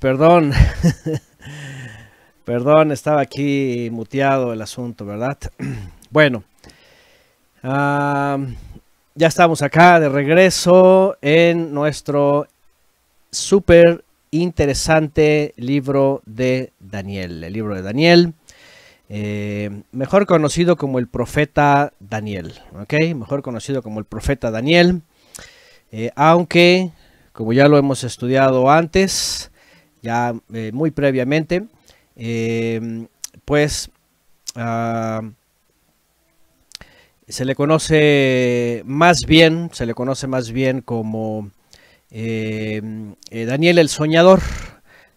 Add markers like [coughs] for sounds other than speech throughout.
perdón. [laughs] perdón, estaba aquí muteado el asunto, ¿verdad? [clears throat] bueno. ya estamos acá de regreso en nuestro súper interesante libro de Daniel. El libro de Daniel, eh, mejor conocido como el profeta Daniel. ¿Ok? Mejor conocido como el profeta Daniel. Eh, aunque, como ya lo hemos estudiado antes, ya eh, muy previamente, eh, pues ah, se le conoce más bien, se le conoce más bien como eh, Daniel el Soñador,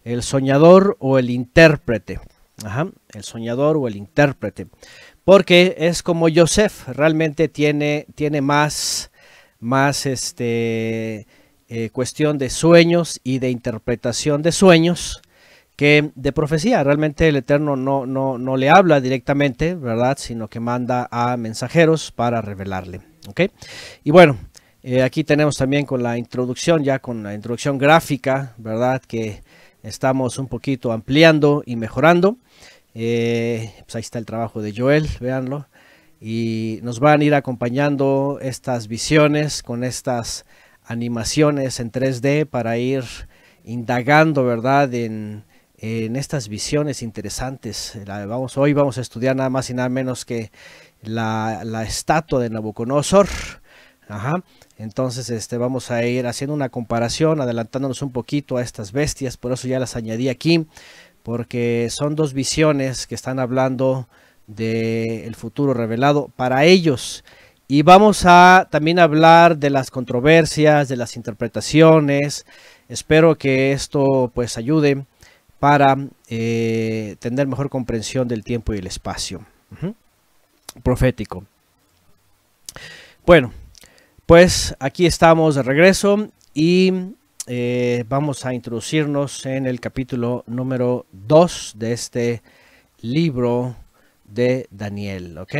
el Soñador o el Intérprete, el Soñador o el Intérprete, porque es como Joseph, realmente tiene, tiene más, más este eh, cuestión de sueños y de interpretación de sueños que de profecía. Realmente el Eterno no, no, le habla directamente, ¿verdad? Sino que manda a mensajeros para revelarle. ¿ok? Y bueno, eh, aquí tenemos también con la introducción, ya con la introducción gráfica, ¿verdad? Que estamos un poquito ampliando y mejorando. Eh, pues ahí está el trabajo de Joel, véanlo. Y nos van a ir acompañando estas visiones con estas animaciones en 3D para ir indagando, ¿verdad?, en, estas visiones interesantes. vamos, hoy vamos a estudiar nada más y nada menos que la, estatua de Nabucodonosor. Ajá. Entonces este, vamos a ir haciendo una comparación, adelantándonos un poquito a estas bestias, por eso ya las añadí aquí, porque son dos visiones que están hablando del futuro revelado para ellos. Y vamos a también hablar de las controversias, de las interpretaciones. Espero que esto pues ayude para eh, tener mejor comprensión del tiempo y el espacio. Profético. Bueno, pues aquí estamos de regreso y eh, vamos a introducirnos en el capítulo número 2 de este libro de Daniel. ¿ok?,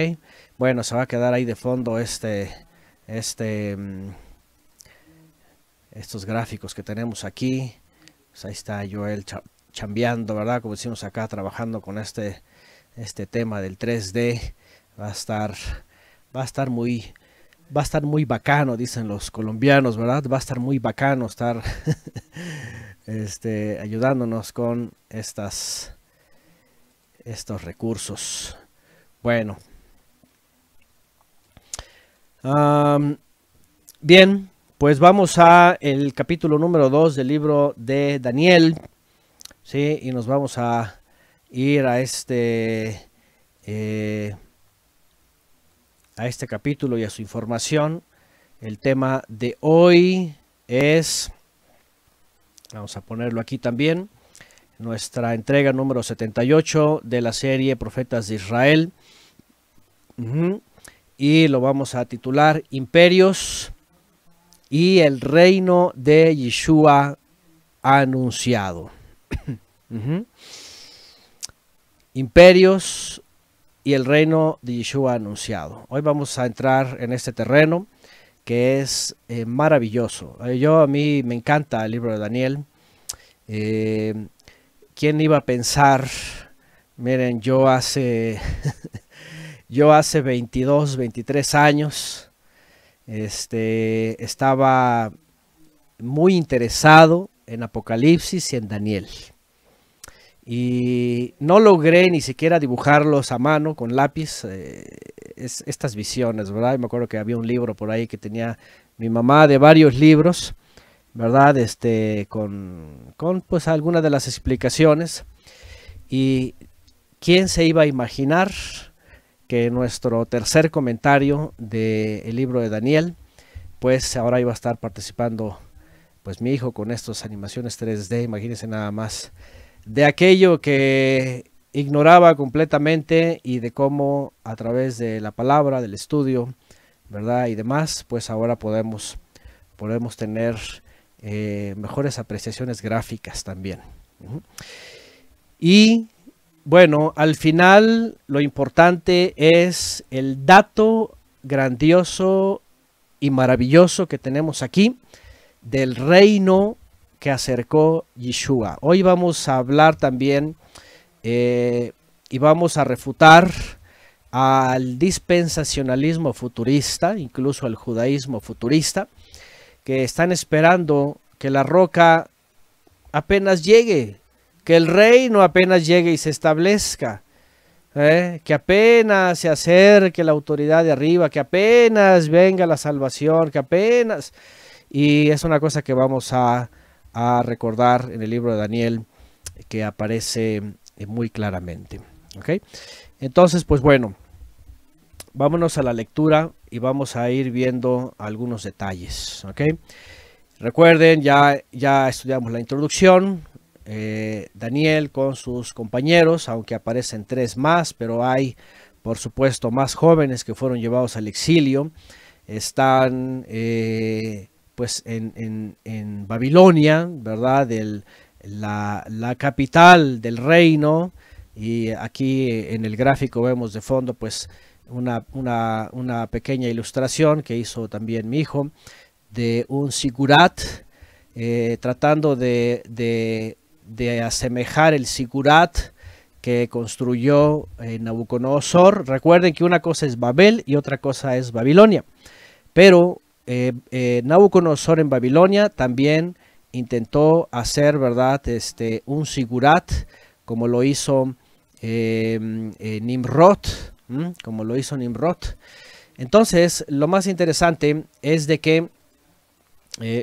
bueno, se va a quedar ahí de fondo este, este, mm, estos gráficos que tenemos aquí. Pues ahí está Joel chambeando, ¿verdad? Como decimos acá, trabajando con este, este tema del 3D. Va a estar, va a estar muy, va a estar muy bacano, dicen los colombianos, ¿verdad? Va a estar muy bacano estar [laughs] este, ayudándonos con estas, estos recursos. Bueno, bien, pues vamos a el capítulo número 2 del libro de Daniel. Sí, y nos vamos a ir a este eh, a este capítulo y a su información. El tema de hoy es vamos a ponerlo aquí también. Nuestra entrega número 78 de la serie Profetas de Israel y lo vamos a titular Imperios y el reino de Yeshua anunciado. [clears throat] Imperios y el reino de Yeshua anunciado. Hoy vamos a entrar en este terreno que es eh, maravilloso. Eh, yo a mí me encanta el libro de Daniel. Eh, ¿Quién iba a pensar? Miren, yo hace [laughs] Yo hace 22, 23 años este, estaba muy interesado en Apocalipsis y en Daniel. Y no logré ni siquiera dibujarlos a mano con lápiz, eh, estas visiones, ¿verdad? me acuerdo que había un libro por ahí que tenía mi mamá de varios libros, ¿verdad? Este, con, con pues algunas de las explicaciones. Y quién se iba a imaginar nuestro tercer comentario del libro de Daniel, pues ahora iba a estar participando pues mi hijo con estas animaciones 3D, imagínense nada más, de aquello que ignoraba completamente y de cómo a través de la palabra, del estudio, ¿verdad? Y demás, pues ahora podemos, podemos tener eh, mejores apreciaciones gráficas también. Y bueno, al final lo importante es el dato grandioso y maravilloso que tenemos aquí del reino que acercó Yeshua. Hoy vamos a hablar también eh, y vamos a refutar al dispensacionalismo futurista, incluso al judaísmo futurista, que están esperando que la roca apenas llegue que el reino apenas llegue y se establezca, ¿eh? que apenas se acerque la autoridad de arriba, que apenas venga la salvación, que apenas... Y es una cosa que vamos a, recordar en el libro de Daniel que aparece eh, muy claramente. ¿okay? Entonces, pues bueno, vámonos a la lectura y vamos a ir viendo algunos detalles. ¿okay? Recuerden, ya, ya estudiamos la introducción, eh, Daniel con sus compañeros, aunque aparecen tres más, pero hay por supuesto más jóvenes que fueron llevados al exilio, están eh, pues en, Babilonia, ¿verdad? la, capital del reino, y aquí eh, en el gráfico vemos de fondo pues una, pequeña ilustración que hizo también mi hijo de un sigurat, tratando de, de asemejar el Sigurat que construyó eh, Nabucodonosor. Recuerden que una cosa es Babel y otra cosa es Babilonia. Pero eh, eh, Nabucodonosor en Babilonia también intentó hacer, ¿verdad?, este, un Sigurat, como lo hizo em, Nimrod, como lo hizo Nimrod. Entonces, lo más interesante es de que,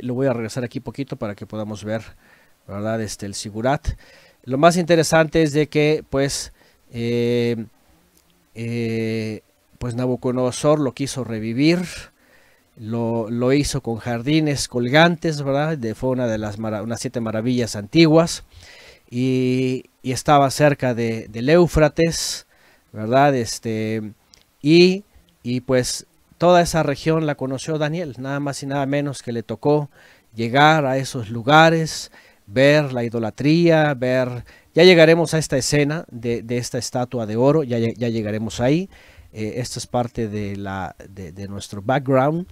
lo voy a regresar aquí poquito para que podamos ver ¿verdad? Este, el Sigurat. Lo más interesante es de que, pues, eh, eh, pues Nabucodonosor lo quiso revivir, lo, lo, hizo con jardines colgantes, ¿verdad? De, fue una de las unas siete maravillas antiguas y, estaba cerca de, del Éufrates, ¿verdad? Este, y, y pues toda esa región la conoció Daniel, nada más y nada menos que le tocó llegar a esos lugares, ver la idolatría, ver... Ya llegaremos a esta escena de, esta estatua de oro, ya, ya llegaremos ahí. Eh, esto es parte de, la, de, nuestro background,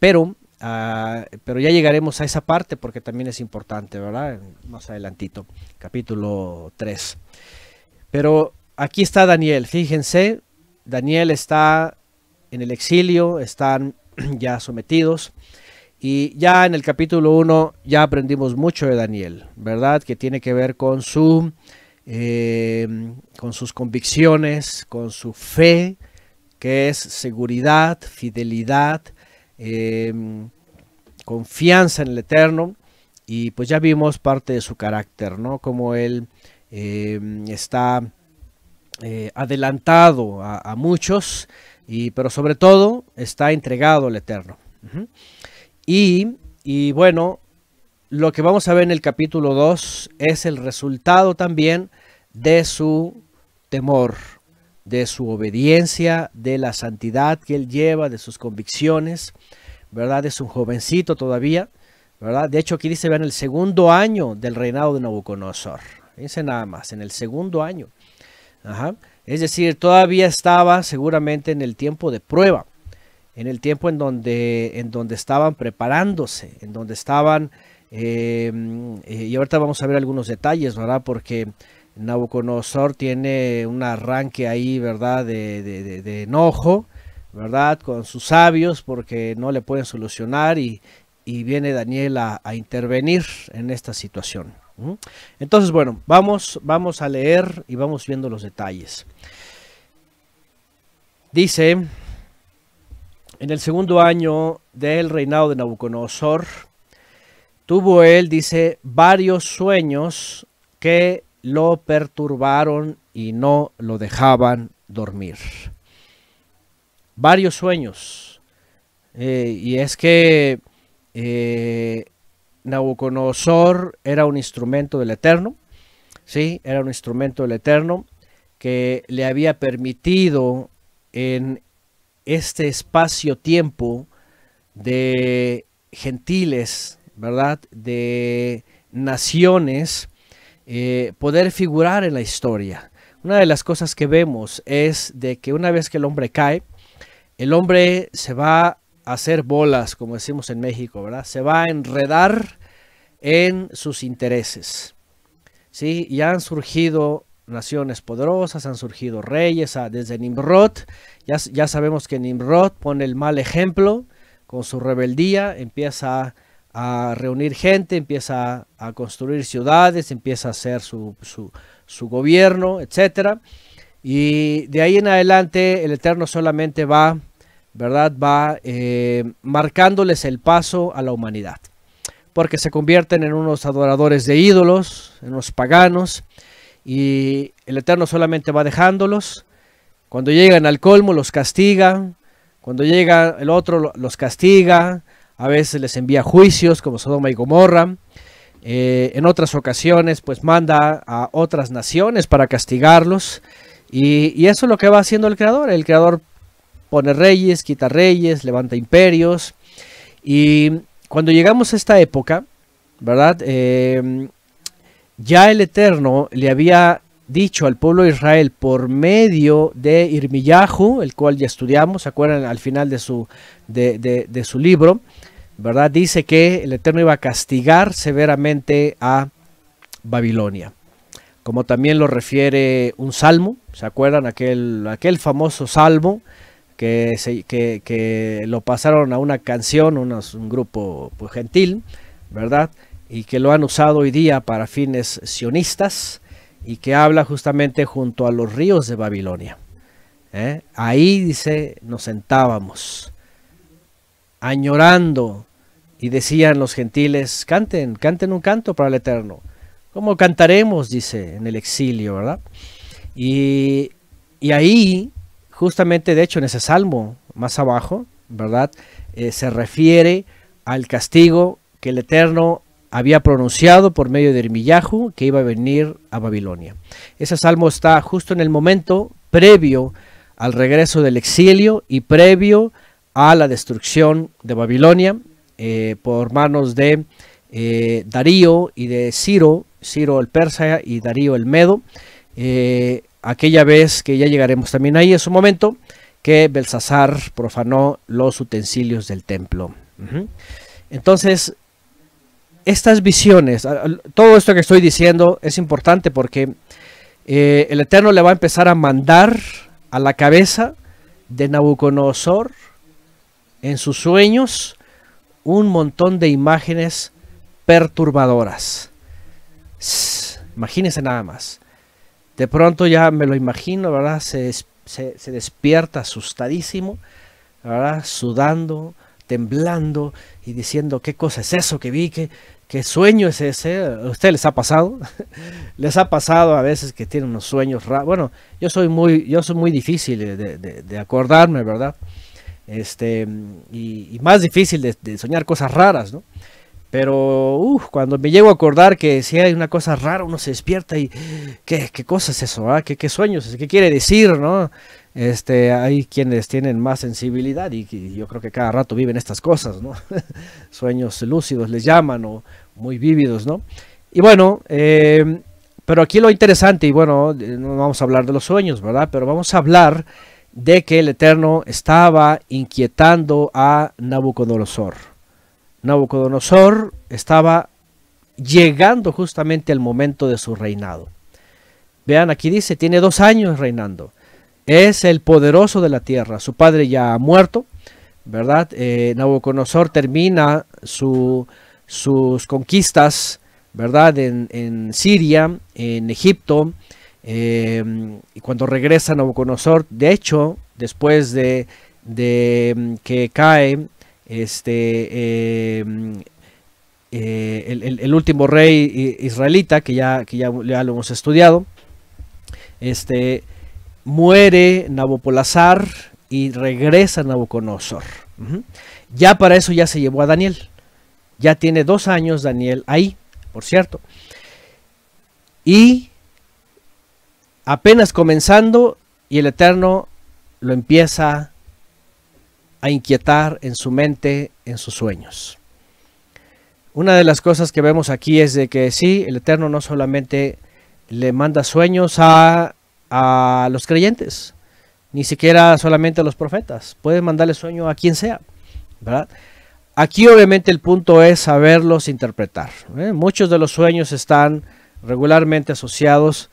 pero, ah, pero ya llegaremos a esa parte porque también es importante, ¿verdad? Más adelantito, capítulo 3. Pero aquí está Daniel, fíjense, Daniel está en el exilio, están [clears throat] ya sometidos, y ya en el capítulo 1 ya aprendimos mucho de Daniel, ¿verdad? Que tiene que ver con su em, con sus convicciones, con su fe, que es seguridad, fidelidad, em, confianza en el Eterno. Y pues ya vimos parte de su carácter, ¿no? Como él em, está eh, adelantado a, muchos, y, pero sobre todo está entregado al Eterno. Y, bueno, lo que vamos a ver en el capítulo 2 es el resultado también de su temor, de su obediencia, de la santidad que él lleva, de sus convicciones, ¿verdad? Es un jovencito todavía, ¿verdad? De hecho, aquí dice, vean, el segundo año del reinado de Nabucodonosor. Dice nada más, en el segundo año. Es decir, todavía estaba seguramente en el tiempo de prueba en el tiempo en donde, en donde estaban preparándose, en donde estaban, em, eh, y ahorita vamos a ver algunos detalles, ¿verdad? Porque Nabucodonosor tiene un arranque ahí, ¿verdad? De, enojo, ¿verdad? Con sus sabios porque no le pueden solucionar y, viene Daniel a, intervenir en esta situación. Entonces, bueno, vamos, vamos a leer y vamos viendo los detalles. Dice en el segundo año del reinado de Nabucodonosor, tuvo él, dice, varios sueños que lo perturbaron y no lo dejaban dormir. Varios sueños. Eh, y es que eh, Nabucodonosor era un instrumento del Eterno, ¿sí? Era un instrumento del Eterno que le había permitido en este espacio-tiempo de gentiles, ¿verdad? De naciones, eh, poder figurar en la historia. Una de las cosas que vemos es de que una vez que el hombre cae, el hombre se va a hacer bolas, como decimos en México, ¿verdad? Se va a enredar en sus intereses. ¿sí? Y han surgido naciones poderosas, han surgido reyes ah, desde Nimrod. Ya, sabemos que Nimrod pone el mal ejemplo con su rebeldía, empieza a, reunir gente, empieza a, construir ciudades, empieza a hacer su, gobierno, etc. Y de ahí en adelante el Eterno solamente va, ¿verdad? Va eh, marcándoles el paso a la humanidad, porque se convierten en unos adoradores de ídolos, en unos paganos, y el Eterno solamente va dejándolos. Cuando llegan al colmo los castiga, cuando llega el otro los castiga, a veces les envía juicios como Sodoma y Gomorra. Eh, en otras ocasiones pues manda a otras naciones para castigarlos y, eso es lo que va haciendo el creador. El creador pone reyes, quita reyes, levanta imperios y cuando llegamos a esta época, ¿verdad? Eh, ya el Eterno le había dicho al pueblo de Israel por medio de Irmillahu, el cual ya estudiamos, ¿se acuerdan? Al final de su, de, su libro, ¿verdad? Dice que el Eterno iba a castigar severamente a Babilonia. Como también lo refiere un salmo, ¿se acuerdan? Aquel, aquel famoso salmo que, que, lo pasaron a una canción, un grupo pues, gentil, ¿verdad? y que lo han usado hoy día para fines sionistas y que habla justamente junto a los ríos de Babilonia. ¿Eh? Ahí dice, nos sentábamos, añorando, y decían los gentiles, canten, canten un canto para el Eterno. ¿Cómo cantaremos? Dice, en el exilio, ¿verdad? Y, ahí, justamente, de hecho, en ese salmo, más abajo, ¿verdad? Eh, se refiere al castigo que el Eterno había pronunciado por medio de Ermillaju que iba a venir a Babilonia. Ese salmo está justo en el momento previo al regreso del exilio y previo a la destrucción de Babilonia eh, por manos de eh, Darío y de Ciro, Ciro el persa y Darío el medo. Eh, aquella vez que ya llegaremos también ahí Es un momento, que Belsasar profanó los utensilios del templo. Entonces, estas visiones, todo esto que estoy diciendo es importante porque eh, el Eterno le va a empezar a mandar a la cabeza de Nabucodonosor en sus sueños un montón de imágenes perturbadoras. Imagínense nada más. De pronto ya me lo imagino, ¿verdad? Se, despierta asustadísimo, ¿verdad? Sudando, temblando y diciendo, ¿qué cosa es eso que vi? ¿Qué, ¿Qué sueño es ese? Usted les ha pasado? [laughs] les ha pasado a veces que tienen unos sueños raros. Bueno, yo soy muy, yo soy muy difícil de, acordarme, ¿verdad? Este, y, más difícil de, soñar cosas raras, ¿no? Pero uh, cuando me llego a acordar que si hay una cosa rara, uno se despierta y qué, cosa es eso, ah? ¿Qué, ¿Qué, sueños, qué quiere decir, ¿no? Este, hay quienes tienen más sensibilidad y, yo creo que cada rato viven estas cosas, ¿no? [laughs] sueños lúcidos les llaman o, muy vívidos, ¿no? Y bueno, eh, pero aquí lo interesante, y bueno, eh, no vamos a hablar de los sueños, ¿verdad? Pero vamos a hablar de que el Eterno estaba inquietando a Nabucodonosor. Nabucodonosor estaba llegando justamente al momento de su reinado. Vean, aquí dice, tiene dos años reinando. Es el poderoso de la tierra. Su padre ya ha muerto, ¿verdad? Eh, Nabucodonosor termina su sus conquistas, ¿verdad? En, Siria, en Egipto, eh, y cuando regresa Nabucodonosor, de hecho, después de, mm, que cae este, eh, mm, eh, el, último rey israelita, que ya, lo hemos estudiado, este, muere Nabopolazar y regresa Nabucodonosor. Ya para eso ya se llevó a Daniel. Ya tiene dos años Daniel ahí, por cierto. Y apenas comenzando y el Eterno lo empieza a inquietar en su mente, en sus sueños. Una de las cosas que vemos aquí es de que sí, el Eterno no solamente le manda sueños a, a los creyentes, ni siquiera solamente a los profetas, puede mandarle sueño a quien sea, ¿verdad? Aquí obviamente el punto es saberlos interpretar. ¿eh? Muchos de los sueños están regularmente asociados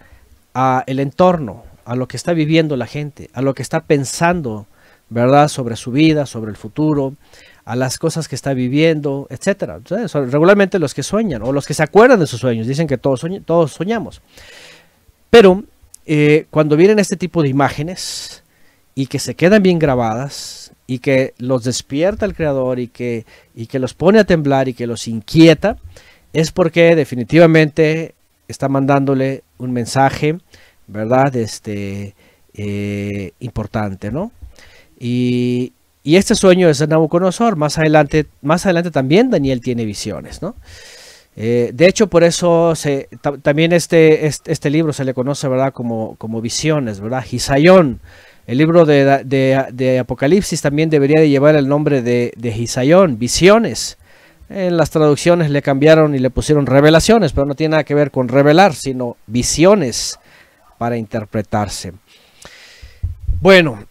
a el entorno, a lo que está viviendo la gente, a lo que está pensando, ¿verdad? Sobre su vida, sobre el futuro, a las cosas que está viviendo, etcétera. Regularmente los que sueñan o los que se acuerdan de sus sueños dicen que todos, soñamos. Pero eh, cuando vienen este tipo de imágenes y que se quedan bien grabadas, y que los despierta el creador y que, y que los pone a temblar y que los inquieta, es porque definitivamente está mandándole un mensaje, ¿verdad? Este, eh, importante, Y, este sueño es de Nabucodonosor. Más adelante, más adelante también Daniel tiene visiones, eh, de hecho, por eso también este, este, este, libro se le conoce, ¿verdad? Como, como visiones, ¿verdad? Gisayón el libro de, Apocalipsis también debería de llevar el nombre de, de visiones. En las traducciones le cambiaron y le pusieron revelaciones, pero no tiene nada que ver con revelar, sino visiones para interpretarse. Bueno,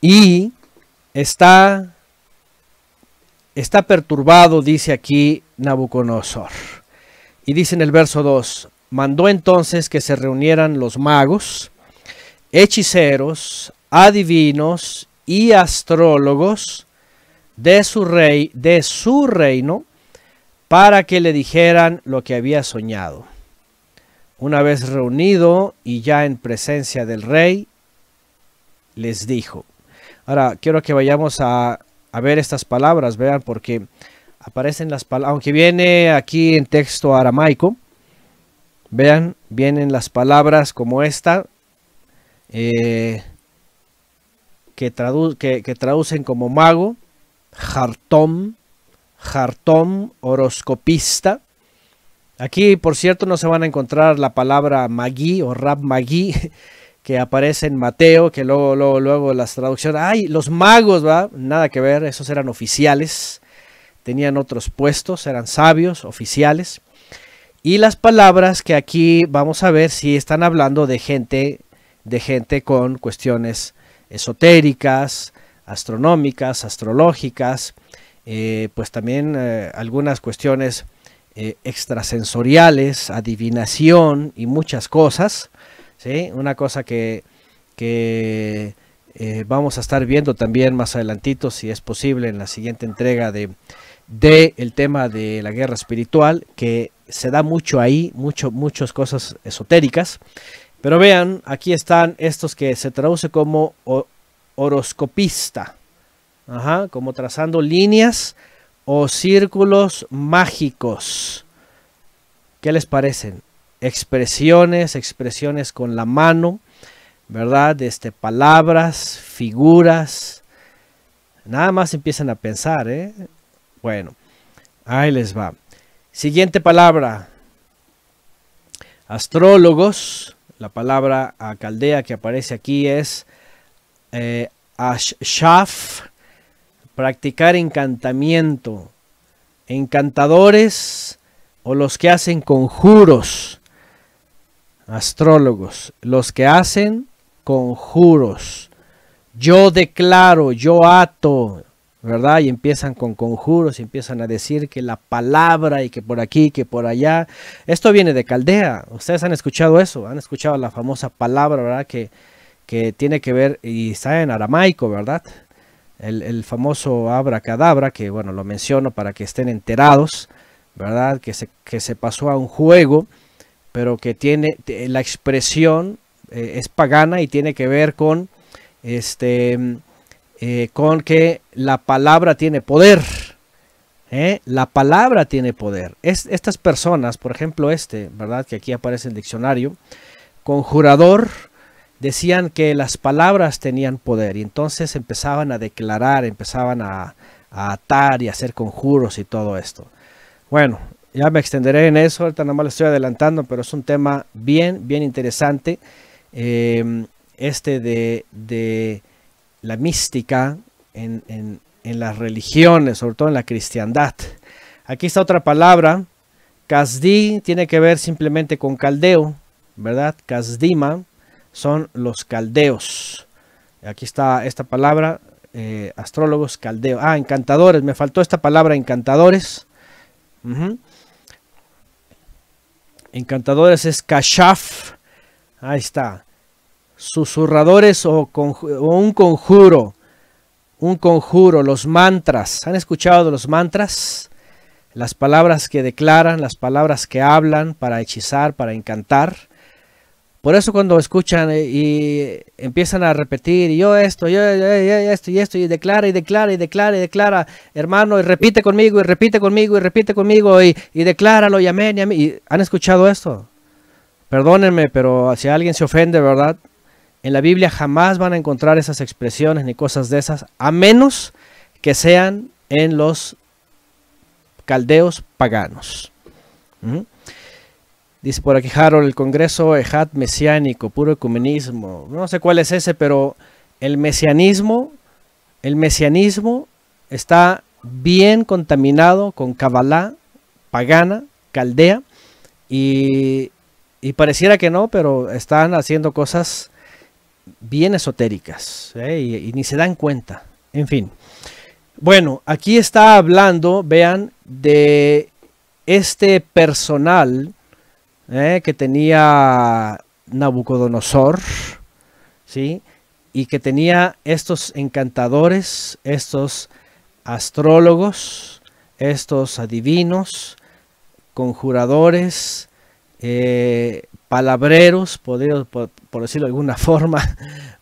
y está, está perturbado, dice aquí Nabucodonosor. Y dice en el verso 2, mandó entonces que se reunieran los magos, hechiceros, adivinos y astrólogos de su rey, de su reino, para que le dijeran lo que había soñado. Una vez reunido y ya en presencia del rey, les dijo. Ahora quiero que vayamos a, a ver estas palabras, vean, porque aparecen las palabras, aunque viene aquí en texto aramaico, Vean, vienen las palabras como esta, eh, que, traducen como mago, jartón, jartón, horoscopista. Aquí, por cierto, no se van a encontrar la palabra magí o rab magí, [laughs] que aparece en Mateo, que luego, luego, luego las traducciones, ay, los magos, va, nada que ver, esos eran oficiales, tenían otros puestos, eran sabios, oficiales. Y las palabras que aquí vamos a ver si están hablando de gente, de gente con cuestiones esotéricas, astronómicas, astrológicas, eh, pues también eh, algunas cuestiones eh, extrasensoriales, adivinación y muchas cosas. ¿sí? Una cosa que, que vamos a estar viendo también más adelantito, si es posible, en la siguiente entrega de del el tema de la guerra espiritual, que se da mucho ahí, muchas cosas esotéricas. Pero vean, aquí están estos que se traduce como horoscopista, como trazando líneas o círculos mágicos. ¿Qué les parecen? Expresiones, expresiones con la mano, ¿verdad? Este, palabras, figuras. Nada más empiezan a pensar, ¿eh? Bueno, ahí les va. Siguiente palabra. Astrólogos. La palabra a caldea que aparece aquí es eh, ashaf, practicar encantamiento, encantadores o los que hacen conjuros, astrólogos, los que hacen conjuros. Yo declaro, yo ato, ¿verdad? Y empiezan con conjuros y empiezan a decir que la palabra y que por aquí, que por allá. Esto viene de Caldea. Ustedes han escuchado eso, han escuchado la famosa palabra, ¿verdad? Que, tiene que ver y está en aramaico, ¿verdad? El, el famoso abracadabra, que bueno, lo menciono para que estén enterados, ¿verdad? Que se, que se pasó a un juego, pero que tiene la expresión eh, es pagana y tiene que ver con este eh, con que la palabra tiene poder. ¿eh? La palabra tiene poder. Es, estas personas, por ejemplo este, ¿verdad? Que aquí aparece en diccionario, conjurador, decían que las palabras tenían poder y entonces empezaban a declarar, empezaban a, atar y hacer conjuros y todo esto. Bueno, ya me extenderé en eso, ahorita nada más lo estoy adelantando, pero es un tema bien, bien interesante. Eh, este de la mística en, las religiones, sobre todo en la cristiandad. Aquí está otra palabra. Kasdi tiene que ver simplemente con caldeo, ¿verdad? Kasdima son los caldeos. Aquí está esta palabra, eh, astrólogos, caldeos. Ah, encantadores, me faltó esta palabra, encantadores. Encantadores es kashaf. Ahí está susurradores o, un conjuro. Un conjuro, los mantras. ¿Han escuchado de los mantras? Las palabras que declaran, las palabras que hablan para hechizar, para encantar. Por eso cuando escuchan eh, y empiezan a repetir, yo esto, yo, esto, y esto, y declara, y declara, y declara, y declara, hermano, y repite conmigo, y repite conmigo, y repite conmigo, y, y decláralo, y amén, y amén. ¿Han escuchado esto? Perdónenme, pero si alguien se ofende, ¿verdad? En la Biblia jamás van a encontrar esas expresiones ni cosas de esas, a menos que sean en los caldeos paganos. ¿Mm? Dice por aquí Harold, el Congreso Ejat mesiánico, puro ecumenismo. No sé cuál es ese, pero el mesianismo, el mesianismo está bien contaminado con Kabbalah pagana, caldea, y, y pareciera que no, pero están haciendo cosas bien esotéricas ¿eh? y, ni se dan cuenta. En fin. Bueno, aquí está hablando, vean, de este personal ¿eh? que tenía Nabucodonosor, ¿sí? Y que tenía estos encantadores, estos astrólogos, estos adivinos, conjuradores, eh, palabreros, por, por decirlo de alguna [laughs] forma,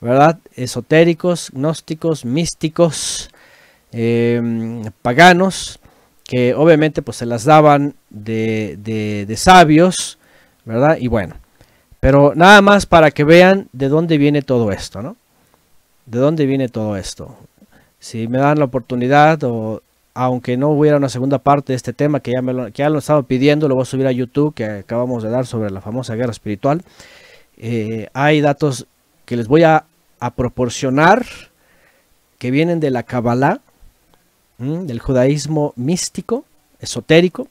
¿verdad? Esotéricos, gnósticos, místicos, em, paganos, que obviamente pues se las daban de, de sabios, ¿verdad? Y bueno, pero nada más para que vean de dónde viene todo esto, ¿no? ¿De dónde viene todo esto? Si me dan la oportunidad o aunque no hubiera una segunda parte de este tema que ya lo, que ya lo estaba pidiendo, lo voy a subir a YouTube que acabamos de dar sobre la famosa guerra espiritual. Eh, hay datos que les voy a, proporcionar que vienen de la Kabbalah, del judaísmo místico, esotérico,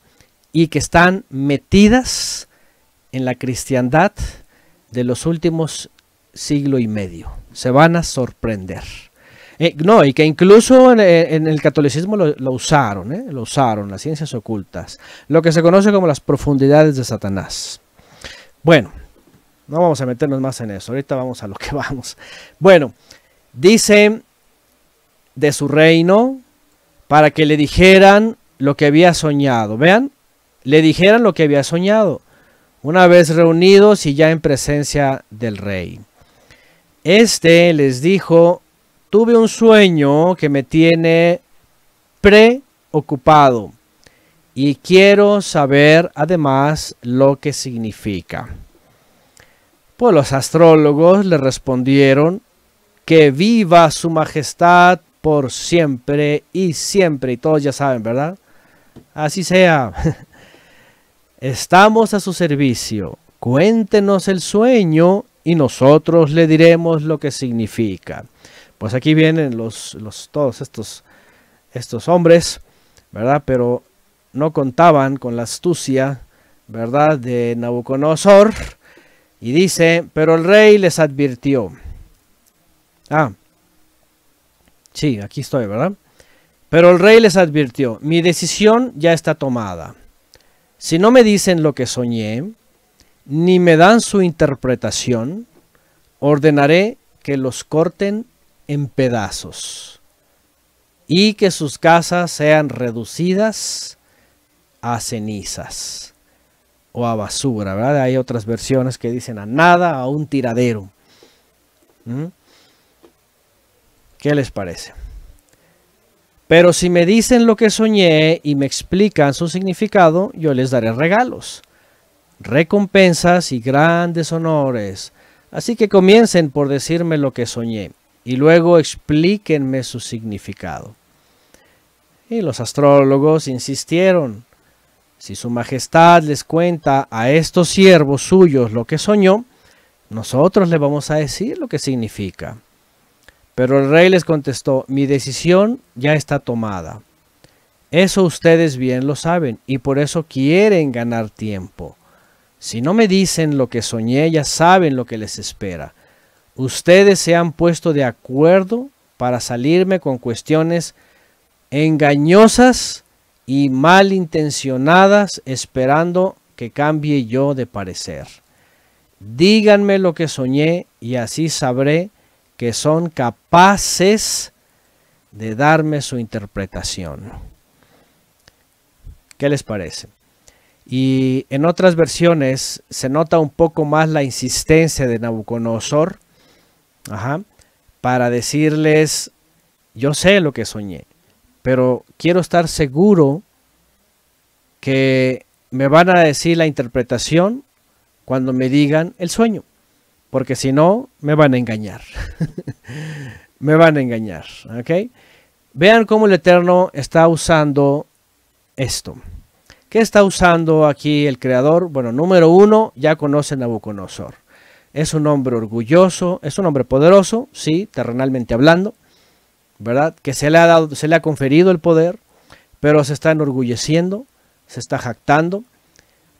y que están metidas en la cristiandad de los últimos siglo y medio. Se van a sorprender. Eh, no, y que incluso en, el catolicismo lo, usaron, eh, lo usaron las ciencias ocultas, lo que se conoce como las profundidades de Satanás. Bueno, no vamos a meternos más en eso, ahorita vamos a lo que [laughs] vamos. Bueno, dice de su reino para que le dijeran lo que había soñado. Vean, le dijeran lo que había soñado, una vez reunidos y ya en presencia del rey. Este les dijo Tuve un sueño que me tiene preocupado y quiero saber además lo que significa. Pues los astrólogos le respondieron que viva su majestad por siempre y siempre. Y todos ya saben, ¿verdad? Así sea. [laughs] Estamos a su servicio. Cuéntenos el sueño y nosotros le diremos lo que significa. Pues aquí vienen los, los, todos estos, estos hombres, ¿verdad? Pero no contaban con la astucia, ¿verdad? De Nabucodonosor. Y dice, pero el rey les advirtió. Ah, sí, aquí estoy, ¿verdad? Pero el rey les advirtió, mi decisión ya está tomada. Si no me dicen lo que soñé, ni me dan su interpretación, ordenaré que los corten en pedazos y que sus casas sean reducidas a cenizas o a basura, Hay otras versiones que dicen a nada, a un tiradero. ¿Mm? ¿Qué les parece? Pero si me dicen lo que soñé y me explican su significado, yo les daré regalos, recompensas y grandes honores. Así que comiencen por decirme lo que soñé y luego explíquenme su significado. Y los astrólogos insistieron, si su majestad les cuenta a estos siervos suyos lo que soñó, nosotros le vamos a decir lo que significa. Pero el rey les contestó, mi decisión ya está tomada. Eso ustedes bien lo saben y por eso quieren ganar tiempo. Si no me dicen lo que soñé, ya saben lo que les espera Ustedes se han puesto de acuerdo para salirme con cuestiones engañosas y malintencionadas esperando que cambie yo de parecer. Díganme lo que soñé y así sabré que son capaces de darme su interpretación. ¿Qué les parece? Y en otras versiones se nota un poco más la insistencia de Nabucodonosor para decirles, yo sé lo que soñé, pero quiero estar seguro que me van a decir la interpretación cuando me digan el sueño, porque si no, me van a engañar. [laughs] me van a engañar, ¿ok? Vean cómo el Eterno está usando esto. ¿Qué está usando aquí el Creador? Bueno, número uno, ya conocen a Buconosor es un hombre orgulloso, es un hombre poderoso, sí, terrenalmente hablando, ¿verdad? Que se le ha dado, se le ha conferido el poder, pero se está enorgulleciendo, se está jactando.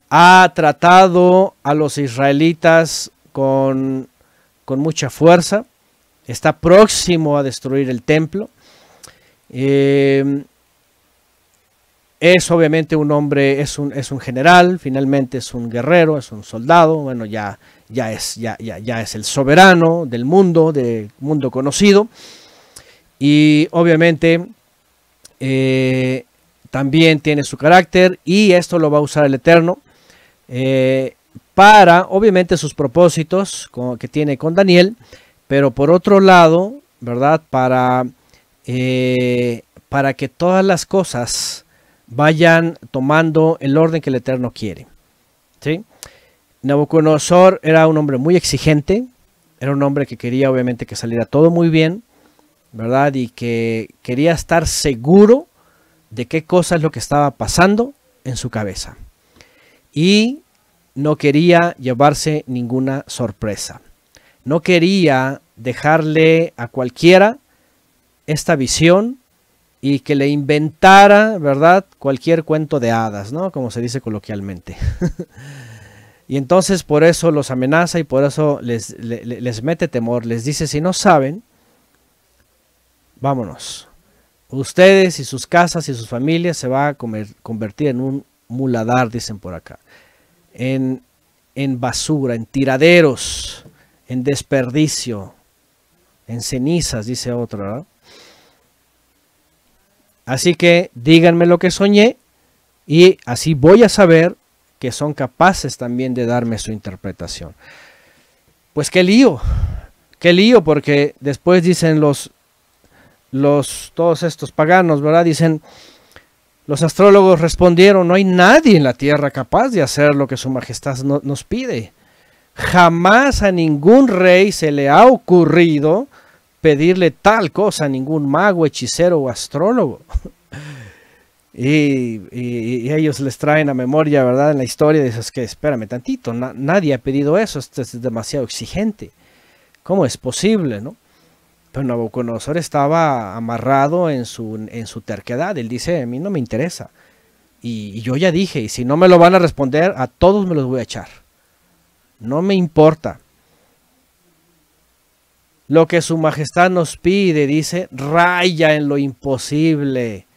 Ha tratado a los israelitas con, mucha fuerza, está próximo a destruir el templo. Eh, es obviamente un hombre, es un, es un general, finalmente es un guerrero, es un soldado, bueno, ya, ya, es, ya, ya, es el soberano del mundo, del mundo conocido. Y obviamente eh, también tiene su carácter y esto lo va a usar el Eterno eh, para, obviamente, sus propósitos que tiene con Daniel, pero por otro lado, ¿verdad? Para, eh, para que todas las cosas vayan tomando el orden que el Eterno quiere. ¿sí? Nabucodonosor era un hombre muy exigente, era un hombre que quería obviamente que saliera todo muy bien, ¿verdad? Y que quería estar seguro de qué cosa es lo que estaba pasando en su cabeza. Y no quería llevarse ninguna sorpresa. No quería dejarle a cualquiera esta visión y que le inventara, ¿verdad? Cualquier cuento de hadas, ¿no? Como se dice coloquialmente. [laughs] y entonces por eso los amenaza y por eso les, les, mete temor, les dice, si no saben, vámonos. Ustedes y sus casas y sus familias se van a convertir en un muladar, dicen por acá. En, en basura, en tiraderos, en desperdicio, en cenizas, dice otro. ¿no? Así que díganme lo que soñé y así voy a saber que son capaces también de darme su interpretación. Pues qué lío, qué lío, porque después dicen los, los, todos estos paganos, ¿verdad? Dicen, los astrólogos respondieron, no hay nadie en la tierra capaz de hacer lo que su majestad nos pide. Jamás a ningún rey se le ha ocurrido pedirle tal cosa a ningún mago, hechicero o astrólogo. [laughs] Y, ellos les traen a memoria, ¿verdad? En la historia de que, espérame tantito, nadie ha pedido eso, esto es demasiado exigente. ¿Cómo es posible, no? Pero Nabucodonosor estaba amarrado en su, en su terquedad. Él dice, a mí no me interesa. Y, y yo ya dije, y si no me lo van a responder, a todos me los voy a echar. No me importa. Lo que su majestad nos pide, dice, raya en lo imposible.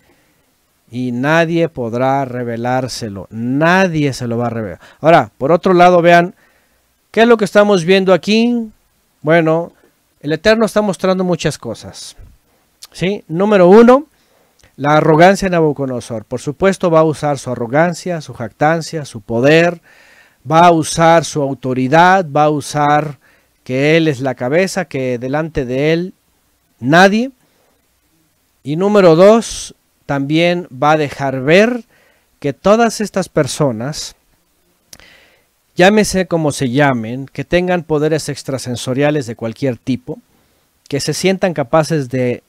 Y nadie podrá revelárselo. Nadie se lo va a revelar. Ahora, por otro lado, vean, ¿qué es lo que estamos viendo aquí? Bueno, el Eterno está mostrando muchas cosas. ¿Sí? Número uno, la arrogancia de Nabucodonosor. Por supuesto, va a usar su arrogancia, su jactancia, su poder. Va a usar su autoridad, va a usar que Él es la cabeza, que delante de Él nadie. Y número dos, también va a dejar ver que todas estas personas, llámese como se llamen, que tengan poderes extrasensoriales de cualquier tipo, que se sientan capaces de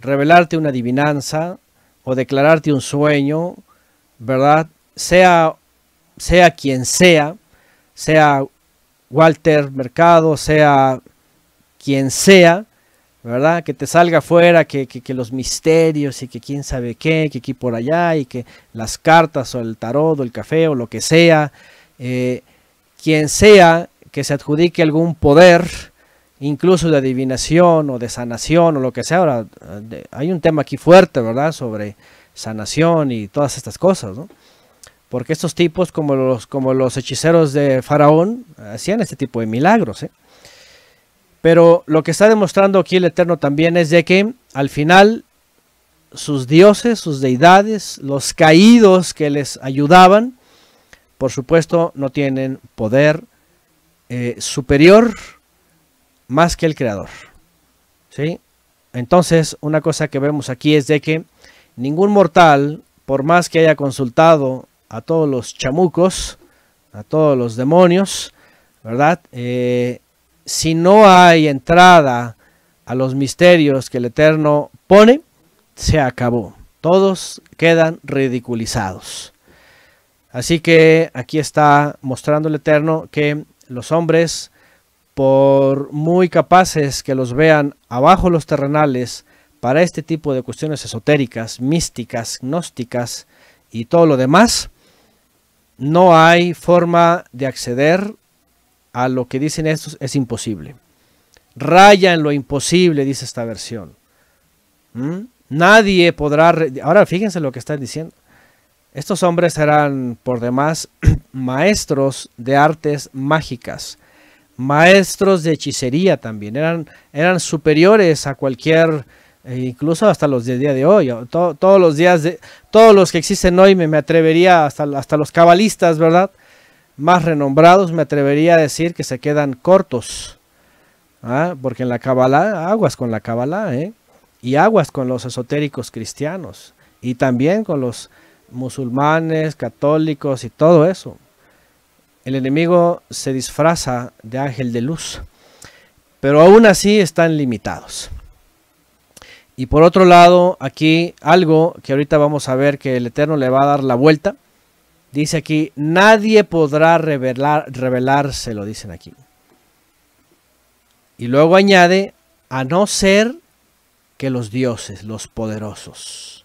revelarte una adivinanza o declararte un sueño, ¿verdad? Sea, sea quien sea, sea Walter Mercado, sea quien sea, ¿verdad? Que te salga afuera, que, que, los misterios y que quién sabe qué, que aquí por allá y que las cartas o el tarot o el café o lo que sea, eh, quien sea que se adjudique algún poder, incluso de adivinación o de sanación o lo que sea. Ahora, hay un tema aquí fuerte, ¿verdad? Sobre sanación y todas estas cosas, ¿no? Porque estos tipos, como los, como los hechiceros de Faraón, hacían este tipo de milagros. ¿eh? Pero lo que está demostrando aquí el Eterno también es de que al final sus dioses, sus deidades, los caídos que les ayudaban, por supuesto no tienen poder eh, superior más que el Creador. ¿sí? Entonces, una cosa que vemos aquí es de que ningún mortal, por más que haya consultado a todos los chamucos, a todos los demonios, ¿verdad? Eh, si no hay entrada a los misterios que el Eterno pone, se acabó. Todos quedan ridiculizados. Así que aquí está mostrando el Eterno que los hombres, por muy capaces que los vean abajo los terrenales, para este tipo de cuestiones esotéricas, místicas, gnósticas y todo lo demás, no hay forma de acceder a lo que dicen estos, es imposible. Raya en lo imposible, dice esta versión. ¿Mm? Nadie podrá... Ahora fíjense lo que están diciendo. Estos hombres eran, por demás, [clears throat] maestros de artes mágicas, maestros de hechicería también. Eran, eran superiores a cualquier e incluso hasta los de día de hoy, todos los días, todos los que existen hoy, me, atrevería, hasta, hasta los cabalistas, ¿verdad? Más renombrados, me atrevería a decir que se quedan cortos. ¿ah? Porque en la cabala aguas con la cabala, ¿eh? Y aguas con los esotéricos cristianos. Y también con los musulmanes, católicos y todo eso. El enemigo se disfraza de ángel de luz. Pero aún así están limitados. Y por otro lado, aquí algo que ahorita vamos a ver que el Eterno le va a dar la vuelta. Dice aquí, nadie podrá revelar, revelarse, lo dicen aquí. Y luego añade, a no ser que los dioses, los poderosos.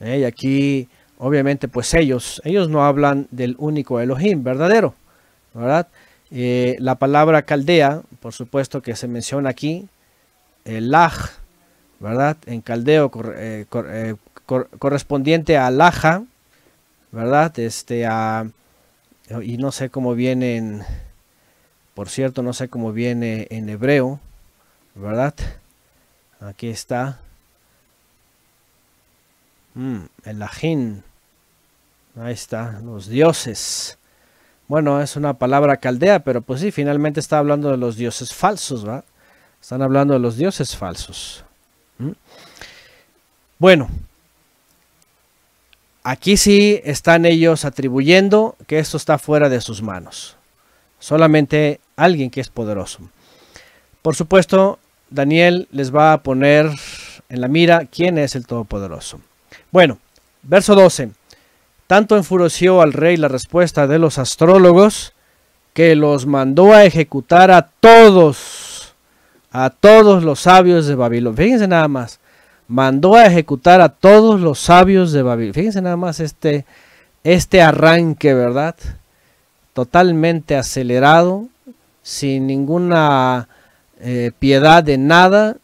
Eh, y aquí, obviamente, pues ellos, ellos no hablan del único Elohim verdadero, eh, la palabra caldea, por supuesto que se menciona aquí, el Laj, ¿verdad? En caldeo eh, eh, correspondiente a laja, ¿verdad? Este, y no sé cómo viene en, por cierto, no sé cómo viene en hebreo, ¿verdad? Aquí está. Mm, el ajín. Ahí está, los dioses. Bueno, es una palabra caldea, pero pues sí, finalmente está hablando de los dioses falsos, ¿va? Están hablando de los dioses falsos. Bueno, aquí sí están ellos atribuyendo que esto está fuera de sus manos. Solamente alguien que es poderoso. Por supuesto, Daniel les va a poner en la mira quién es el Todopoderoso. Bueno, verso 12. Tanto enfureció al rey la respuesta de los astrólogos que los mandó a ejecutar a todos, a todos los sabios de Babilonia. Fíjense nada más, mandó a ejecutar a todos los sabios de Babilonia. Fíjense nada más este, este arranque, ¿verdad? Totalmente acelerado, sin ninguna eh, piedad de nada.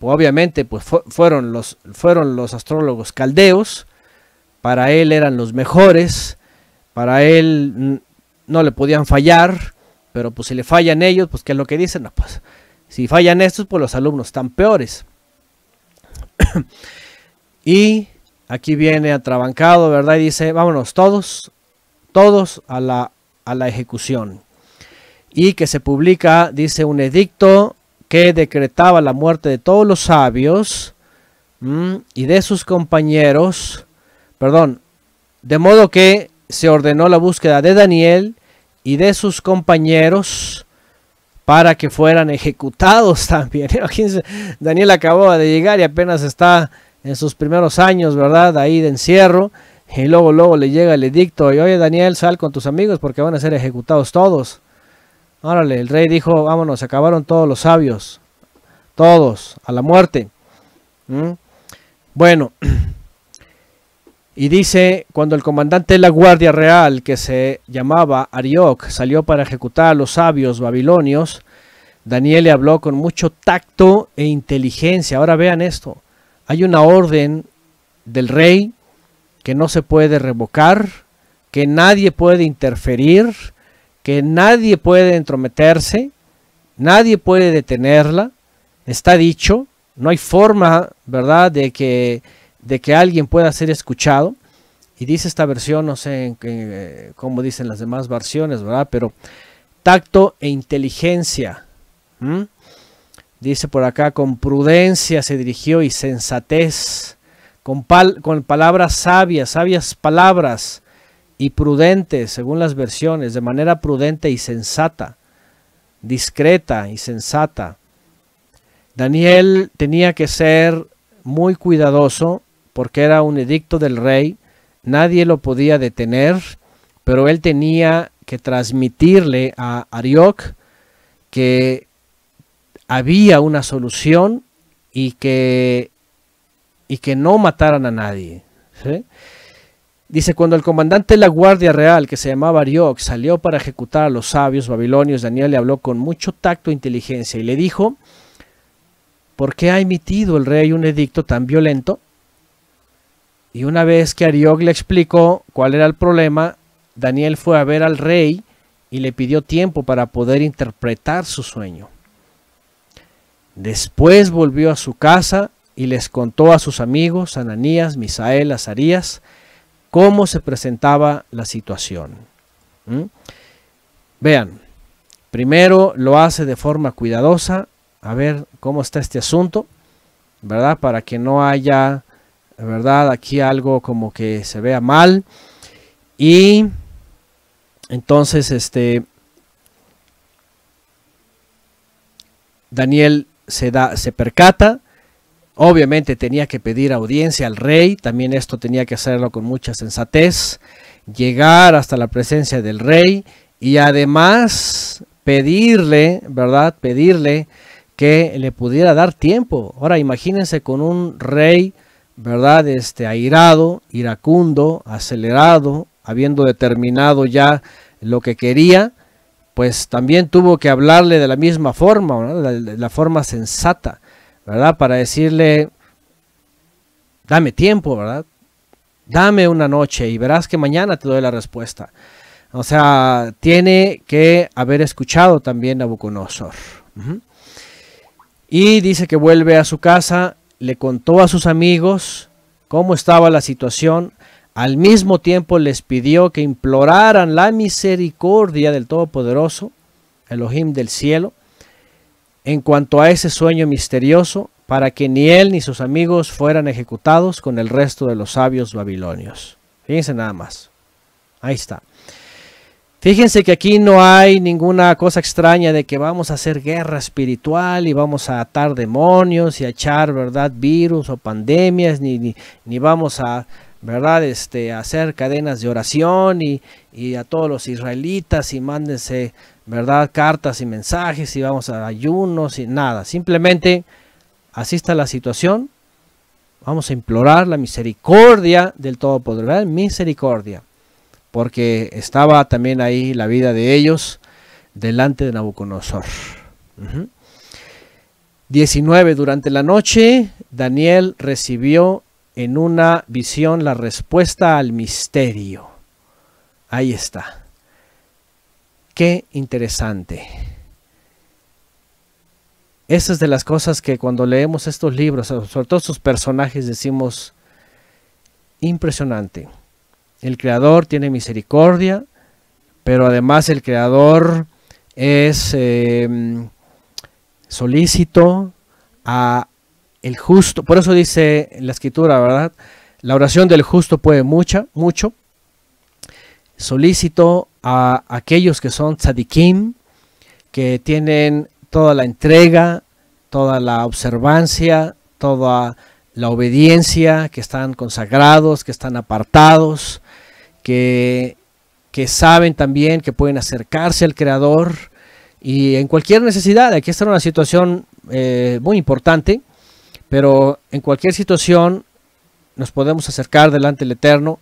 obviamente, pues fueron, los, fueron los astrólogos caldeos. Para él eran los mejores. Para él no le podían fallar. Pero pues si le fallan ellos, pues ¿qué es lo que dicen? No, pues si fallan estos, pues los alumnos están peores. [coughs] y aquí viene atrabancado, ¿verdad? Y dice, vámonos todos, todos a la, a la ejecución. Y que se publica, dice, un edicto que decretaba la muerte de todos los sabios mm, y de sus compañeros, perdón, de modo que se ordenó la búsqueda de Daniel y de sus compañeros para que fueran ejecutados [laughs] también. Daniel acabó de llegar y apenas está en sus primeros años, ¿verdad? Ahí de encierro. Y luego, luego le llega el edicto. Y oye, Daniel, sal con tus amigos porque van a ser ejecutados todos. Órale, el rey dijo, vámonos, acabaron todos los sabios. Todos, a la muerte. ¿Mm? Bueno, [clears throat] Y dice, cuando el comandante de la Guardia Real, que se llamaba Arioc, salió para ejecutar a los sabios babilonios, Daniel le habló con mucho tacto e inteligencia. Ahora vean esto, hay una orden del rey que no se puede revocar, que nadie puede interferir, que nadie puede entrometerse, nadie puede detenerla, está dicho, no hay forma, ¿verdad?, de que de que alguien pueda ser escuchado. Y dice esta versión, no sé cómo dicen las demás versiones, ¿verdad? Pero tacto e inteligencia. Dice por acá, con prudencia se dirigió y sensatez, con, pal con palabras sabias, sabias palabras y prudentes, según las versiones, de manera prudente y sensata, discreta y sensata. Daniel tenía que ser muy cuidadoso porque era un edicto del rey, nadie lo podía detener, pero él tenía que transmitirle a Arioc que había una solución y que, y que no mataran a nadie. Dice, cuando el comandante de la Guardia Real, que se llamaba Arioc, salió para ejecutar a los sabios babilonios, Daniel le habló con mucho tacto e inteligencia y le dijo, ¿por qué ha emitido el rey un edicto tan violento? Y una vez que Ariok le explicó cuál era el problema, Daniel fue a ver al rey y le pidió tiempo para poder interpretar su sueño. Después volvió a su casa y les contó a sus amigos, Ananías, Misael, Azarías, cómo se presentaba la situación. ¿Mm? Vean, primero lo hace de forma cuidadosa, a ver cómo está este asunto, ¿verdad? Para que no haya ¿verdad? Aquí algo como que se vea mal. Y entonces, este, Daniel se, da, se percata. Obviamente tenía que pedir audiencia al rey, también esto tenía que hacerlo con mucha sensatez, llegar hasta la presencia del rey y además pedirle, ¿verdad? Pedirle que le pudiera dar tiempo. Ahora imagínense con un rey ¿verdad? Este, airado, iracundo, acelerado, habiendo determinado ya lo que quería, pues también tuvo que hablarle de la misma forma, ...de la, forma sensata, ¿verdad? Para decirle, dame tiempo, ¿verdad? Dame una noche y verás que mañana te doy la respuesta. O sea, tiene que haber escuchado también a Uh Y dice que vuelve a su casa le contó a sus amigos cómo estaba la situación, al mismo tiempo les pidió que imploraran la misericordia del Todopoderoso, Elohim del cielo, en cuanto a ese sueño misterioso, para que ni él ni sus amigos fueran ejecutados con el resto de los sabios babilonios. Fíjense nada más. Ahí está. Fíjense que aquí no hay ninguna cosa extraña de que vamos a hacer guerra espiritual y vamos a atar demonios y a echar, ¿verdad?, virus o pandemias, ni, vamos a, ¿verdad?, este, hacer cadenas de oración y, a todos los israelitas y mándense, ¿verdad?, cartas y mensajes y vamos a ayunos y nada. Simplemente así está la situación. Vamos a implorar la misericordia del Todopoderoso, misericordia porque estaba también ahí la vida de ellos delante de Nabucodonosor. 19. Durante la noche, Daniel recibió en una visión la respuesta al misterio. Ahí está. Qué interesante. Esa es de las cosas que cuando leemos estos libros, sobre todo sus personajes, decimos impresionante. El Creador tiene misericordia, pero además el Creador es em, solícito a el justo. Por eso dice la escritura, ¿verdad? La oración del justo puede mucha, mucho. Solícito a aquellos que son tzadikim, que tienen toda la entrega, toda la observancia, toda la obediencia, que están consagrados, que están apartados, que, saben también que pueden acercarse al creador y en cualquier necesidad, aquí está una situación eh, muy importante, pero en cualquier situación nos podemos acercar delante del Eterno.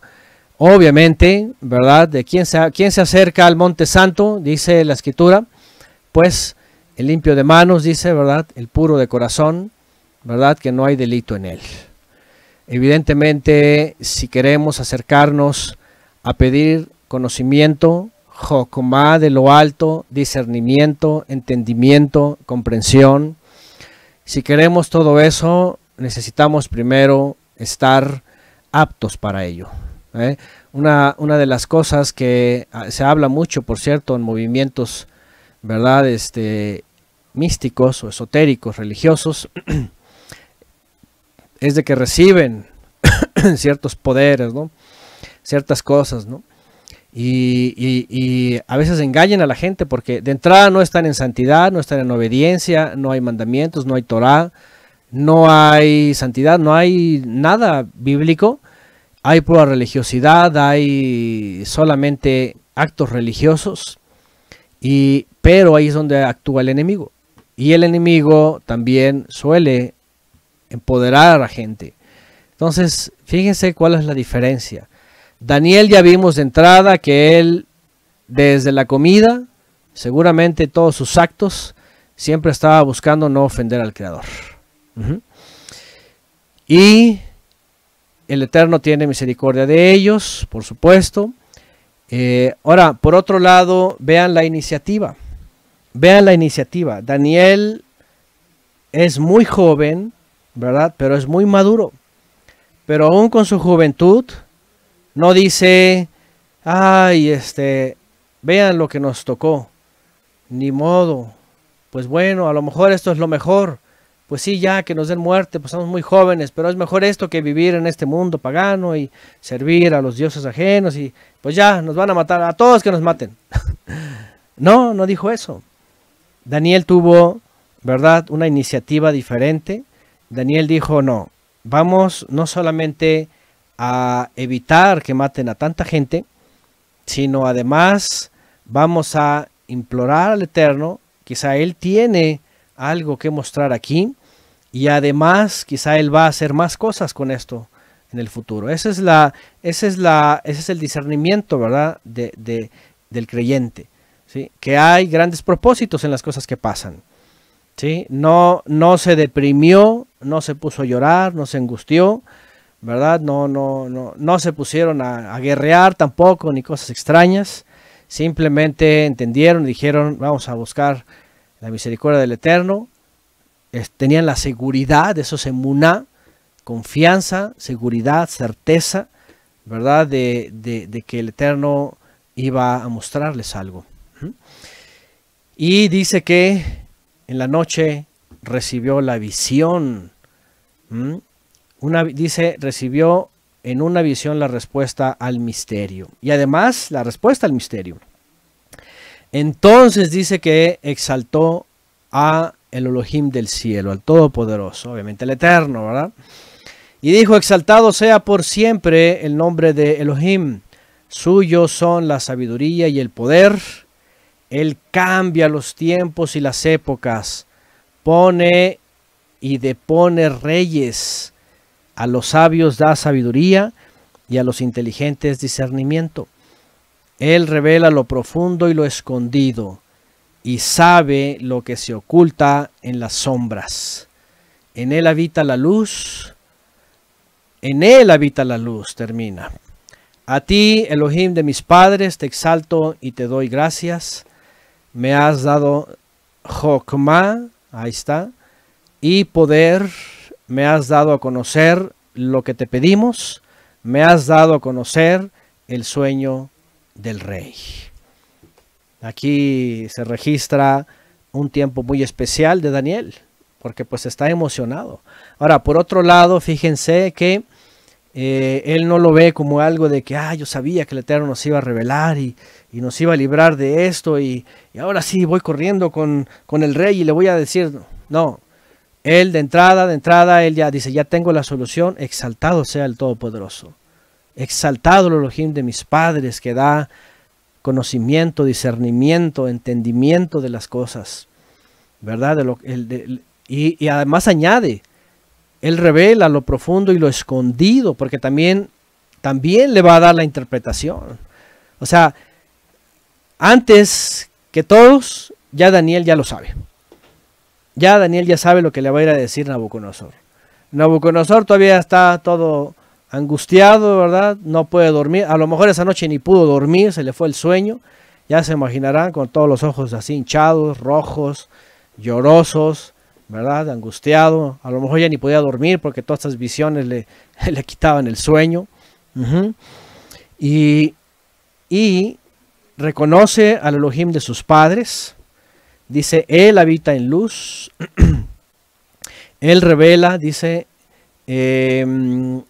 Obviamente, ¿verdad? De quién se, quién se acerca al Monte Santo, dice la Escritura, pues el limpio de manos, dice, ¿verdad? El puro de corazón, ¿verdad? Que no hay delito en él. Evidentemente, si queremos acercarnos a pedir conocimiento, Jokumá de lo alto, discernimiento, entendimiento, comprensión. Si queremos todo eso, necesitamos primero estar aptos para ello. ¿eh? Una, una, de las cosas que ah, se habla mucho, por cierto, en movimientos ¿verdad? Este, místicos o esotéricos, religiosos, [clears throat] es de que reciben [clears throat] ciertos poderes, ¿no? ciertas cosas, ¿no? Y, a veces engañan a la gente porque de entrada no están en santidad, no están en obediencia, no hay mandamientos, no hay Torah, no hay santidad, no hay nada bíblico. Hay pura religiosidad, hay solamente actos religiosos, y, pero ahí es donde actúa el enemigo. Y el enemigo también suele empoderar a la gente. Entonces, fíjense cuál es la diferencia. Daniel ya vimos de entrada que él, desde la comida, seguramente todos sus actos, siempre estaba buscando no ofender al Creador. Y el Eterno tiene misericordia de ellos, por supuesto. Eh, ahora, por otro lado, vean la iniciativa. Vean la iniciativa. Daniel es muy joven, ¿verdad? Pero es muy maduro. Pero aún con su juventud, no dice, ay, este, vean lo que nos tocó. Ni modo. Pues bueno, a lo mejor esto es lo mejor. Pues sí, ya que nos den muerte, pues somos muy jóvenes, pero es mejor esto que vivir en este mundo pagano y servir a los dioses ajenos y pues ya, nos van a matar a todos que nos maten. [laughs] no, no dijo eso. Daniel tuvo, ¿verdad?, una iniciativa diferente. Daniel dijo, no, vamos no solamente a evitar que maten a tanta gente, sino además vamos a implorar al Eterno, quizá Él tiene algo que mostrar aquí y además quizá Él va a hacer más cosas con esto en el futuro. Ese es, la, ese es, la, es el discernimiento ¿verdad? De, del creyente, ¿sí? que hay grandes propósitos en las cosas que pasan. ¿sí? No, no se deprimió, no se puso a llorar, no se angustió, ¿verdad? No, no, no, no se pusieron a, guerrear tampoco, ni cosas extrañas. Simplemente entendieron dijeron, vamos a buscar la misericordia del Eterno. tenían la seguridad, eso es emuná, confianza, seguridad, certeza, ¿verdad? De, que el Eterno iba a mostrarles algo. ¿Mm? Y dice que en la noche recibió la visión. ¿Mm? dice, recibió en una visión la respuesta al misterio. Y además la respuesta al misterio. Entonces dice que exaltó a el Elohim del cielo, al Todopoderoso, obviamente el Eterno, ¿verdad? Y dijo, exaltado sea por siempre el nombre de Elohim. Suyos son la sabiduría y el poder. Él cambia los tiempos y las épocas. Pone y depone reyes a los sabios da sabiduría y a los inteligentes discernimiento. Él revela lo profundo y lo escondido y sabe lo que se oculta en las sombras. En Él habita la luz. En Él habita la luz, termina. A ti, Elohim de mis padres, te exalto y te doy gracias. Me has dado Jokma, ahí está, y poder me has dado a conocer lo que te pedimos, me has dado a conocer el sueño del rey. Aquí se registra un tiempo muy especial de Daniel, porque pues está emocionado. Ahora, por otro lado, fíjense que eh, él no lo ve como algo de que, ah, yo sabía que el Eterno nos iba a revelar y, nos iba a librar de esto y, ahora sí voy corriendo con, con el rey y le voy a decir, no, él de entrada, de entrada, él ya dice, ya tengo la solución, exaltado sea el Todopoderoso. Exaltado el Elohim de mis padres que da conocimiento, discernimiento, entendimiento de las cosas. ¿Verdad? y, y además añade, él revela lo profundo y lo escondido, porque también, también le va a dar la interpretación. O sea, antes que todos, ya Daniel ya lo sabe. Ya Daniel ya sabe lo que le va a ir a decir Nabucodonosor. Nabucodonosor todavía está todo angustiado, ¿verdad? No puede dormir. A lo mejor esa noche ni pudo dormir, se le fue el sueño. Ya se imaginarán con todos los ojos así hinchados, rojos, llorosos, ¿verdad? Angustiado. A lo mejor ya ni podía dormir porque todas estas visiones le, [laughs] le quitaban el sueño. y, y reconoce al Elohim de sus padres, dice, Él habita en luz, [clears throat] Él revela, dice, em,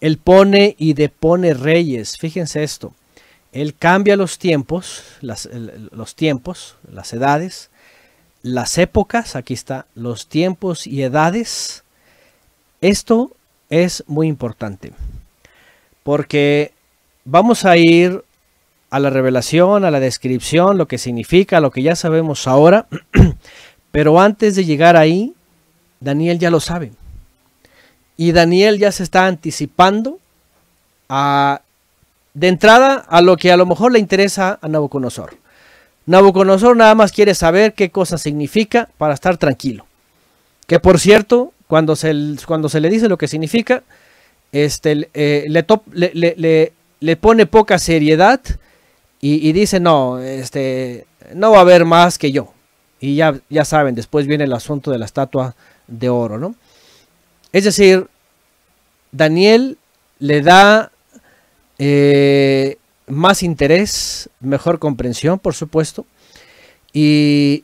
Él pone y depone reyes. Fíjense esto, Él cambia los tiempos, los tiempos, las edades, las épocas, aquí está, los tiempos y edades. Esto es muy importante, porque vamos a ir a la revelación, a la descripción, lo que significa, lo que ya sabemos ahora. [clears throat] Pero antes de llegar ahí, Daniel ya lo sabe. Y Daniel ya se está anticipando de entrada a lo que a lo mejor le interesa a Nabucodonosor. Nabucodonosor nada más quiere saber qué cosa significa para estar tranquilo. Que por cierto, cuando se, cuando se le dice lo que significa, este, le, eh, le, le, le, pone poca seriedad y, dice, no, este, no va a haber más que yo. Y ya, ya saben, después viene el asunto de la estatua de oro, ¿no? Es decir, Daniel le da eh, más interés, mejor comprensión, por supuesto, y,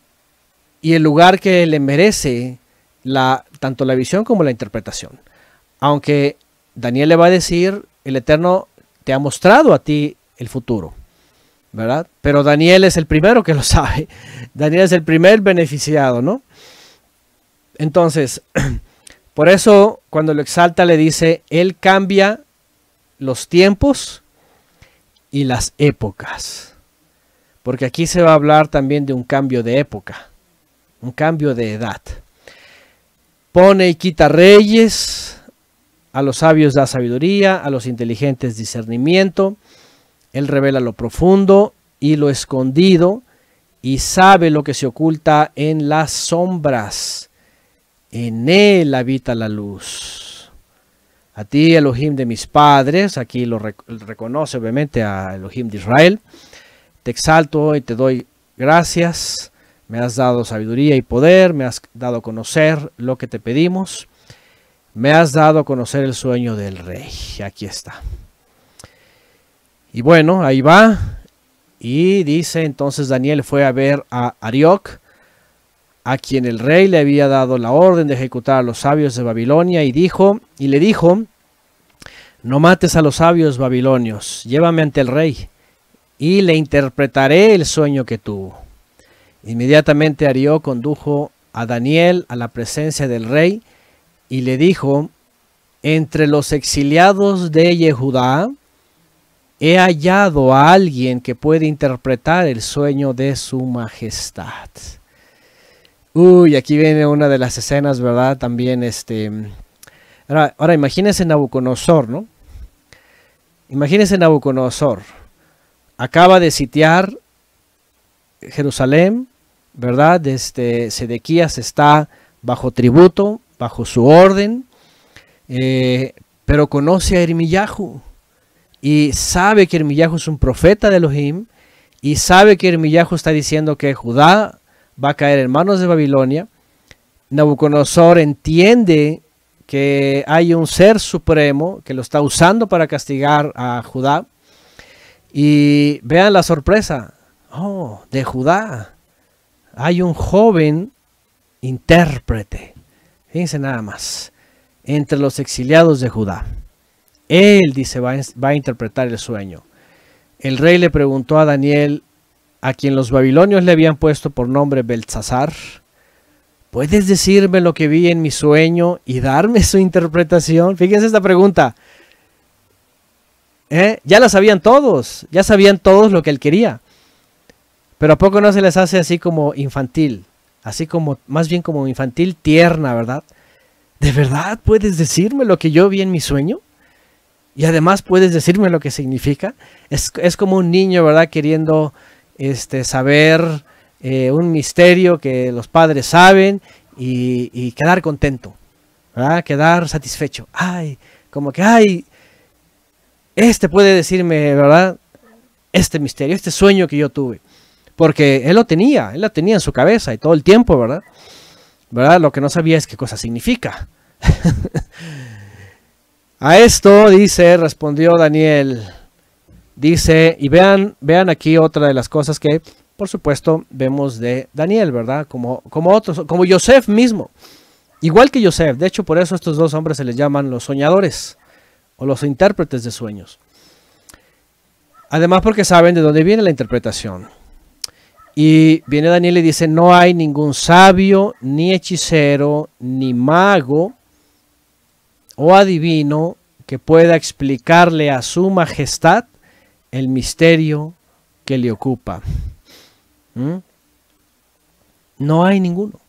y el lugar que le merece la, tanto la visión como la interpretación. Aunque Daniel le va a decir, el Eterno te ha mostrado a ti el futuro. ¿verdad? Pero Daniel es el primero que lo sabe. Daniel es el primer beneficiado, ¿no? Entonces, [clears throat] por eso cuando lo exalta le dice, Él cambia los tiempos y las épocas. Porque aquí se va a hablar también de un cambio de época, un cambio de edad. Pone y quita reyes, a los sabios da sabiduría, a los inteligentes discernimiento él revela lo profundo y lo escondido y sabe lo que se oculta en las sombras. En Él habita la luz. A ti, Elohim de mis padres, aquí lo reconoce obviamente a Elohim de Israel, te exalto y te doy gracias. Me has dado sabiduría y poder, me has dado a conocer lo que te pedimos, me has dado a conocer el sueño del rey. Aquí está. Y bueno, ahí va. Y dice entonces Daniel fue a ver a Arioc, a quien el rey le había dado la orden de ejecutar a los sabios de Babilonia, y dijo, y le dijo, no mates a los sabios babilonios, llévame ante el rey, y le interpretaré el sueño que tuvo. Inmediatamente Arioc condujo a Daniel a la presencia del rey y le dijo, entre los exiliados de Yehudá he hallado a alguien que puede interpretar el sueño de su majestad. Uy, aquí viene una de las escenas, ¿verdad? También este... Ahora, ahora imagínense Nabucodonosor, ¿no? Imagínense Nabucodonosor. Acaba de sitiar Jerusalén, ¿verdad? Este, Sedequías está bajo tributo, bajo su orden, eh, pero conoce a Ermiyahu y sabe que Hermillajo es un profeta de Elohim y sabe que Hermillajo está diciendo que Judá va a caer en manos de Babilonia. Nabucodonosor entiende que hay un ser supremo que lo está usando para castigar a Judá. Y vean la sorpresa. Oh, de Judá hay un joven intérprete. Fíjense nada más. Entre los exiliados de Judá. Él, dice, va, a interpretar el sueño. El rey le preguntó a Daniel, a quien los babilonios le habían puesto por nombre Belsasar, ¿puedes decirme lo que vi en mi sueño y darme su interpretación? Fíjense esta pregunta. ¿Eh? Ya la sabían todos, ya sabían todos lo que él quería. Pero ¿a poco no se les hace así como infantil? Así como, más bien como infantil tierna, ¿verdad? ¿De verdad puedes decirme lo que yo vi en mi sueño? y además puedes decirme lo que significa. Es, como un niño, ¿verdad? Queriendo este, saber eh, un misterio que los padres saben y, y quedar contento, ¿verdad? Quedar satisfecho. Ay, como que, ay, este puede decirme, ¿verdad? Este misterio, este sueño que yo tuve. Porque él lo tenía, él lo tenía en su cabeza y todo el tiempo, ¿verdad? ¿Verdad? Lo que no sabía es qué cosa significa. [laughs] A esto dice, respondió Daniel. Dice, y vean, vean aquí otra de las cosas que, por supuesto, vemos de Daniel, ¿verdad? Como, como otros, como Yosef mismo. Igual que Yosef, de hecho, por eso estos dos hombres se les llaman los soñadores o los intérpretes de sueños. Además, porque saben de dónde viene la interpretación. Y viene Daniel y dice, no hay ningún sabio, ni hechicero, ni mago, o adivino que pueda explicarle a su majestad el misterio que le ocupa. ¿Mm? No hay ninguno.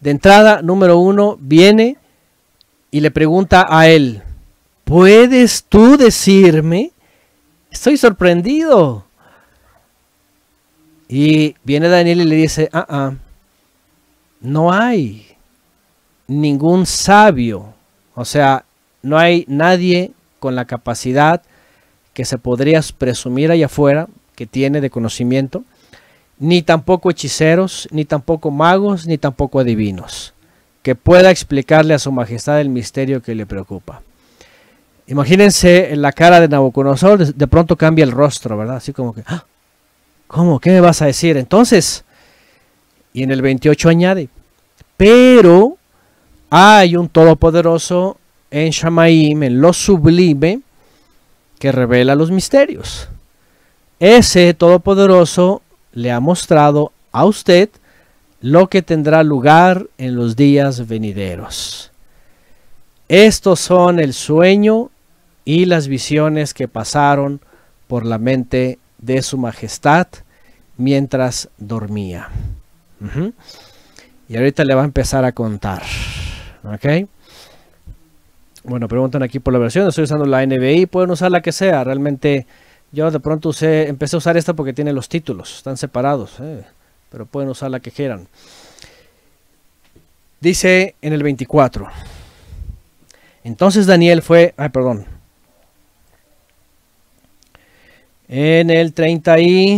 De entrada, número uno, viene y le pregunta a él, ¿puedes tú decirme? Estoy sorprendido. Y viene Daniel y le dice, ah, ah no hay ningún sabio, o sea, no hay nadie con la capacidad que se podría presumir allá afuera que tiene de conocimiento, ni tampoco hechiceros, ni tampoco magos, ni tampoco adivinos, que pueda explicarle a su majestad el misterio que le preocupa. Imagínense la cara de Nabucodonosor, de pronto cambia el rostro, ¿verdad? Así como que, ah, ¿cómo? ¿Qué me vas a decir? Entonces, y en el 28 añade, pero hay un todopoderoso en Shamaim, en lo sublime, que revela los misterios. Ese Todopoderoso le ha mostrado a usted lo que tendrá lugar en los días venideros. Estos son el sueño y las visiones que pasaron por la mente de su majestad mientras dormía. Y ahorita le va a empezar a contar. ¿ok? Bueno, preguntan aquí por la versión, estoy usando la NBI, pueden usar la que sea, realmente yo de pronto usé, empecé a usar esta porque tiene los títulos, están separados, eh, pero pueden usar la que quieran. Dice en el 24. Entonces Daniel fue, ay perdón. En el 30 y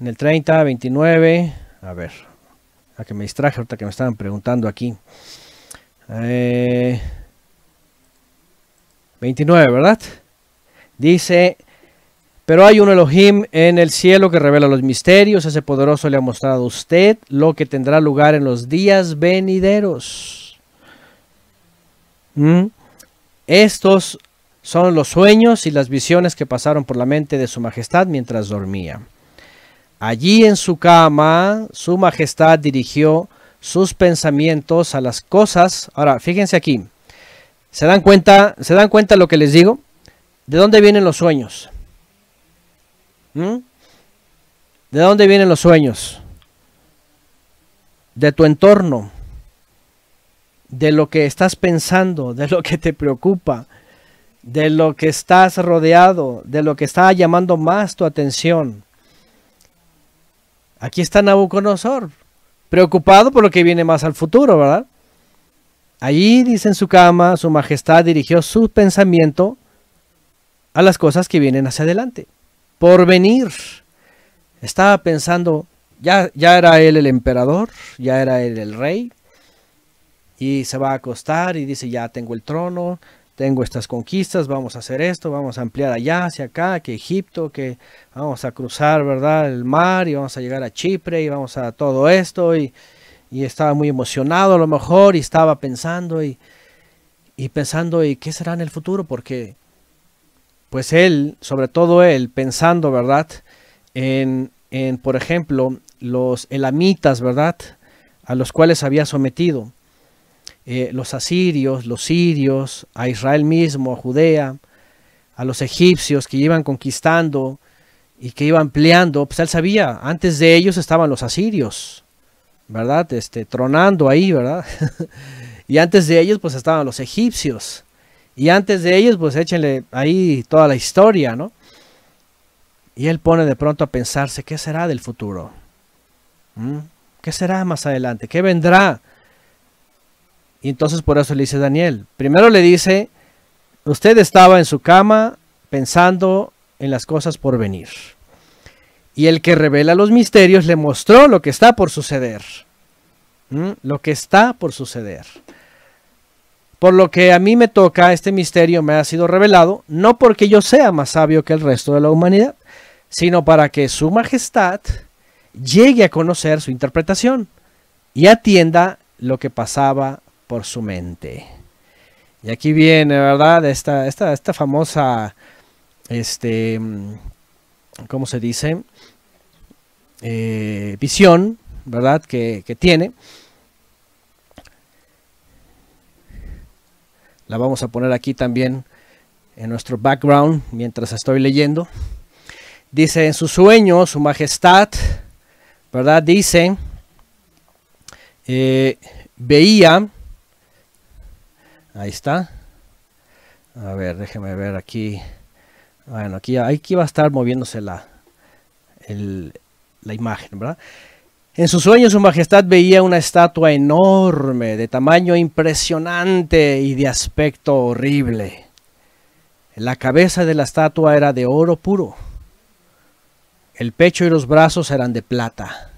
en el 30, 29, a ver, a que me distraje ahorita que me estaban preguntando aquí. Eh 29, ¿verdad? Dice, pero hay un Elohim en el cielo que revela los misterios, ese poderoso le ha mostrado a usted lo que tendrá lugar en los días venideros. ¿Mm? Estos son los sueños y las visiones que pasaron por la mente de su majestad mientras dormía. Allí en su cama, su majestad dirigió sus pensamientos a las cosas. Ahora, fíjense aquí. ¿Se dan cuenta, se dan cuenta lo que les digo? ¿De dónde vienen los sueños? ¿Mm? ¿De dónde vienen los sueños? De tu entorno, de lo que estás pensando, de lo que te preocupa, de lo que estás rodeado, de lo que está llamando más tu atención. Aquí está Nabucodonosor, preocupado por lo que viene más al futuro, ¿verdad? Allí, dice en su cama, su majestad dirigió su pensamiento a las cosas que vienen hacia adelante. Por venir. Estaba pensando, ya, ya era él el emperador, ya era él el rey, y se va a acostar y dice, ya tengo el trono, tengo estas conquistas, vamos a hacer esto, vamos a ampliar allá, hacia acá, que Egipto, que vamos a cruzar, ¿verdad? El mar y vamos a llegar a Chipre y vamos a todo esto y y estaba muy emocionado a lo mejor y estaba pensando y, y pensando y qué será en el futuro porque pues él, sobre todo él, pensando, ¿verdad? En, en por ejemplo, los elamitas, ¿verdad? A los cuales había sometido. Eh, los asirios, los sirios, a Israel mismo, a Judea, a los egipcios que iban conquistando y que iban peleando, pues él sabía, antes de ellos estaban los asirios, ¿verdad? Este, tronando ahí, ¿verdad? [laughs] y antes de ellos pues estaban los egipcios. Y antes de ellos pues échenle ahí toda la historia, ¿no? Y él pone de pronto a pensarse, ¿qué será del futuro? ¿Mm? ¿Qué será más adelante? ¿Qué vendrá? Y entonces por eso le dice Daniel, primero le dice, usted estaba en su cama pensando en las cosas por venir y el que revela los misterios le mostró lo que está por suceder. ¿Mm? Lo que está por suceder. Por lo que a mí me toca, este misterio me ha sido revelado, no porque yo sea más sabio que el resto de la humanidad, sino para que Su Majestad llegue a conocer su interpretación y atienda lo que pasaba por su mente. Y aquí viene, ¿verdad? Esta, esta, esta famosa, este, ¿cómo se dice? Eh, visión, ¿verdad?, que, tiene. La vamos a poner aquí también en nuestro background mientras estoy leyendo. Dice, en su sueño, su majestad, ¿verdad? Dice, eh, veía, ahí está, a ver, déjeme ver aquí, bueno, aquí, aquí va a estar moviéndose la, el, la imagen, ¿verdad? En su sueño, su majestad veía una estatua enorme, de tamaño impresionante y de aspecto horrible. La cabeza de la estatua era de oro puro. El pecho y los brazos eran de plata.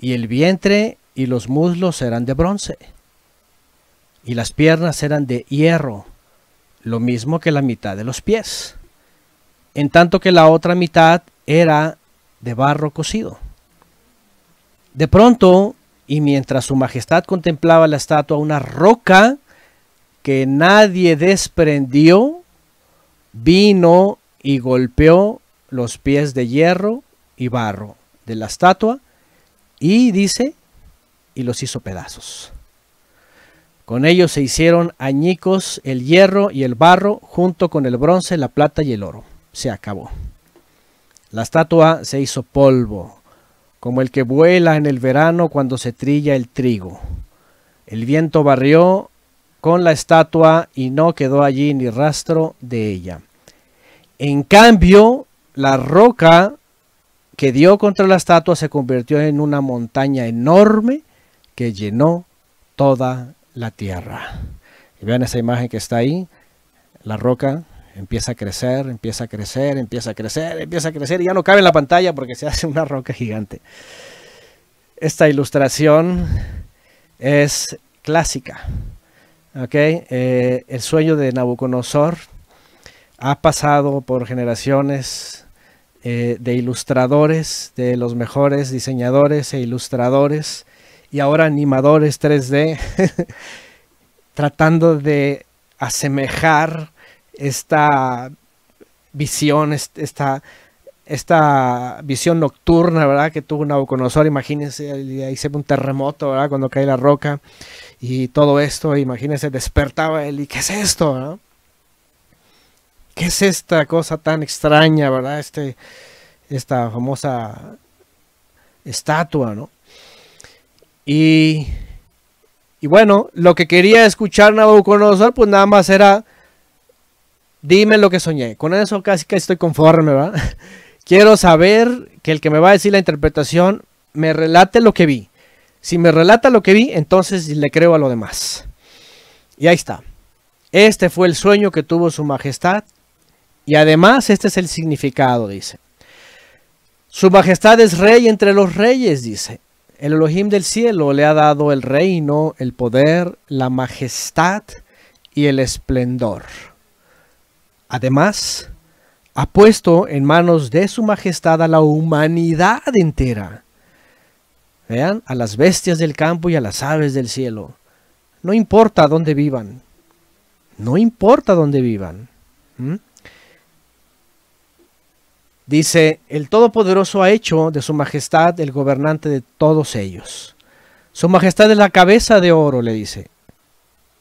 Y el vientre y los muslos eran de bronce. Y las piernas eran de hierro, lo mismo que la mitad de los pies. En tanto que la otra mitad era de barro cocido. De pronto, y mientras su majestad contemplaba la estatua, una roca que nadie desprendió, vino y golpeó los pies de hierro y barro de la estatua y dice, y los hizo pedazos. Con ellos se hicieron añicos el hierro y el barro junto con el bronce, la plata y el oro. Se acabó. La estatua se hizo polvo, como el que vuela en el verano cuando se trilla el trigo. El viento barrió con la estatua y no quedó allí ni rastro de ella. En cambio, la roca que dio contra la estatua se convirtió en una montaña enorme que llenó toda la tierra. vean esa imagen que está ahí, la roca empieza a crecer, empieza a crecer, empieza a crecer, empieza a crecer y ya no cabe en la pantalla porque se hace una roca gigante. Esta ilustración es clásica. Eh, el sueño de Nabucodonosor ha pasado por generaciones eh, de ilustradores, de los mejores diseñadores e ilustradores y ahora animadores 3D, [laughs] tratando de asemejar esta visión, esta, esta visión nocturna, ¿verdad? Que tuvo Nabucodonosor, imagínense, ahí se ve un terremoto, ¿verdad? Cuando cae la roca y todo esto, imagínense, despertaba él y ¿qué es esto? ¿Qué es esta cosa tan extraña, verdad? Este, esta famosa estatua, ¿no? Y, y bueno, lo que quería escuchar Nabucodonosor, pues nada más era Dime lo que soñé. Con eso casi que estoy conforme, ¿verdad? [laughs] Quiero saber que el que me va a decir la interpretación me relate lo que vi. Si me relata lo que vi, entonces le creo a lo demás. Y ahí está. Este fue el sueño que tuvo su majestad. Y además este es el significado, dice. Su majestad es rey entre los reyes, dice. El Elohim del cielo le ha dado el reino, el poder, la majestad y el esplendor. Además, ha puesto en manos de su majestad a la humanidad entera. Vean, a las bestias del campo y a las aves del cielo. No importa dónde vivan. No importa dónde vivan. ¿Mm? Dice, el Todopoderoso ha hecho de su majestad el gobernante de todos ellos. Su majestad es la cabeza de oro, le dice.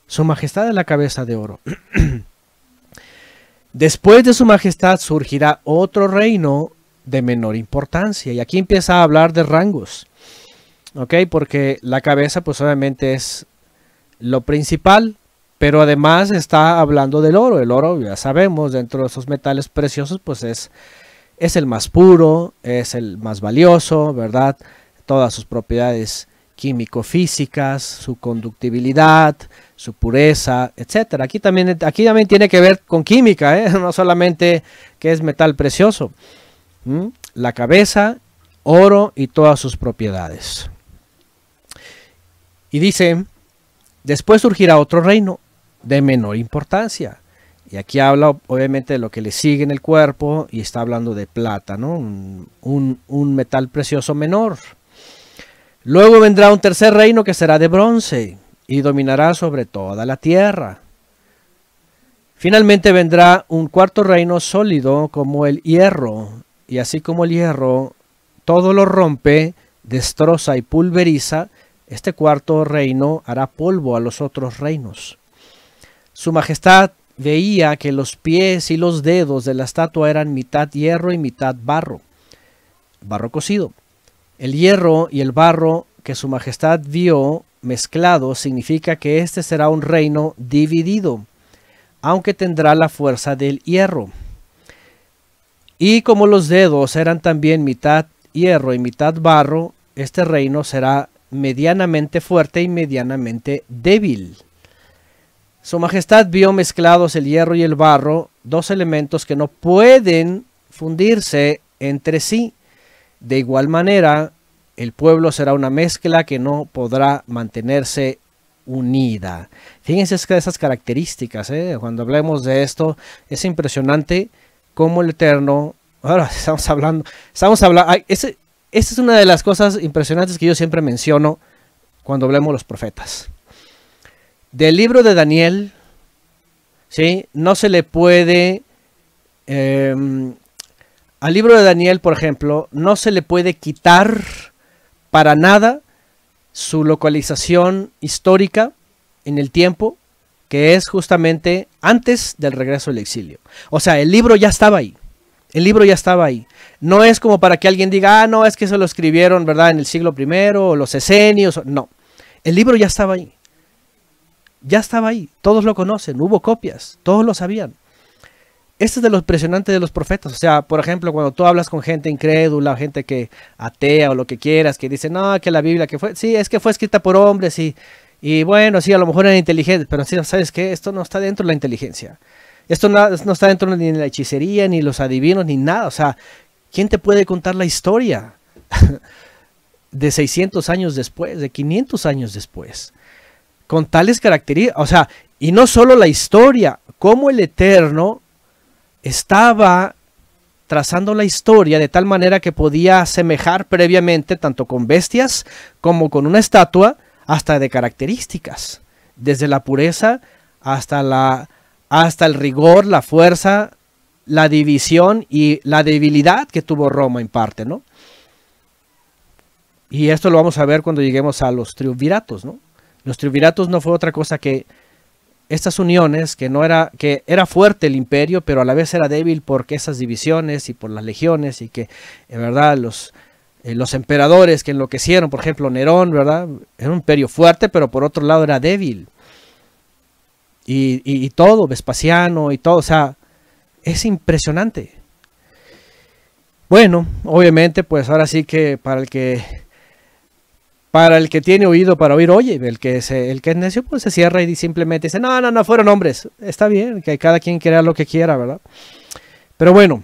Su majestad es la cabeza de oro. [clears throat] Después de su majestad surgirá otro reino de menor importancia. Y aquí empieza a hablar de rangos. ¿Ok? Porque la cabeza pues obviamente es lo principal. Pero además está hablando del oro. El oro ya sabemos, dentro de esos metales preciosos pues es, es el más puro, es el más valioso, ¿verdad? Todas sus propiedades químico-físicas, su conductibilidad, su pureza, etc. Aquí también, aquí también tiene que ver con química, ¿eh? [laughs] no solamente que es metal precioso. La cabeza, oro y todas sus propiedades. Y dice, después surgirá otro reino de menor importancia. Y aquí habla obviamente de lo que le sigue en el cuerpo y está hablando de plata, ¿no? un, un metal precioso menor. Luego vendrá un tercer reino que será de bronce y dominará sobre toda la tierra. Finalmente vendrá un cuarto reino sólido como el hierro, y así como el hierro todo lo rompe, destroza y pulveriza, este cuarto reino hará polvo a los otros reinos. Su Majestad veía que los pies y los dedos de la estatua eran mitad hierro y mitad barro, barro cocido. El hierro y el barro que su majestad vio mezclados significa que este será un reino dividido, aunque tendrá la fuerza del hierro. Y como los dedos eran también mitad hierro y mitad barro, este reino será medianamente fuerte y medianamente débil. Su Majestad vio mezclados el hierro y el barro, dos elementos que no pueden fundirse entre sí, de igual manera, el pueblo será una mezcla que no podrá mantenerse unida. Fíjense esas características, ¿eh? cuando hablemos de esto, es impresionante cómo el Eterno, ahora [laughs] estamos hablando, estamos hablando, esa es una de las cosas impresionantes que yo siempre menciono cuando hablemos de los profetas. Del libro de Daniel, ¿sí? no se le puede em, al libro de Daniel, por ejemplo, no se le puede quitar para nada su localización histórica en el tiempo, que es justamente antes del regreso del exilio. O sea, el libro ya estaba ahí. El libro ya estaba ahí. No es como para que alguien diga, ah, no, es que se lo escribieron, ¿verdad? En el siglo primero o los esenios. No. El libro ya estaba ahí. Ya estaba ahí. Todos lo conocen. Hubo copias. Todos lo sabían esto es de lo impresionante de los profetas. O sea, por ejemplo, cuando tú hablas con gente incrédula, gente que atea o lo que quieras, que dice, no, que la Biblia que fue, sí, es que fue escrita por hombres y, y bueno, sí, a lo mejor era inteligente. pero no ¿sabes qué? Esto no está dentro de la inteligencia. Esto no, está dentro ni de la hechicería, ni los adivinos, ni nada. O sea, ¿quién te puede contar la historia [laughs] de 600 años después, de 500 años después? Con tales características, o sea, y no solo la historia, Como el Eterno estaba trazando la historia de tal manera que podía asemejar previamente tanto con bestias como con una estatua, hasta de características, desde la pureza hasta, la, hasta el rigor, la fuerza, la división y la debilidad que tuvo Roma en parte, ¿no? Y esto lo vamos a ver cuando lleguemos a los triunviratos, ¿no? Los triunviratos no fue otra cosa que estas uniones, que no era, que era fuerte el imperio, pero a la vez era débil porque esas divisiones y por las legiones y que, en verdad, los, eh, los emperadores que enloquecieron, por ejemplo, Nerón, ¿verdad? Era un imperio fuerte, pero por otro lado era débil. y todo, Vespasiano y todo, o sea, es impresionante. Bueno, obviamente, pues ahora sí que para el que para el que tiene oído para oír, oye, el que, es el que es necio, pues se cierra y simplemente dice, no, no, no, fueron hombres. Está bien, que cada quien crea lo que quiera, ¿verdad? Pero bueno,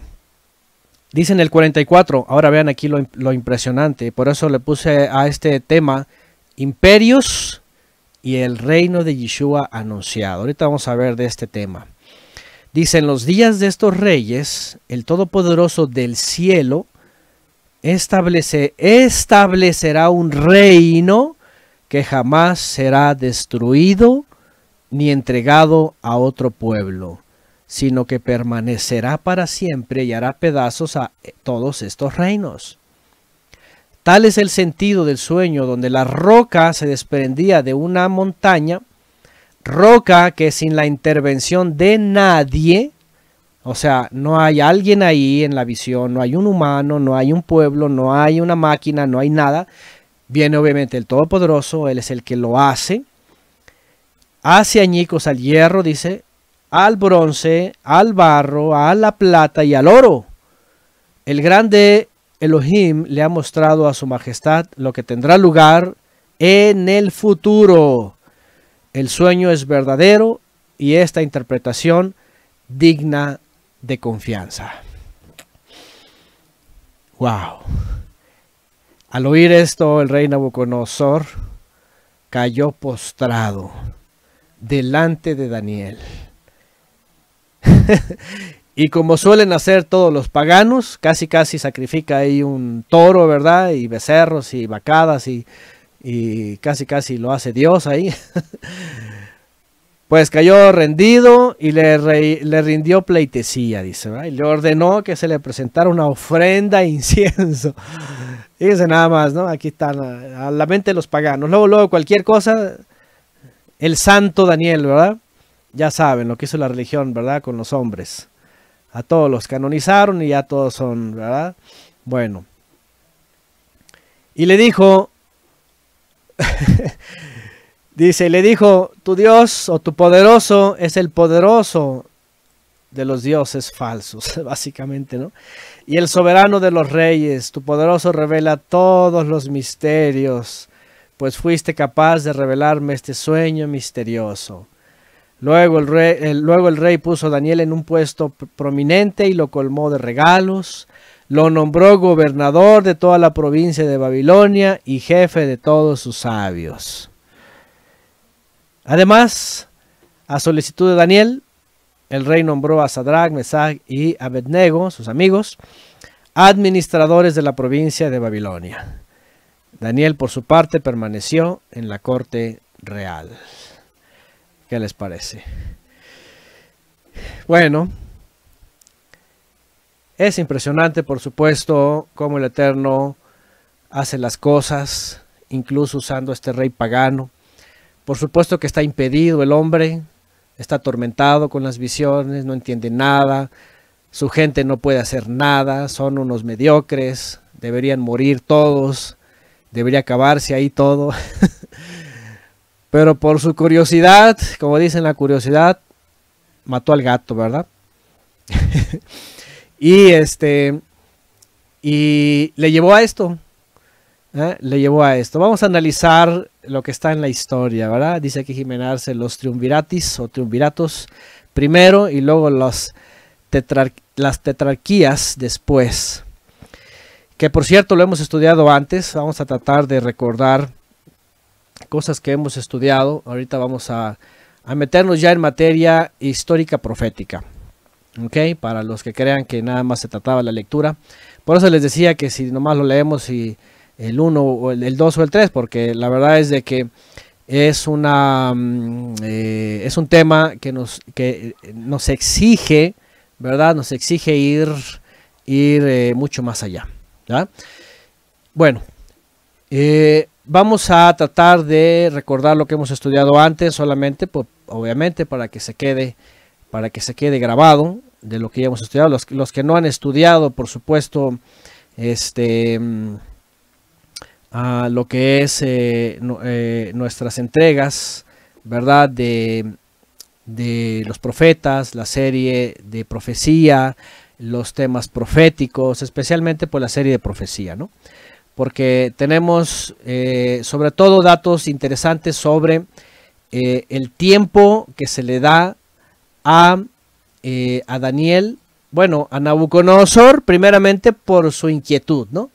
dicen el 44, ahora vean aquí lo, impresionante, por eso le puse a este tema, imperios y el reino de Yeshua anunciado. Ahorita vamos a ver de este tema. Dicen, los días de estos reyes, el Todopoderoso del cielo, establece, establecerá un reino que jamás será destruido ni entregado a otro pueblo, sino que permanecerá para siempre y hará pedazos a todos estos reinos. Tal es el sentido del sueño donde la roca se desprendía de una montaña, roca que sin la intervención de nadie o sea, no hay alguien ahí en la visión, no hay un humano, no hay un pueblo, no hay una máquina, no hay nada. Viene obviamente el Todopoderoso, Él es el que lo hace. Hace añicos al hierro, dice, al bronce, al barro, a la plata y al oro. El grande Elohim le ha mostrado a su majestad lo que tendrá lugar en el futuro. El sueño es verdadero y esta interpretación digna de confianza. Wow. Al oír esto, el rey Nabucodonosor cayó postrado delante de Daniel. [laughs] y como suelen hacer todos los paganos, casi casi sacrifica ahí un toro, ¿verdad? Y becerros y vacadas y, y casi casi lo hace Dios ahí. [laughs] Pues cayó rendido y le, le rindió pleitesía, dice, ¿verdad? y le ordenó que se le presentara una ofrenda e incienso. [laughs] Fíjense nada más, ¿no? Aquí están a la mente de los paganos. Luego, luego, cualquier cosa, el santo Daniel, ¿verdad? Ya saben lo que hizo la religión, ¿verdad? Con los hombres. A todos los canonizaron y ya todos son, ¿verdad? Bueno. Y le dijo, [laughs] Dice, le dijo, tu Dios o tu poderoso es el poderoso de los dioses falsos, [laughs] básicamente, ¿no? Y el soberano de los reyes, tu poderoso revela todos los misterios, pues fuiste capaz de revelarme este sueño misterioso. Luego el, rey, luego el rey puso a Daniel en un puesto prominente y lo colmó de regalos, lo nombró gobernador de toda la provincia de Babilonia y jefe de todos sus sabios. Además, a solicitud de Daniel, el rey nombró a Sadrach, Mesach y Abednego, sus amigos, administradores de la provincia de Babilonia. Daniel, por su parte, permaneció en la corte real. ¿Qué les parece? Bueno, es impresionante, por supuesto, cómo el Eterno hace las cosas, incluso usando este rey pagano por supuesto que está impedido el hombre, está atormentado con las visiones, no entiende nada, su gente no puede hacer nada, son unos mediocres, deberían morir todos, debería acabarse ahí todo. [laughs] Pero por su curiosidad, como dicen la curiosidad, mató al gato, ¿verdad? [laughs] y este y le llevó a esto. ¿eh? Le llevó a esto. Vamos a analizar lo que está en la historia, ¿verdad? Dice que Jiménez Arce los triunviratis o triunviratos primero y luego las tetrarquías después. Que por cierto lo hemos estudiado antes, vamos a tratar de recordar cosas que hemos estudiado. Ahorita vamos a, a meternos ya en materia histórica profética. ¿Ok? Para los que crean que nada más se trataba la lectura. Por eso les decía que si nomás lo leemos y el 1 o el 2 o el 3, porque la verdad es de que es, una, mm, eh, es un tema que nos, que eh, nos exige, ¿verdad? Nos exige ir, ir eh, mucho más allá. Bueno, vamos a tratar de recordar lo que hemos estudiado antes, solamente, pues, obviamente, para que se quede, para que se quede grabado de lo que ya hemos estudiado. Los, los que no han estudiado, por supuesto, este mm, a lo que es eh, eh, nuestras entregas, ¿verdad? De, de los profetas, la serie de profecía, los temas proféticos, especialmente por la serie de profecía, ¿no? Porque tenemos eh, sobre todo datos interesantes sobre el tiempo que se le da a, a Daniel, bueno, a Nabucodonosor, primeramente por su inquietud, ¿no?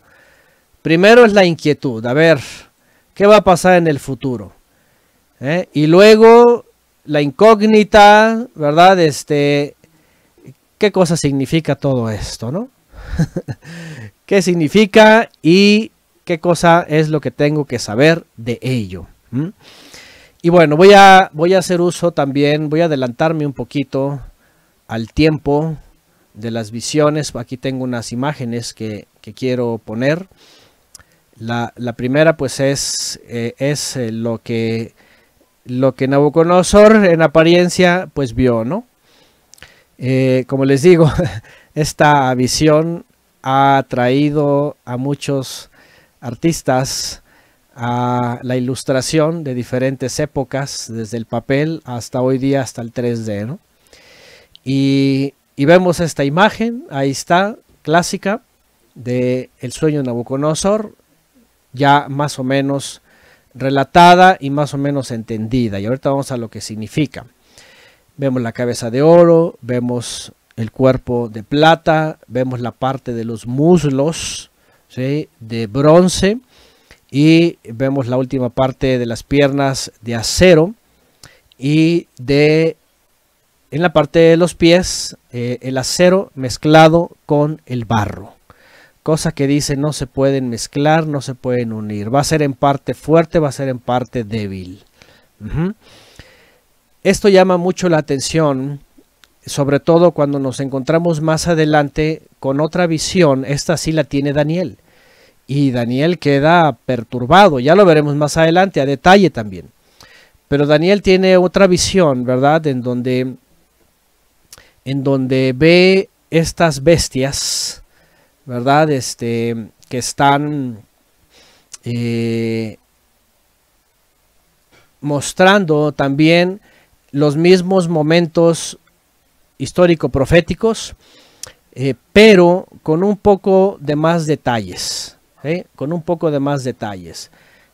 Primero es la inquietud, a ver, ¿qué va a pasar en el futuro? ¿Eh? Y luego la incógnita, ¿verdad? Este, ¿qué cosa significa todo esto, no? [laughs] ¿Qué significa y qué cosa es lo que tengo que saber de ello? ¿Mm? Y bueno, voy a, voy a hacer uso también, voy a adelantarme un poquito al tiempo de las visiones. Aquí tengo unas imágenes que quiero poner. La, primera pues es, eh, es eh, lo, que, lo que Nabucodonosor en apariencia pues vio, ¿no? Eh, como les digo, [laughs] esta visión ha traído a muchos artistas a la ilustración de diferentes épocas, desde el papel hasta hoy día, hasta el 3D. ¿no? Y, y, vemos esta imagen, ahí está, clásica, de El sueño de Nabucodonosor, ya más o menos relatada y más o menos entendida. Y ahorita vamos a lo que significa. Vemos la cabeza de oro, vemos el cuerpo de plata, vemos la parte de los muslos de bronce y vemos la última parte de las piernas de acero y de en la parte de los pies eh, el acero mezclado con el barro. Cosa que dice no se pueden mezclar, no se pueden unir. Va a ser en parte fuerte, va a ser en parte débil. Esto llama mucho la atención, sobre todo cuando nos encontramos más adelante con otra visión. Esta sí la tiene Daniel. Y Daniel queda perturbado. Ya lo veremos más adelante, a detalle también. Pero Daniel tiene otra visión, ¿verdad? En donde, en donde ve estas bestias ¿verdad? Este, que están eh, mostrando también los mismos momentos histórico-proféticos, eh, pero con un poco de más detalles, ¿eh? con un poco de más detalles.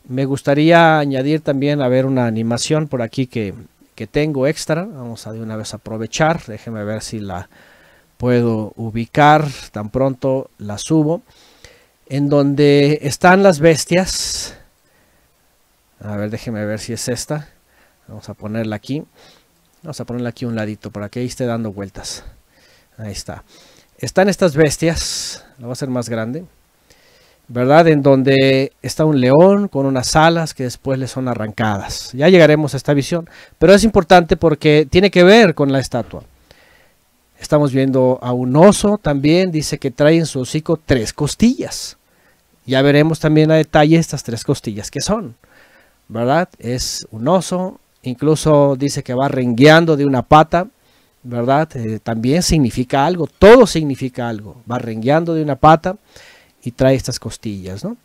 Me gustaría añadir también, a ver, una animación por aquí que, que tengo extra. Vamos a de una vez aprovechar. Déjeme ver si la, puedo ubicar tan pronto la subo en donde están las bestias a ver déjeme ver si es esta vamos a ponerla aquí vamos a ponerla aquí un ladito para que ahí esté dando vueltas ahí está están estas bestias la voy a hacer más grande ¿verdad? En donde está un león con unas alas que después le son arrancadas. Ya llegaremos a esta visión, pero es importante porque tiene que ver con la estatua. Estamos viendo a un oso también, dice que trae en su hocico tres costillas. Ya veremos también a detalle estas tres costillas que son, ¿verdad? Es un oso, incluso dice que va rengueando de una pata, ¿verdad? Eh, también significa algo, todo significa algo, va rengueando de una pata y trae estas costillas, ¿no?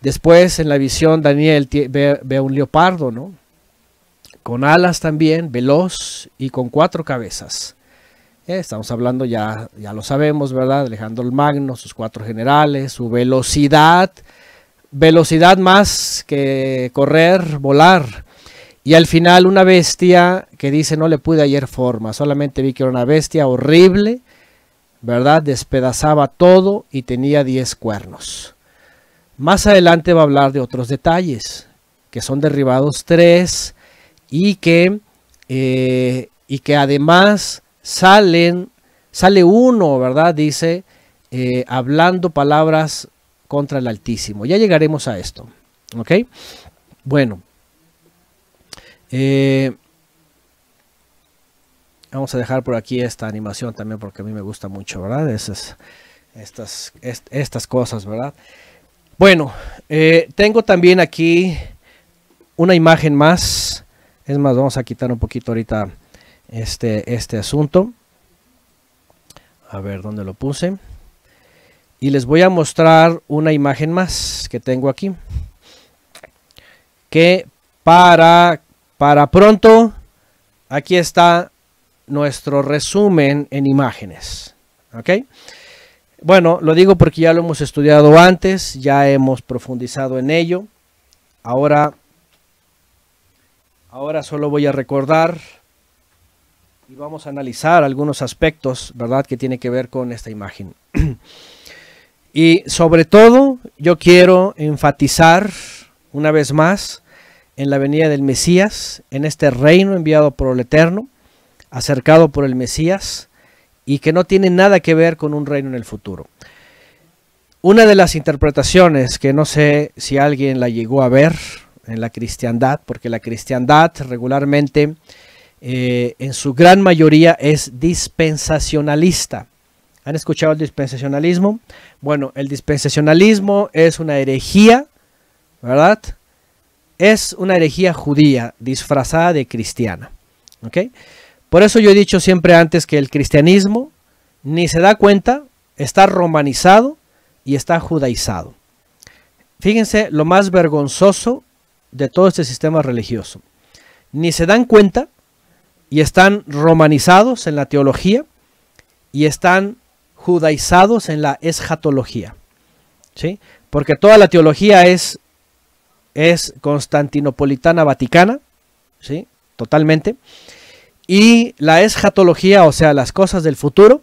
Después en la visión Daniel ve, a un leopardo, ¿no? Con alas también, veloz y con cuatro cabezas. Eh, estamos hablando, ya, ya lo sabemos, ¿verdad? Alejandro el Magno, sus cuatro generales, su velocidad, velocidad más que correr, volar. Y al final una bestia que dice no le pude ayer forma, solamente vi que era una bestia horrible, ¿verdad? Despedazaba todo y tenía diez cuernos. Más adelante va a hablar de otros detalles, que son derribados tres y que, eh, y que además salen, sale uno, ¿verdad? Dice, eh, hablando palabras contra el Altísimo. Ya llegaremos a esto, ¿ok? Bueno. Eh, vamos a dejar por aquí esta animación también porque a mí me gusta mucho, ¿verdad? Esas, estas, estas cosas, ¿verdad? Bueno, eh, tengo también aquí una imagen más. Es más, vamos a quitar un poquito ahorita este, este, asunto. A ver dónde lo puse. Y les voy a mostrar una imagen más que tengo aquí. Que para, para pronto, aquí está nuestro resumen en imágenes. ¿Ok? Bueno, lo digo porque ya lo hemos estudiado antes, ya hemos profundizado en ello. Ahora, ahora solo voy a recordar y vamos a analizar algunos aspectos, ¿verdad?, que tiene que ver con esta imagen. [clears throat] y sobre todo, yo quiero enfatizar una vez más en la venida del Mesías, en este reino enviado por el Eterno, acercado por el Mesías, y que no tiene nada que ver con un reino en el futuro. Una de las interpretaciones que no sé si alguien la llegó a ver en la cristiandad, porque la cristiandad regularmente eh, en su gran mayoría es dispensacionalista. ¿Han escuchado el dispensacionalismo? Bueno, el dispensacionalismo es una herejía, ¿verdad? Es una herejía judía disfrazada de cristiana. ¿ok? Por eso yo he dicho siempre antes que el cristianismo ni se da cuenta, está romanizado y está judaizado. Fíjense lo más vergonzoso de todo este sistema religioso. Ni se dan cuenta y están romanizados en la teología y están judaizados en la eschatología, ¿sí? Porque toda la teología es, es constantinopolitana vaticana, ¿sí? totalmente. Y la eschatología, o sea, las cosas del futuro,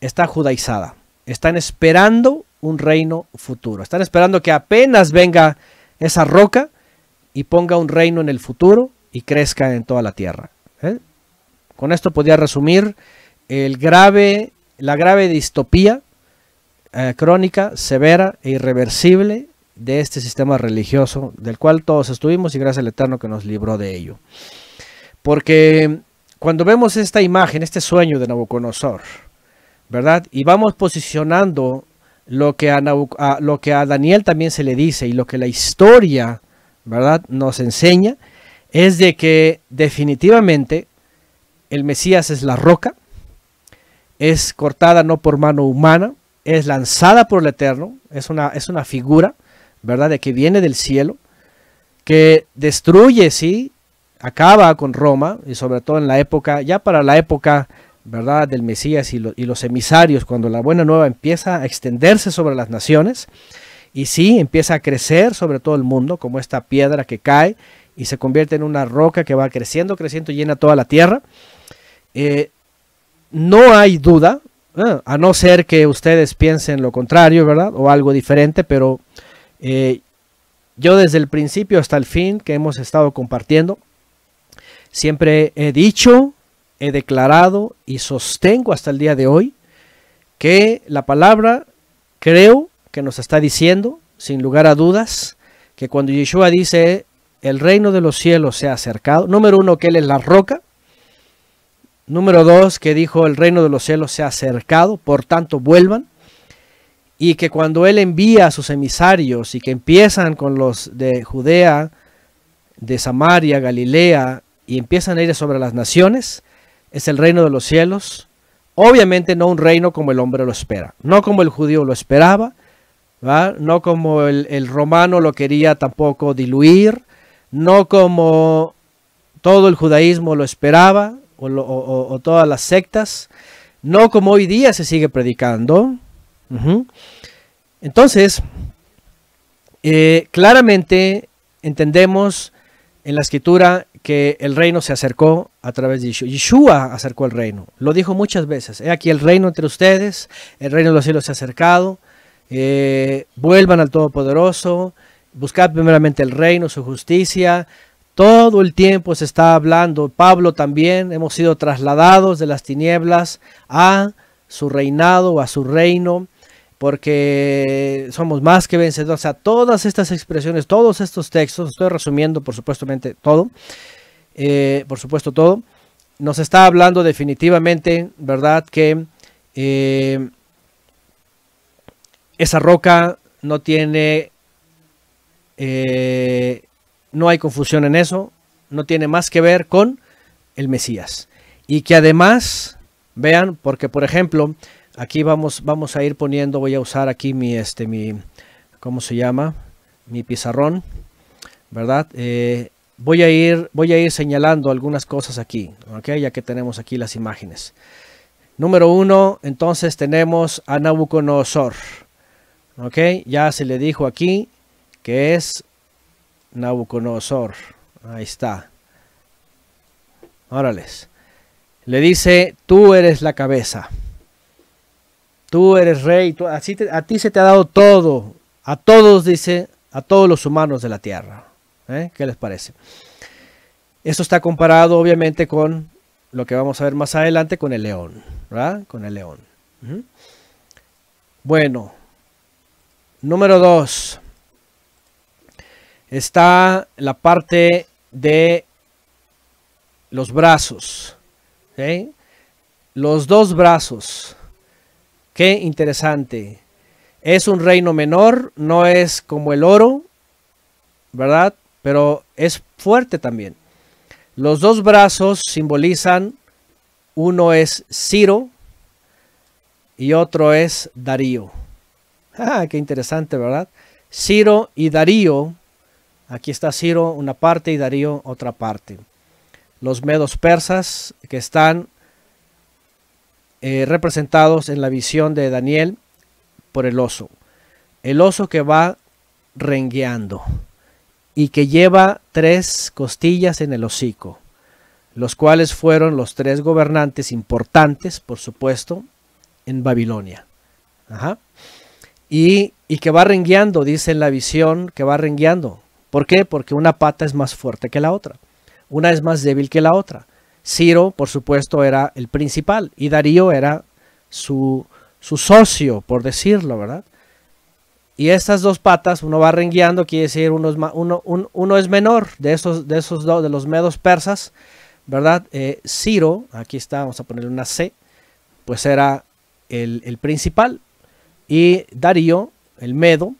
está judaizada. Están esperando un reino futuro. Están esperando que apenas venga esa roca y ponga un reino en el futuro y crezca en toda la tierra. ¿eh? Con esto podía resumir la grave distopía eh, crónica, severa e irreversible de este sistema religioso del cual todos estuvimos y gracias al Eterno que nos libró de ello. Porque cuando vemos esta imagen, este sueño de Nabucodonosor, ¿verdad? Y vamos posicionando lo que lo que a Daniel también se le dice y lo que la historia, ¿verdad? Nos enseña, es de que definitivamente el Mesías es la roca, es cortada no por mano humana, es lanzada por el Eterno, es una, es una figura, ¿verdad?, de que viene del cielo, que destruye, sí, acaba con Roma, y sobre todo en la época, ya para la época, ¿verdad?, del Mesías y, y los emisarios, cuando la buena nueva empieza a extenderse sobre las naciones, y sí, empieza a crecer sobre todo el mundo, como esta piedra que cae y se convierte en una roca que va creciendo, creciendo, y llena toda la tierra. Eh, no hay duda, eh, a no ser que ustedes piensen lo contrario, ¿verdad? O algo diferente, pero eh, yo desde el principio hasta el fin que hemos estado compartiendo, siempre he dicho, he declarado y sostengo hasta el día de hoy que la palabra creo que nos está diciendo, sin lugar a dudas, que cuando Yeshua dice el reino de los cielos se ha acercado, número uno, que Él es la roca, Número dos, que dijo el reino de los cielos se ha acercado, por tanto vuelvan. Y que cuando Él envía a sus emisarios y que empiezan con los de Judea, de Samaria, Galilea, y empiezan a ir sobre las naciones, es el reino de los cielos. Obviamente no un reino como el hombre lo espera, no como el judío lo esperaba, no como el romano lo quería tampoco diluir, no como todo el judaísmo lo esperaba, o, todas las sectas, no como hoy día se sigue predicando. Entonces, eh, claramente entendemos en la escritura que el reino se acercó a través de Yeshua. Yeshua acercó el reino. Lo dijo muchas veces. He aquí el reino entre ustedes, el reino de los cielos se ha acercado. Eh, vuelvan al Todopoderoso, buscad primeramente el reino, su justicia, todo el tiempo se está hablando. Pablo también hemos sido trasladados de las tinieblas a su reinado, a su reino, porque somos más que vencedores. O sea, todas estas expresiones, todos estos textos, estoy resumiendo por supuesto todo, eh, por supuesto todo, nos está hablando definitivamente, ¿verdad? Que eh, esa roca no tiene eh, no hay confusión en eso, no tiene más que ver con el Mesías. Y que además, vean, porque por ejemplo, aquí vamos, vamos a ir poniendo, voy a usar aquí mi, este, mi, ¿cómo se llama? Mi pizarrón, ¿verdad? Eh, voy, a ir, voy a ir señalando algunas cosas aquí, ¿ok? Ya que tenemos aquí las imágenes. Número uno, entonces tenemos a Nabucodonosor, ¿ok? Ya se le dijo aquí que es Nabucodonosor. Ahí está. Órales. Le dice, tú eres la cabeza. Tú eres rey. así a ti se te ha dado todo. A todos, dice, a todos los humanos de la tierra. ¿Eh? ¿Qué les parece? Esto está comparado, obviamente, con lo que vamos a ver más adelante, con el león. ¿Verdad? Con el león. Bueno. Número dos está la parte de los brazos. Los dos brazos. Qué interesante. Es un reino menor, no es como el oro, ¿verdad? Pero es fuerte también. Los dos brazos simbolizan, uno es Ciro y otro es Darío. Ah, qué interesante, ¿verdad? Ciro y Darío Aquí está Ciro una parte y Darío otra parte. Los medos persas que están eh, representados en la visión de Daniel por el oso. El oso que va rengueando y que lleva tres costillas en el hocico, los cuales fueron los tres gobernantes importantes, por supuesto, en Babilonia. Y, y que va rengueando, dice en la visión, que va rengueando, ¿Por qué? Porque una pata es más fuerte que la otra, una es más débil que la otra. Ciro, por supuesto, era el principal y Darío era su, su socio, por decirlo, ¿verdad? Y estas dos patas, uno va rengueando, quiere decir uno es, es menor de esos, de esos dos, de los medos persas, ¿verdad? Eh, Ciro, aquí está, vamos a ponerle una C, pues era el, el principal. Y Darío, el medo,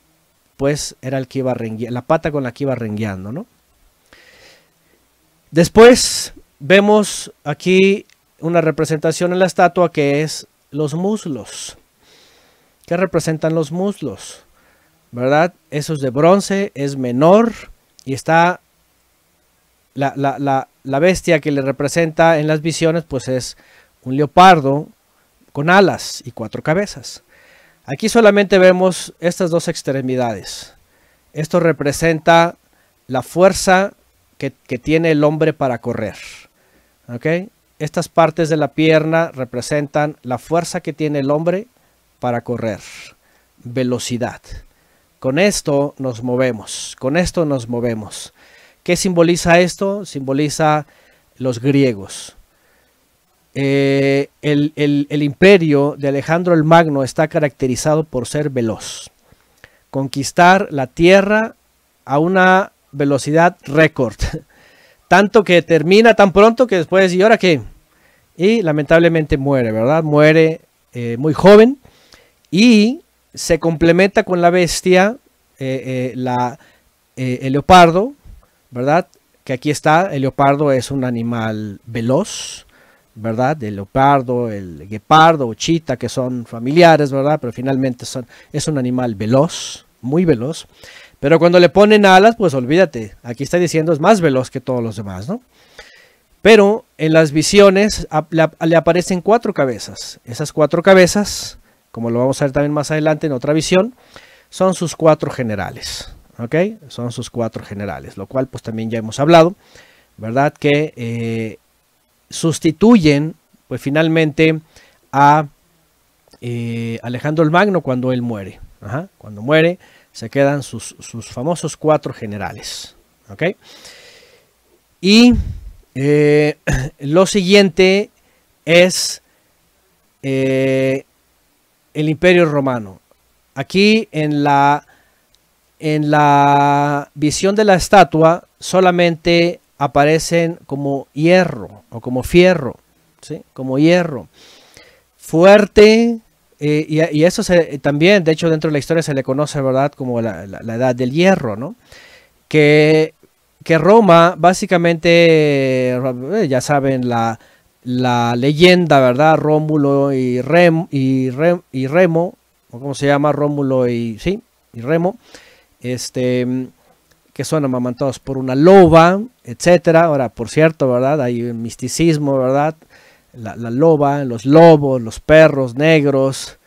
pues era el que iba la pata con la que iba rengueando, ¿no? Después vemos aquí una representación en la estatua que es los muslos. ¿Qué representan los muslos? ¿Verdad? Eso es de bronce, es menor y está la, la, la bestia que le representa en las visiones, pues es un leopardo con alas y cuatro cabezas. Aquí solamente vemos estas dos extremidades. Esto representa la fuerza que, tiene el hombre para correr. Estas partes de la pierna representan la fuerza que tiene el hombre para correr. Velocidad. Con esto nos movemos. Con esto nos movemos. ¿Qué simboliza esto? Simboliza los griegos. Eh, el, imperio de Alejandro el Magno está caracterizado por ser veloz, conquistar la tierra a una velocidad récord, [laughs] tanto que termina tan pronto que después, ¿y ahora qué? Y lamentablemente muere, ¿verdad? Muere eh, muy joven y se complementa con la bestia, eh, el leopardo, ¿verdad? Que aquí está, el leopardo es un animal veloz, ¿verdad? Del leopardo, el guepardo o chita, que son familiares, ¿verdad? Pero finalmente son, es un animal veloz, muy veloz. Pero cuando le ponen alas, pues olvídate, aquí está diciendo es más veloz que todos los demás, ¿no? Pero en las visiones le, aparecen cuatro cabezas. Esas cuatro cabezas, como lo vamos a ver también más adelante en otra visión, son sus cuatro generales, ¿ok? Son sus cuatro generales, lo cual pues también ya hemos hablado, ¿verdad? Que eh, sustituyen, pues finalmente, a eh, Alejandro el Magno cuando él muere. cuando muere, se quedan sus, famosos cuatro generales. ¿okay? Y eh, [clears throat] lo siguiente es eh, el Imperio Romano. Aquí en la, en la visión de la estatua solamente aparecen como hierro o como fierro, ¿sí? como hierro. Fuerte, eh, y, eso también, de hecho, dentro de la historia se le conoce, ¿verdad?, como la, edad del hierro, ¿no? Que, que Roma, básicamente, eh, ya saben, la, leyenda, ¿verdad? Rómulo y, Rem, y, y Remo, ¿cómo se llama, Rómulo y, sí, y Remo, este, que son amamantados por una loba, etcétera. Ahora, por cierto, ¿verdad? Hay un misticismo, ¿verdad? La, loba, los lobos, los perros negros.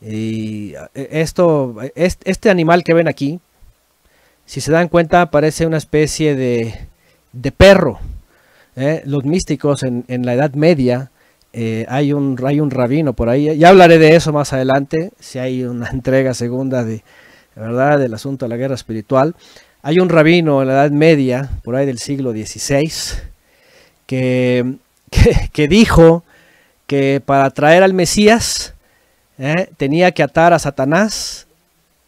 Y eh, esto, este animal que ven aquí, si se dan cuenta, parece una especie de, perro. ¿eh? Los místicos en, la Edad Media, eh, hay, un, rabino por ahí, ya hablaré de eso más adelante, si hay una [laughs] entrega segunda de, ¿verdad? del asunto de la guerra espiritual. Hay un rabino en la Edad Media, por ahí del siglo XVI, que, que, dijo que para traer al Mesías eh, tenía que atar a Satanás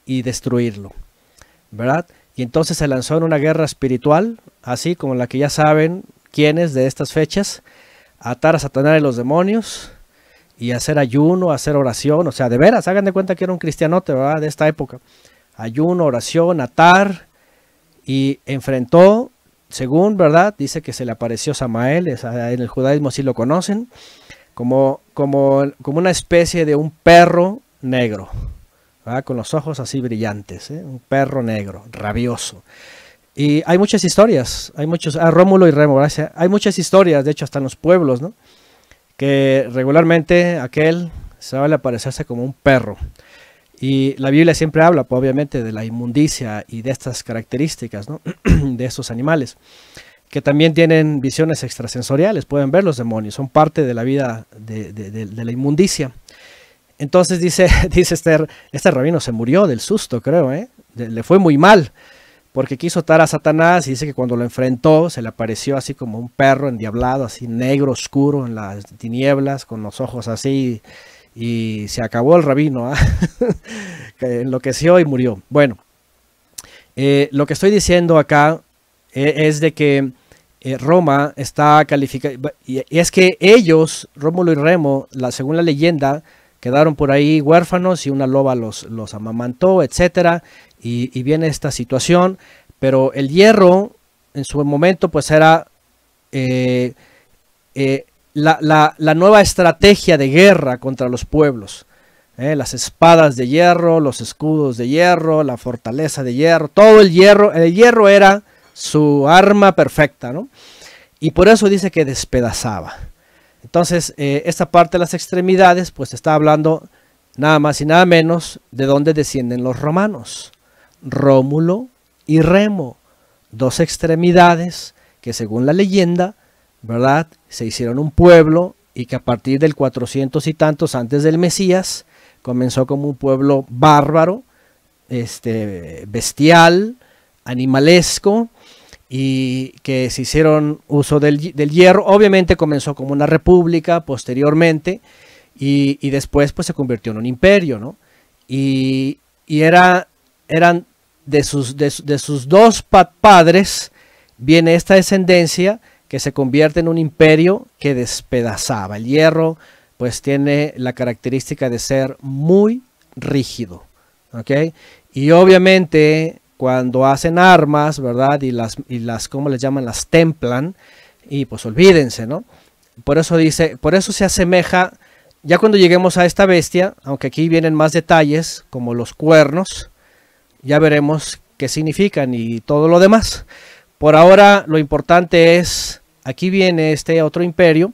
y destruirlo, ¿verdad? Y entonces se lanzó en una guerra espiritual, así como la que ya saben quiénes de estas fechas, atar a Satanás y los demonios y hacer ayuno, hacer oración, o sea, de veras, hagan de cuenta que era un cristianote, ¿verdad? De esta época. Ayuno, oración, atar, y enfrentó, según verdad, dice que se le apareció Samael, ah, en el judaísmo sí lo conocen, como, como, como una especie de un perro negro, con los ojos así brillantes, ¿eh? un perro negro, rabioso. Y hay muchas historias, hay muchos, a ah, Rómulo y Remo, hay muchas historias, de hecho, hasta en los pueblos, Que regularmente aquel se aparecerse como un perro. Y la Biblia siempre habla, pues, obviamente, de la inmundicia y de estas características, [clears throat] de estos animales, que también tienen visiones extrasensoriales, pueden ver los demonios, son parte de la vida de, la inmundicia. Entonces dice, [laughs] dice Esther, este rabino se murió del susto, creo, ¿eh? le fue muy mal, porque quiso atar a Satanás y dice que cuando lo enfrentó se le apareció así como un perro endiablado, así negro, oscuro, en las tinieblas, con los ojos así y se acabó el rabino, ¿ah? [laughs] enloqueció y murió. Bueno, eh, lo que estoy diciendo acá eh, es de que eh, Roma está calificada, y es que ellos, Rómulo y Remo, la, según la leyenda, quedaron por ahí huérfanos y una loba los, los amamantó, etc. Y, viene esta situación, pero el hierro en su momento pues era la, nueva estrategia de guerra contra los pueblos. ¿eh? Las espadas de hierro, los escudos de hierro, la fortaleza de hierro, todo el hierro. El hierro era su arma perfecta, ¿no? Y por eso dice que despedazaba. Entonces, eh, esta parte de las extremidades, pues está hablando nada más y nada menos de dónde descienden los romanos. Rómulo y Remo, dos extremidades que según la leyenda, ¿verdad? se hicieron un pueblo y que a partir del 400 y tantos antes del Mesías comenzó como un pueblo bárbaro, este, bestial, animalesco, y que se hicieron uso del, hierro. Obviamente comenzó como una república posteriormente y, después pues se convirtió en un imperio, ¿no? Y, era, eran de sus, de, de sus dos padres, viene esta descendencia que se convierte en un imperio que despedazaba. El hierro pues tiene la característica de ser muy rígido. ¿okay? Y obviamente cuando hacen armas, ¿verdad? Y las, y las, ¿cómo les llaman? Las templan. Y pues olvídense, ¿no? Por eso dice, por eso se asemeja, ya cuando lleguemos a esta bestia, aunque aquí vienen más detalles, como los cuernos, ya veremos qué significan y todo lo demás. Por ahora lo importante es aquí viene este otro imperio,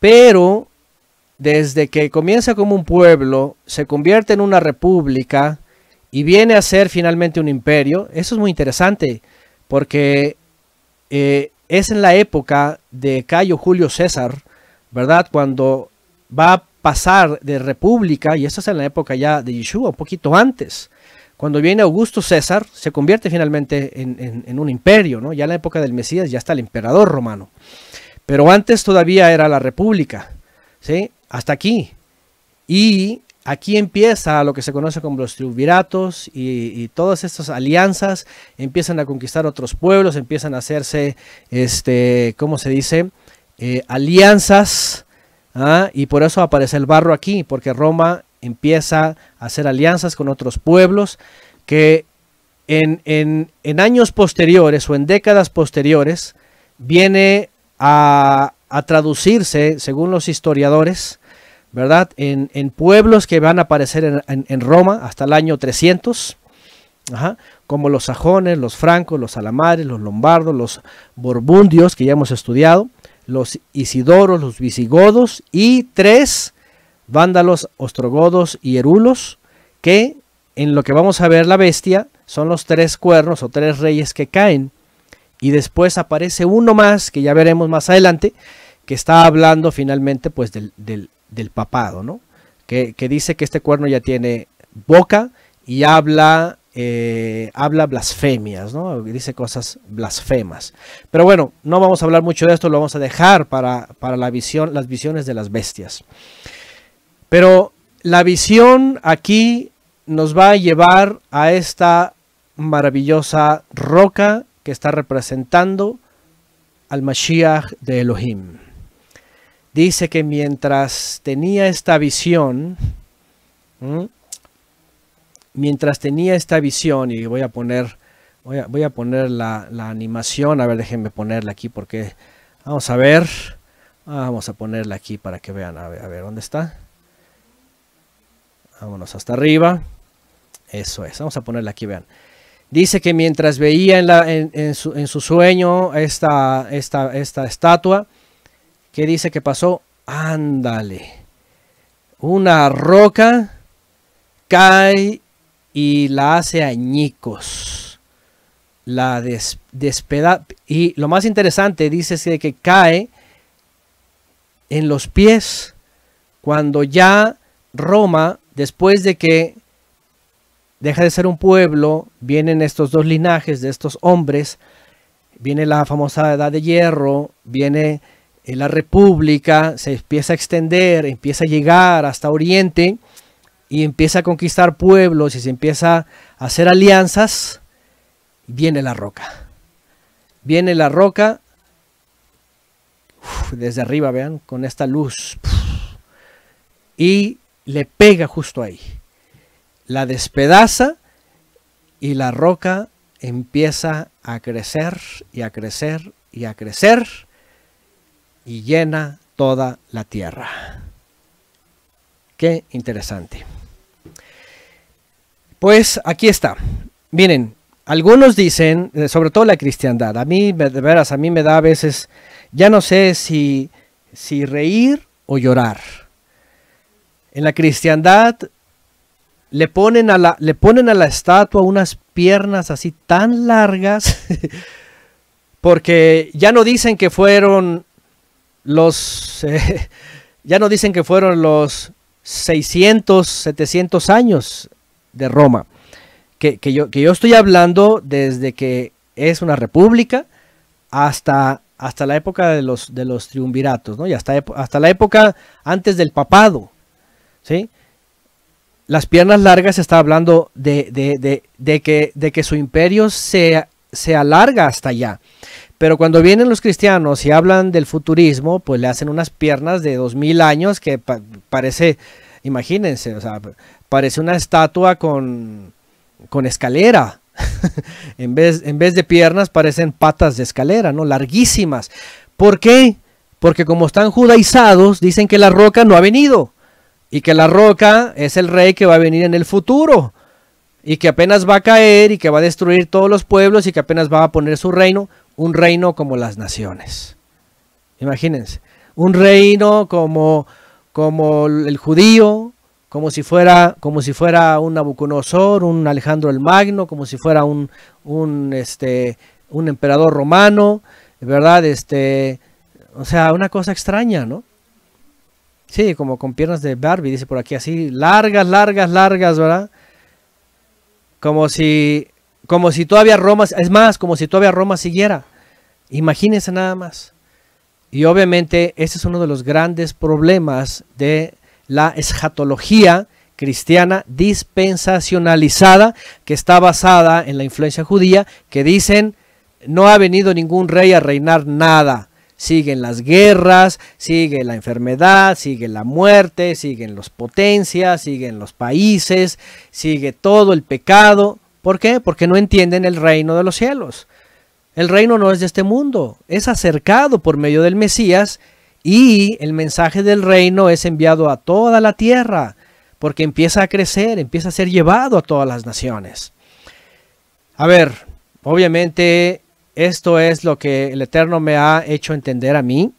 pero desde que comienza como un pueblo, se convierte en una república y viene a ser finalmente un imperio. Eso es muy interesante porque eh, es en la época de Cayo Julio César, ¿verdad? Cuando va a pasar de república, y esto es en la época ya de Yeshua, un poquito antes, cuando viene Augusto César, se convierte finalmente en, un imperio, ¿no? Ya en la época del Mesías ya está el emperador romano. Pero antes todavía era la república, ¿sí? Hasta aquí. Y aquí empieza lo que se conoce como los triunviratos y, todas estas alianzas empiezan a conquistar otros pueblos, empiezan a hacerse, este, ¿cómo se dice? Eh, alianzas, ¿ah? y por eso aparece el barro aquí, porque Roma empieza a hacer alianzas con otros pueblos que en, años posteriores o en décadas posteriores viene a, traducirse, según los historiadores, ¿verdad? En, pueblos que van a aparecer en, Roma hasta el año 300, como los sajones, los francos, los alamares, los lombardos, los borbundios, que ya hemos estudiado, los isidoros, los visigodos, y tres vándalos, ostrogodos y erulos, que en lo que vamos a ver la bestia son los tres cuernos o tres reyes que caen. Y después aparece uno más, que ya veremos más adelante, que está hablando finalmente pues del, papado, ¿no? Que, dice que este cuerno ya tiene boca y habla, eh, habla blasfemias, ¿no? Dice cosas blasfemas. Pero bueno, no vamos a hablar mucho de esto, lo vamos a dejar para, para la visión, las visiones de las bestias. Pero la visión aquí nos va a llevar a esta maravillosa roca que está representando al Mashiach de Elohim. Dice que mientras tenía esta visión, mientras tenía esta visión, y voy a poner, voy a, poner la, animación, a ver, déjenme ponerla aquí porque, vamos a ver, ah, vamos a ponerla aquí para que vean, a ver ¿dónde está? Vámonos hasta arriba. Eso es. Vamos a ponerla aquí, vean. Dice que mientras veía en, su, sueño esta, esta, esta estatua, ¿Qué dice que pasó? Ándale. Una roca cae y la hace añicos. La despeda. Y lo más interesante, dice que cae en los pies cuando ya Roma después de que deja de ser un pueblo, vienen estos dos linajes de estos hombres, viene la famosa Edad de Hierro, viene eh, la República, se empieza a extender, empieza a llegar hasta Oriente y empieza a conquistar pueblos y se empieza a hacer alianzas, viene la roca. Viene la roca desde arriba, vean, con esta luz. y le pega justo ahí. La despedaza y la roca empieza a crecer y a crecer y a crecer y llena toda la tierra. Qué interesante. Pues aquí está. Miren, algunos dicen, eh, sobre todo la cristiandad, a mí de veras, a mí me da a veces, ya no sé si, si reír o llorar. En la cristiandad le ponen a la, le ponen a la estatua unas piernas así tan largas, [laughs] porque ya no dicen que fueron los, eh, ya no dicen que fueron los 600, 700 años de Roma, que, que, yo, estoy hablando desde que es una república hasta, hasta la época de los, de los triunviratos, ¿no? y hasta, hasta la época antes del papado las piernas largas está hablando de, de, que, su imperio se, se alarga hasta allá. Pero cuando vienen los cristianos y hablan del futurismo, pues le hacen unas piernas de 2000 años que parece, imagínense, o sea, parece una estatua con, con escalera. [laughs] en, vez, en vez de piernas parecen patas de escalera, ¿no? Larguísimas. ¿Por qué? Porque como están judaizados, dicen que la roca no ha venido y que la roca es el rey que va a venir en el futuro y que apenas va a caer y que va a destruir todos los pueblos y que apenas va a poner su reino, un reino como las naciones. Imagínense, un reino como, como el judío, como si fuera, como si fuera un Nabucodonosor, un Alejandro el Magno, como si fuera un, un, este, un emperador romano, ¿verdad? Este, o sea, una cosa extraña, ¿no? Sí, como con piernas de Barbie, dice por aquí, así, largas, largas, largas, ¿verdad? Como si, como si todavía Roma, es más, como si todavía Roma siguiera. Imagínense nada más. Y obviamente ese es uno de los grandes problemas de la escatología cristiana dispensacionalizada que está basada en la influencia judía, que dicen, no ha venido ningún rey a reinar nada siguen las guerras, sigue la enfermedad, sigue la muerte, siguen las potencias, siguen los países, sigue todo el pecado. ¿Por qué? Porque no entienden el reino de los cielos. El reino no es de este mundo, es acercado por medio del Mesías y el mensaje del reino es enviado a toda la tierra, porque empieza a crecer, empieza a ser llevado a todas las naciones. A ver, obviamente esto es lo que el Eterno me ha hecho entender a mí,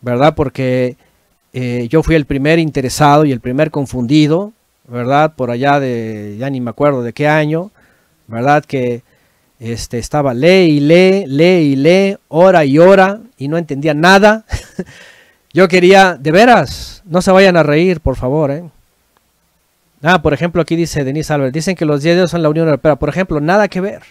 ¿verdad? Porque eh, yo fui el primer interesado y el primer confundido, ¿verdad? Por allá de, ya ni me acuerdo de qué año, ¿verdad? Que este, estaba lee y lee, lee y lee, hora y hora, y no entendía nada. [laughs] yo quería, de veras, no se vayan a reír, por favor, ¿eh? Ah, por ejemplo, aquí dice Denise Albert, dicen que los 10 son la Unión Europea. Por ejemplo, nada que ver.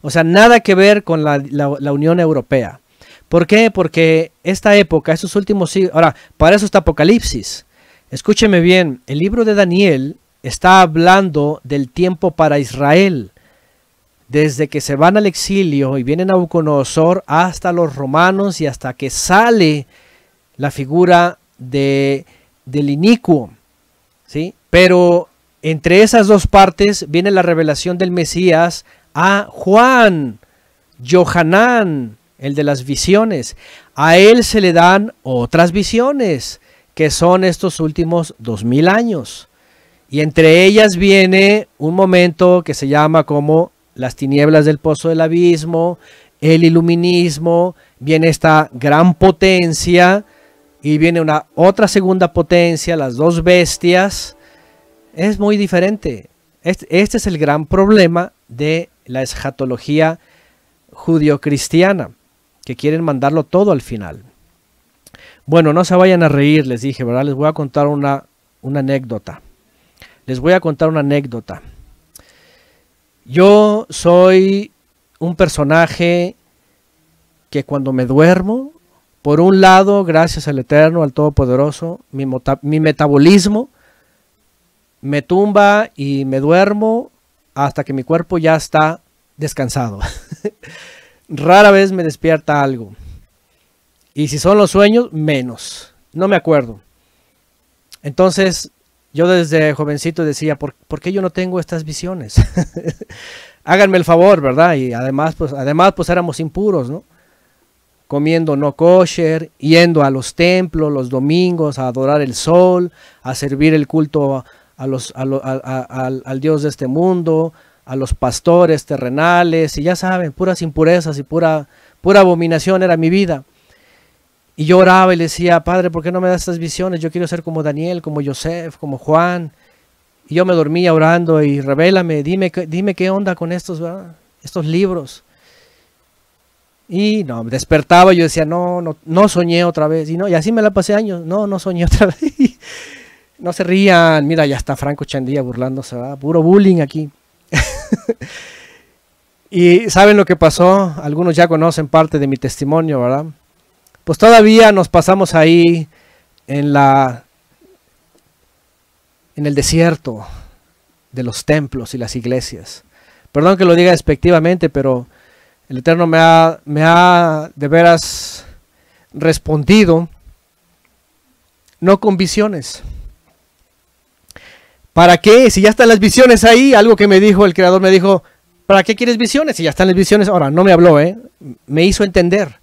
O sea, nada que ver con la, la, Unión Europea. ¿Por qué? Porque esta época, estos últimos siglos, ahora, para eso está Apocalipsis. Escúcheme bien, el libro de Daniel está hablando del tiempo para Israel, desde que se van al exilio y vienen a Buconosor hasta los romanos y hasta que sale la figura de, del inicuo. ¿sí? Pero entre esas dos partes viene la revelación del Mesías a Juan, Johanán, el de las visiones. A él se le dan otras visiones, que son estos últimos dos mil años. Y entre ellas viene un momento que se llama como las tinieblas del pozo del abismo, el iluminismo, viene esta gran potencia y viene una otra segunda potencia, las dos bestias. Es muy diferente. Este, este es el gran problema de la escatología judio-cristiana, que quieren mandarlo todo al final. Bueno, no se vayan a reír, les dije, ¿verdad? Les voy a contar una, anécdota. Les voy a contar una anécdota. Yo soy un personaje que cuando me duermo, por un lado, gracias al Eterno, al Todopoderoso, mi, mi metabolismo me tumba y me duermo hasta que mi cuerpo ya está descansado. [laughs] Rara vez me despierta algo. Y si son los sueños, menos. No me acuerdo. Entonces, yo desde jovencito decía, ¿por, qué yo no tengo estas visiones? [laughs] Háganme el favor, ¿verdad? Y además, pues, además, pues éramos impuros, ¿no? Comiendo no kosher, yendo a los templos los domingos a adorar el sol, a servir el culto a los, a lo, al, Dios de este mundo, a los pastores terrenales, y ya saben, puras impurezas y pura, pura abominación era mi vida. Y yo oraba y le decía, Padre, ¿por qué no me das estas visiones? Yo quiero ser como Daniel, como Joseph, como Juan. Y yo me dormía orando y revélame, dime, dime qué onda con estos, estos libros. Y no, me despertaba y yo decía, no, no, no soñé otra vez. Y, no, y así me la pasé años, no, no soñé [laughs] otra vez. No se rían, mira, ya está Franco Chandía burlándose, ¿verdad? Puro bullying aquí. [laughs] y saben lo que pasó, algunos ya conocen parte de mi testimonio, ¿verdad? Pues todavía nos pasamos ahí en la en el desierto de los templos y las iglesias. Perdón que lo diga despectivamente, pero el Eterno me me ha de veras respondido, no con visiones, ¿Para qué? Si ya están las visiones ahí, algo que me dijo el creador, me dijo, ¿para qué quieres visiones? Si ya están las visiones, ahora no me habló, ¿eh? me hizo entender.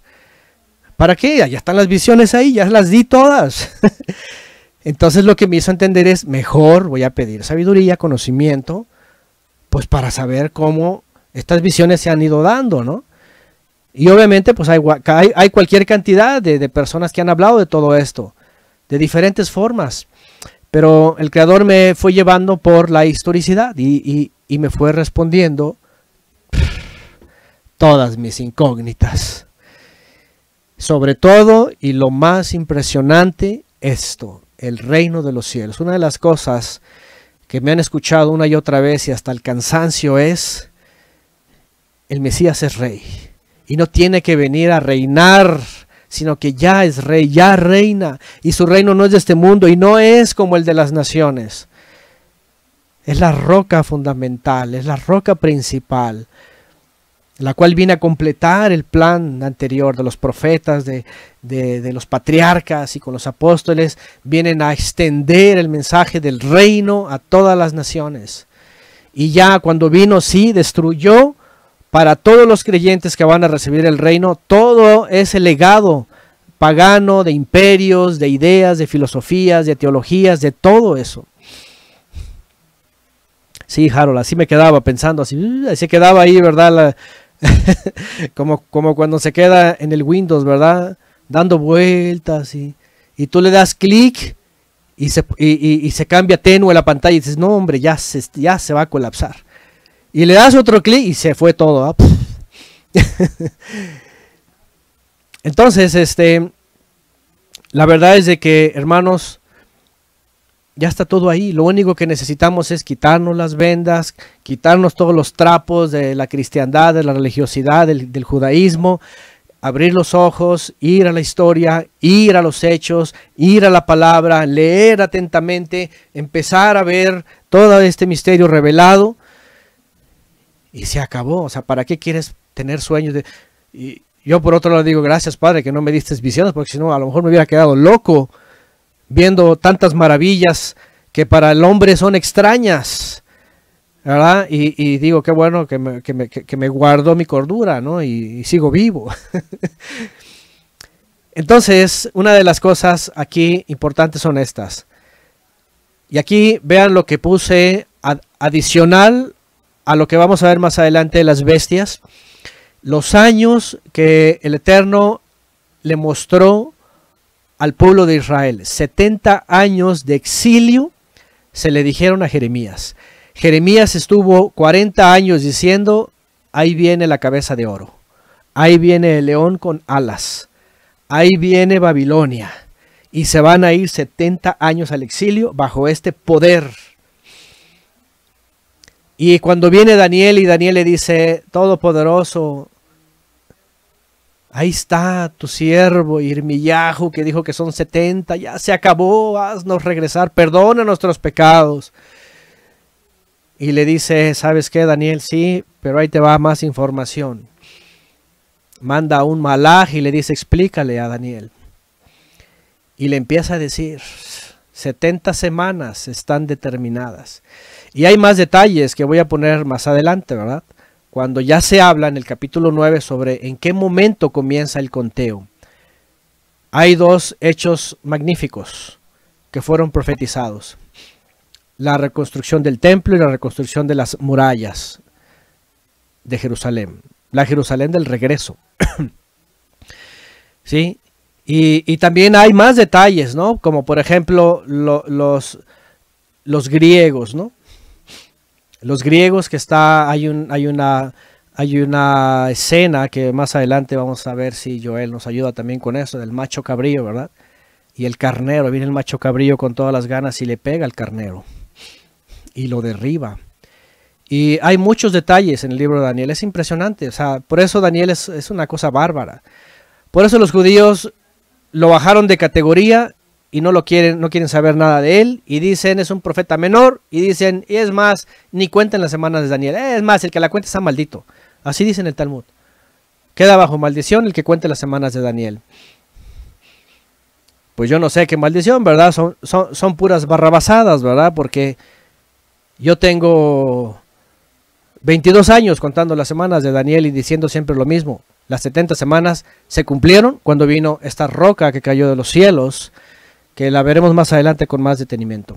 ¿Para qué? Ya están las visiones ahí, ya las di todas. [laughs] Entonces lo que me hizo entender es, mejor voy a pedir sabiduría, conocimiento, pues para saber cómo estas visiones se han ido dando, ¿no? Y obviamente pues hay, cualquier cantidad de personas que han hablado de todo esto, de diferentes formas. Pero el creador me fue llevando por la historicidad y, me fue respondiendo todas mis incógnitas. Sobre todo y lo más impresionante, esto, el reino de los cielos. Una de las cosas que me han escuchado una y otra vez y hasta el cansancio es, el Mesías es rey y no tiene que venir a reinar sino que ya es rey, ya reina, y su reino no es de este mundo y no es como el de las naciones. Es la roca fundamental, es la roca principal, la cual viene a completar el plan anterior de los profetas, de, de, los patriarcas y con los apóstoles, vienen a extender el mensaje del reino a todas las naciones. Y ya cuando vino, sí, destruyó para todos los creyentes que van a recibir el reino, todo ese legado pagano de imperios, de ideas, de filosofías, de teologías, de todo eso. Sí, Harold, así me quedaba pensando, así, uh, se quedaba ahí, ¿verdad? [laughs] como, como cuando se queda en el Windows, ¿verdad? Dando vueltas y, tú le das clic y se, se cambia tenue la pantalla y dices, no, hombre, ya ya se va a colapsar. Y le das otro clic y se fue todo. ¿ah? [laughs] Entonces, este, la verdad es de que, hermanos, ya está todo ahí. Lo único que necesitamos es quitarnos las vendas, quitarnos todos los trapos de la cristiandad, de la religiosidad, del, judaísmo, abrir los ojos, ir a la historia, ir a los hechos, ir a la palabra, leer atentamente, empezar a ver todo este misterio revelado y se acabó. O sea, ¿para qué quieres tener sueños? De... Y yo por otro lado digo, gracias Padre que no me diste visiones, porque si no, a lo mejor me hubiera quedado loco viendo tantas maravillas que para el hombre son extrañas. Y, digo, qué bueno que me, que, me, guardó mi cordura, ¿no? Y, sigo vivo. [laughs] Entonces, una de las cosas aquí importantes son estas. Y aquí vean lo que puse adicional a lo que vamos a ver más adelante de las bestias, los años que el Eterno le mostró al pueblo de Israel, 70 años de exilio, se le dijeron a Jeremías. Jeremías estuvo 40 años diciendo, ahí viene la cabeza de oro, ahí viene el león con alas, ahí viene Babilonia, y se van a ir 70 años al exilio bajo este poder y cuando viene Daniel y Daniel le dice, Todopoderoso, ahí está tu siervo Irmillahu que dijo que son 70, ya se acabó, haznos regresar, perdona nuestros pecados. Y le dice, ¿sabes qué, Daniel? Sí, pero ahí te va más información. Manda un malaj y le dice, explícale a Daniel. Y le empieza a decir, 70 semanas están determinadas. Y hay más detalles que voy a poner más adelante, ¿verdad? Cuando ya se habla en el capítulo 9 sobre en qué momento comienza el conteo. Hay dos hechos magníficos que fueron profetizados. La reconstrucción del templo y la reconstrucción de las murallas de Jerusalén. La Jerusalén del regreso. [coughs] ¿Sí? Y, también hay más detalles, ¿no? Como por ejemplo los, los griegos, ¿no? Los griegos que está, hay, un, hay una hay una escena que más adelante vamos a ver si Joel nos ayuda también con eso, del macho cabrío, ¿verdad? Y el carnero, viene el macho cabrío con todas las ganas y le pega al carnero y lo derriba. Y hay muchos detalles en el libro de Daniel, es impresionante, o sea, por eso Daniel es una cosa bárbara. Por eso los judíos lo bajaron de categoría y no lo quieren, no quieren saber nada de él y dicen es un profeta menor y dicen, y es más, ni cuenten las semanas de Daniel, eh, es más, el que la cuenta está maldito. Así dicen el Talmud. Queda bajo maldición el que cuente las semanas de Daniel. Pues yo no sé qué maldición, ¿verdad? Son, son, son puras barrabasadas, ¿verdad? Porque yo tengo 22 años contando las semanas de Daniel y diciendo siempre lo mismo. Las 70 semanas se cumplieron cuando vino esta roca que cayó de los cielos, que la veremos más adelante con más detenimiento.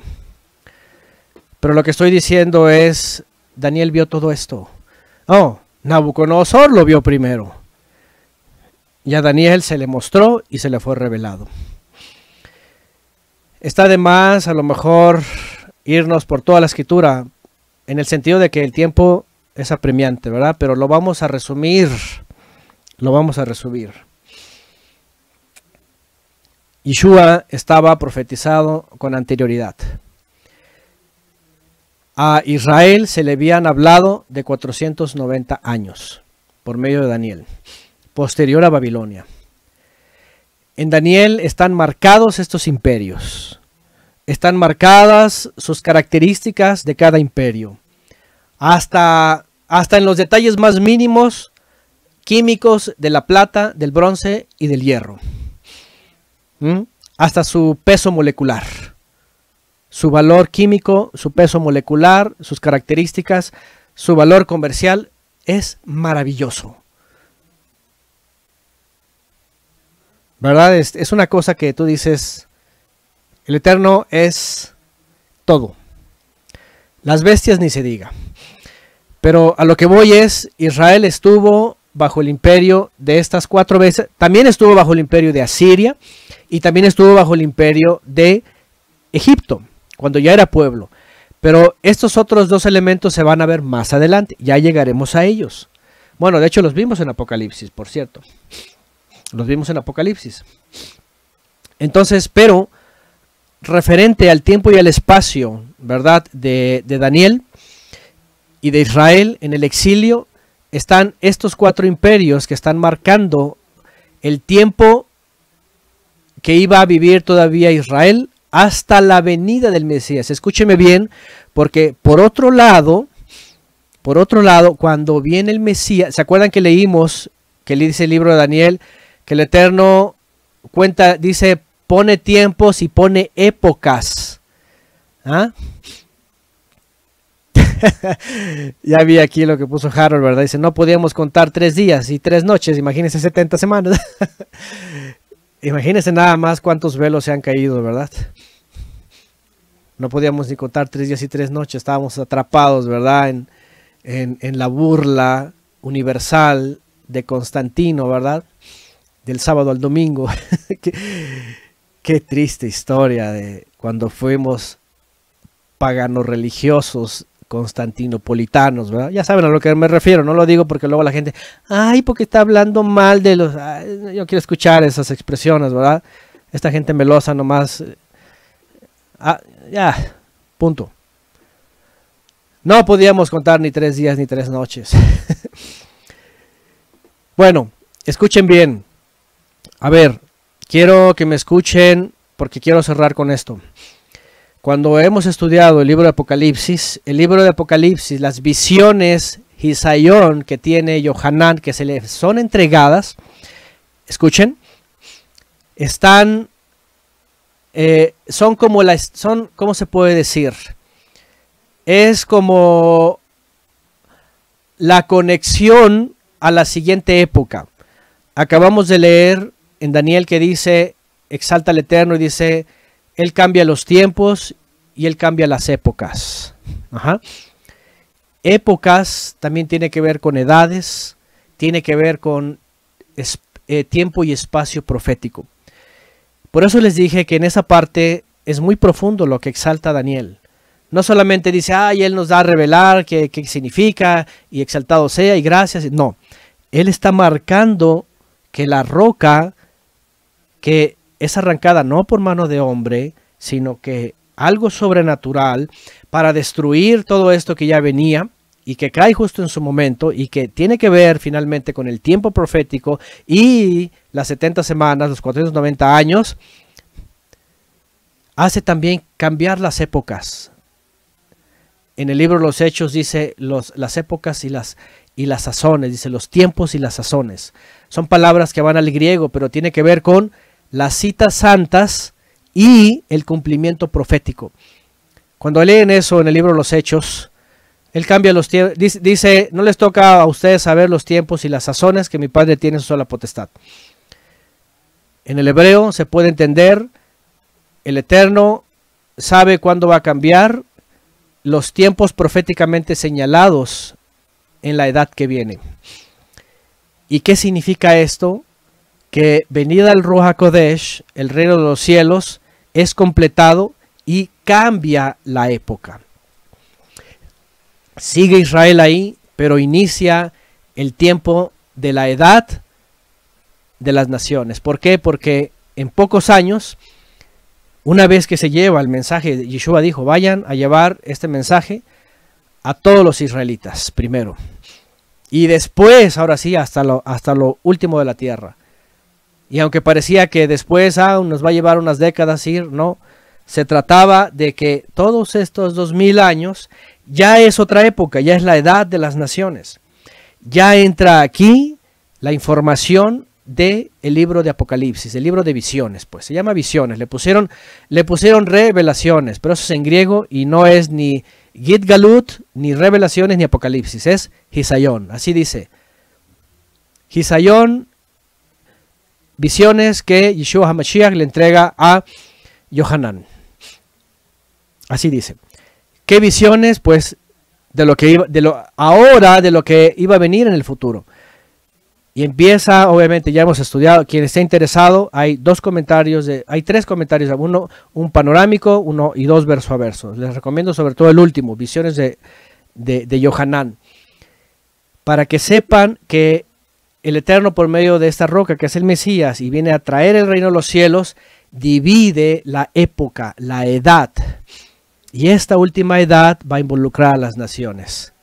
Pero lo que estoy diciendo es, Daniel vio todo esto. Oh, Nabucodonosor lo vio primero. Y a Daniel se le mostró y se le fue revelado. Está de más a lo mejor irnos por toda la escritura, en el sentido de que el tiempo es apremiante, ¿verdad? Pero lo vamos a resumir lo vamos a resumir. Yeshua estaba profetizado con anterioridad. A Israel se le habían hablado de 490 años por medio de Daniel, posterior a Babilonia. En Daniel están marcados estos imperios, están marcadas sus características de cada imperio. Hasta, hasta en los detalles más mínimos químicos de la plata, del bronce y del hierro. Hasta su peso molecular. Su valor químico, su peso molecular, sus características, su valor comercial es maravilloso. ¿Verdad? Es, es una cosa que tú dices, el eterno es todo. Las bestias ni se diga. Pero a lo que voy es, Israel estuvo bajo el imperio de estas cuatro veces, también estuvo bajo el imperio de Asiria y también estuvo bajo el imperio de Egipto, cuando ya era pueblo. Pero estos otros dos elementos se van a ver más adelante, ya llegaremos a ellos. Bueno, de hecho los vimos en Apocalipsis, por cierto. Los vimos en Apocalipsis. Entonces, pero referente al tiempo y al espacio, ¿verdad? De, de Daniel y de Israel en el exilio, están estos cuatro imperios que están marcando el tiempo que iba a vivir todavía Israel hasta la venida del Mesías. Escúcheme bien, porque por otro lado, por otro lado, cuando viene el Mesías, ¿se acuerdan que leímos que le dice el libro de Daniel que el Eterno cuenta dice pone tiempos y pone épocas? ¿Ah? [laughs] ya vi aquí lo que puso Harold, ¿verdad? Dice, no podíamos contar tres días y tres noches, imagínense 70 semanas. [laughs] imagínense nada más cuántos velos se han caído, ¿verdad? No podíamos ni contar tres días y tres noches, estábamos atrapados, ¿verdad? En, la burla universal de Constantino, ¿verdad? Del sábado al domingo. [laughs] qué, qué triste historia de cuando fuimos paganos religiosos constantinopolitanos, ¿verdad? Ya saben a lo que me refiero, no lo digo porque luego la gente, ay, porque está hablando mal de los... yo quiero escuchar esas expresiones, ¿verdad? Esta gente melosa nomás... Eh, ah, ya, punto. No podíamos contar ni tres días ni tres noches. [laughs] bueno, escuchen bien. A ver, quiero que me escuchen porque quiero cerrar con esto. Cuando hemos estudiado el libro de Apocalipsis, el libro de Apocalipsis, las visiones que tiene Yohanan, que se le son entregadas, escuchen, están, eh, son como las... son, ¿cómo se puede decir? Es como la conexión a la siguiente época. Acabamos de leer en Daniel que dice, exalta al Eterno y dice, Él cambia los tiempos y él cambia las épocas. Épocas también tiene que ver con edades, tiene que ver con eh, tiempo y espacio profético. Por eso les dije que en esa parte es muy profundo lo que exalta Daniel. No solamente dice, ay, él nos da a revelar qué, qué significa y exaltado sea y gracias. No, él está marcando que la roca que es arrancada no por mano de hombre, sino que algo sobrenatural para destruir todo esto que ya venía y que cae justo en su momento y que tiene que ver finalmente con el tiempo profético y las 70 semanas, los 490 años, hace también cambiar las épocas. En el libro de Los Hechos dice las épocas y las, y las sazones, dice los tiempos y las sazones. Son palabras que van al griego, pero tiene que ver con las citas santas y el cumplimiento profético. Cuando leen eso en el libro Los Hechos, él cambia los tiempos, dice, no les toca a ustedes saber los tiempos y las sazones que mi Padre tiene su sola potestad. En el hebreo se puede entender, el Eterno sabe cuándo va a cambiar los tiempos proféticamente señalados en la edad que viene. ¿Y qué significa esto? Que venida el Roja Kodesh, el reino de los cielos, es completado y cambia la época. Sigue Israel ahí, pero inicia el tiempo de la edad de las naciones. ¿Por qué? Porque en pocos años, una vez que se lleva el mensaje, Yeshua dijo, vayan a llevar este mensaje a todos los israelitas primero. Y después, ahora sí, hasta lo, hasta lo último de la tierra. Y aunque parecía que después aún ah, nos va a llevar unas décadas ir, no. Se trataba de que todos estos dos mil años ya es otra época, ya es la edad de las naciones. Ya entra aquí la información de el libro de Apocalipsis, el libro de visiones, pues se llama visiones. Le pusieron, le pusieron revelaciones, pero eso es en griego y no es ni Galut, ni revelaciones, ni Apocalipsis, es Gisayón. Así dice. Hisayón visiones que Yeshua HaMashiach le entrega a Yohanan. Así dice. ¿Qué visiones? Pues de lo que iba, de lo, ahora de lo que iba a venir en el futuro. Y empieza, obviamente, ya hemos estudiado, quien esté interesado, hay dos comentarios, hay tres comentarios, uno un panorámico, uno y dos verso a verso. Les recomiendo sobre todo el último, Visiones de, de, de Yohanan, para que sepan que el Eterno por medio de esta roca que es el Mesías y viene a traer el reino de los cielos, divide la época, la edad. Y esta última edad va a involucrar a las naciones.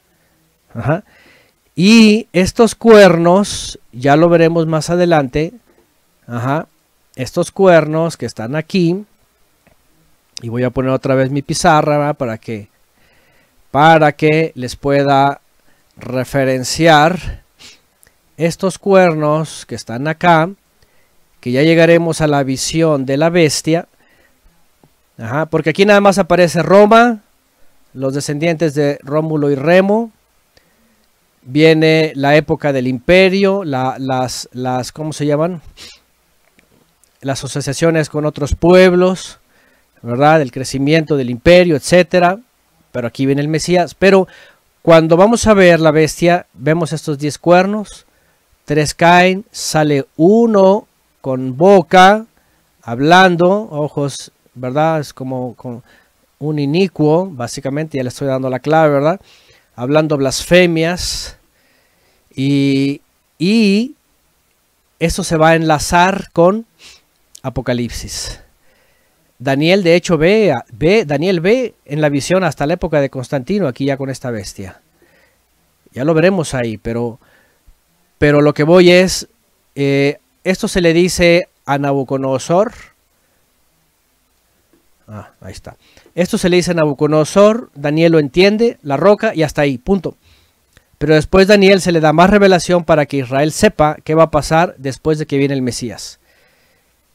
Y estos cuernos, ya lo veremos más adelante, ajá, estos cuernos que están aquí, y voy a poner otra vez mi pizarra para que, para que les pueda referenciar estos cuernos que están acá, que ya llegaremos a la visión de la bestia, porque aquí nada más aparece Roma, los descendientes de Rómulo y Remo, viene la época del imperio, las, las, ¿cómo se llaman? Las asociaciones con otros pueblos, ¿verdad? El crecimiento del imperio, etcétera. Pero aquí viene el Mesías. Pero cuando vamos a ver la bestia, vemos estos 10 cuernos, Tres caen, sale uno con boca, hablando, ojos, ¿verdad? Es como, un inicuo, básicamente, ya le estoy dando la clave, ¿verdad? Hablando blasfemias. Y, y eso se va a enlazar con Apocalipsis. Daniel, de hecho, ve, ve, Daniel ve en la visión hasta la época de Constantino, aquí ya con esta bestia. Ya lo veremos ahí, pero pero lo que voy es, eh, esto se le dice a Nabucodonosor. Ah, ahí está. Esto se le dice a Nabucodonosor, Daniel lo entiende, la roca y hasta ahí, punto. Pero después Daniel se le da más revelación para que Israel sepa qué va a pasar después de que viene el Mesías.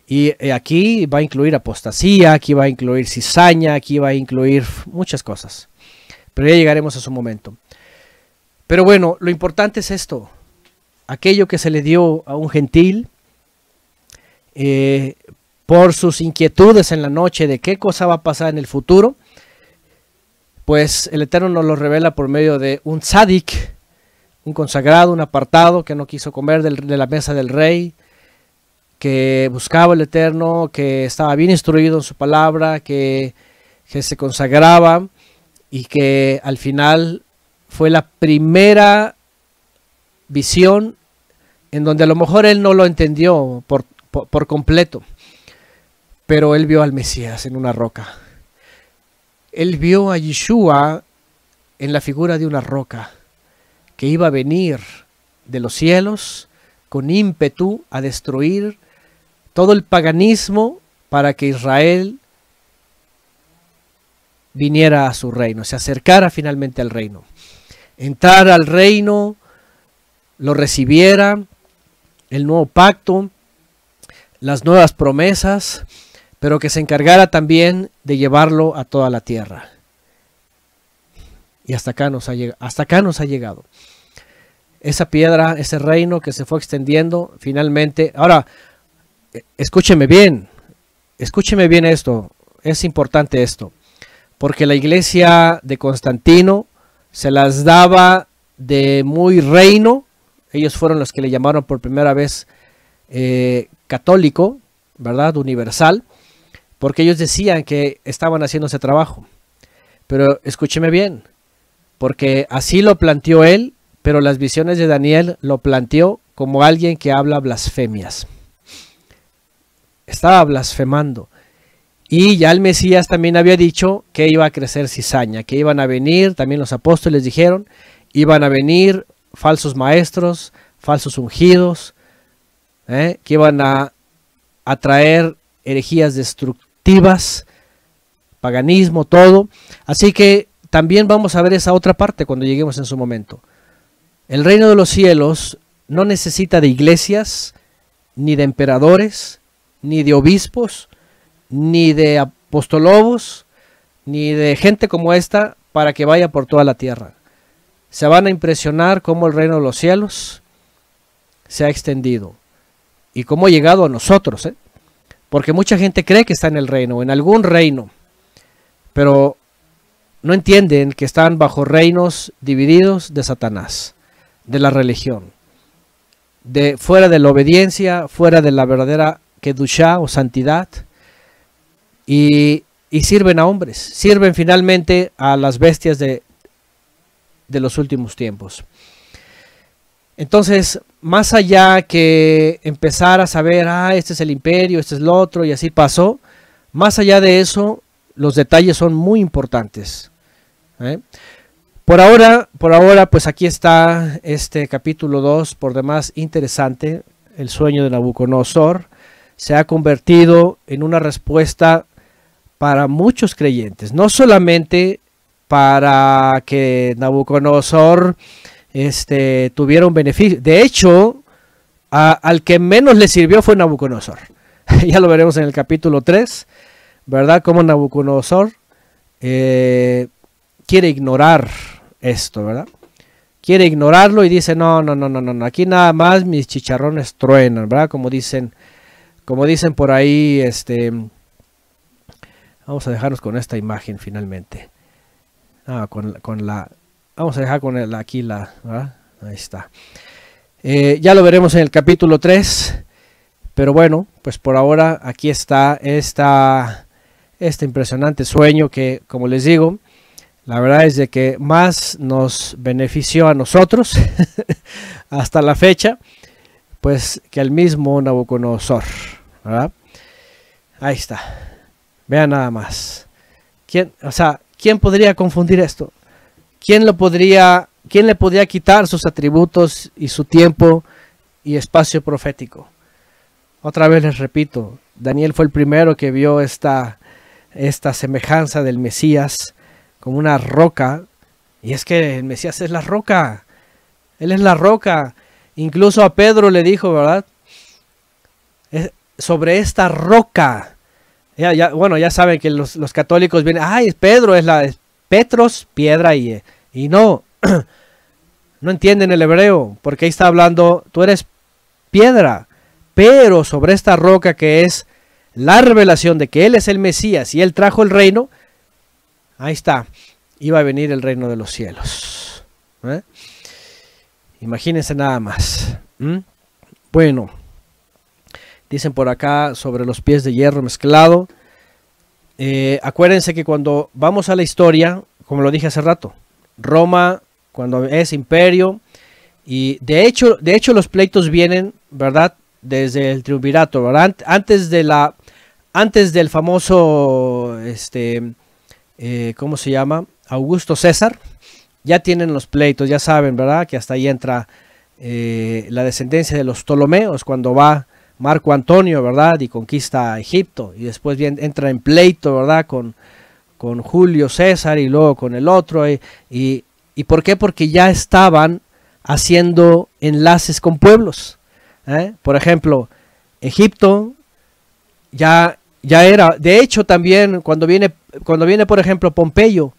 Y eh, aquí va a incluir apostasía, aquí va a incluir cizaña, aquí va a incluir muchas cosas. Pero ya llegaremos a su momento. Pero bueno, lo importante es esto aquello que se le dio a un gentil eh, por sus inquietudes en la noche de qué cosa va a pasar en el futuro, pues el Eterno nos lo revela por medio de un tzadik, un consagrado, un apartado que no quiso comer de la mesa del rey, que buscaba el Eterno, que estaba bien instruido en su palabra, que, que se consagraba y que al final fue la primera visión en donde a lo mejor él no lo entendió por, completo, pero él vio al Mesías en una roca. Él vio a Yeshua en la figura de una roca que iba a venir de los cielos con ímpetu a destruir todo el paganismo para que Israel viniera a su reino, se acercara finalmente al reino, entrar al reino, lo recibiera el nuevo pacto, las nuevas promesas, pero que se encargara también de llevarlo a toda la tierra. Y hasta acá nos ha, llegado, hasta acá nos ha llegado. Esa piedra, ese reino que se fue extendiendo, finalmente. Ahora, escúcheme bien, escúcheme bien esto, es importante esto, porque la iglesia de Constantino se las daba de muy reino ellos fueron los que le llamaron por primera vez eh, católico, ¿verdad? Universal, porque ellos decían que estaban haciendo ese trabajo. Pero escúcheme bien, porque así lo planteó él, pero las visiones de Daniel lo planteó como alguien que habla blasfemias. Estaba blasfemando. Y ya el Mesías también había dicho que iba a crecer cizaña, que iban a venir, también los apóstoles dijeron, iban a venir falsos maestros, falsos ungidos, ¿eh? que iban a atraer herejías destructivas, paganismo, todo. Así que también vamos a ver esa otra parte cuando lleguemos en su momento. El reino de los cielos no necesita de iglesias, ni de emperadores, ni de obispos, ni de apostolobos, ni de gente como esta para que vaya por toda la tierra se van a impresionar cómo el reino de los cielos se ha extendido y cómo ha llegado a nosotros. ¿eh? Porque mucha gente cree que está en el reino, en algún reino, pero no entienden que están bajo reinos divididos de Satanás, de la religión, de fuera de la obediencia, fuera de la verdadera kedushá o santidad, y, y sirven a hombres, sirven finalmente a las bestias de, de los últimos tiempos. Entonces, más allá que empezar a saber, ah, este es el imperio, este es lo otro, y así pasó, más allá de eso, los detalles son muy importantes. ¿eh? Por ahora, por ahora, pues aquí está este capítulo 2, por demás interesante, el sueño de Nabucodonosor, se ha convertido en una respuesta para muchos creyentes, no solamente para que Nabucodonosor este, tuviera un beneficio. De hecho, al que menos le sirvió fue Nabucodonosor. [laughs] ya lo veremos en el capítulo 3, ¿verdad? Cómo Nabucodonosor eh, quiere ignorar esto, ¿verdad? Quiere ignorarlo y dice, no, no, no, no, no, aquí nada más mis chicharrones truenan, ¿verdad? Como dicen, como dicen por ahí, este... Vamos a dejarnos con esta imagen finalmente. Ah, con, la... Vamos a dejar con el, aquí la... Ahí está. Eh, ya lo veremos en el capítulo 3. Pero bueno, pues por ahora aquí está esta, este impresionante sueño que, como les digo, la verdad es de que más nos benefició a nosotros [laughs] hasta la fecha, pues que el mismo Nabucodonosor. ¿verdad? Ahí está. Vean nada más. ¿Quién? O sea, ¿Quién podría confundir esto? ¿Quién, lo podría, ¿Quién le podría quitar sus atributos y su tiempo y espacio profético? Otra vez les repito, Daniel fue el primero que vio esta, esta semejanza del Mesías como una roca. Y es que el Mesías es la roca. Él es la roca. Incluso a Pedro le dijo, ¿verdad? sobre esta roca bueno, ya saben que los, católicos vienen, ay, Pedro es la, Petros, piedra y, y no, [clears throat] no entienden el hebreo, porque ahí está hablando, tú eres piedra, pero sobre esta roca que es la revelación de que Él es el Mesías y Él trajo el reino, ahí está, iba a venir el reino de los cielos. ¿eh? Imagínense nada más. Bueno. Dicen por acá sobre los pies de hierro mezclado. Eh, acuérdense que cuando vamos a la historia, como lo dije hace rato, Roma, cuando es imperio, y de hecho, de hecho los pleitos vienen, ¿verdad? Desde el triunvirato, ¿verdad? Antes de la, antes del famoso, este, eh, ¿cómo se llama? Augusto César, ya tienen los pleitos, ya saben, ¿verdad? Que hasta ahí entra eh, la descendencia de los Ptolomeos cuando va Marco Antonio, ¿verdad? Y conquista Egipto. Y después bien, entra en pleito, ¿verdad? Con, con Julio César y luego con el otro. Eh, y, por qué? Porque ya estaban haciendo enlaces con pueblos. ¿eh? Por ejemplo, Egipto ya, ya era. De hecho, también cuando viene, cuando viene, por ejemplo, Pompeyo.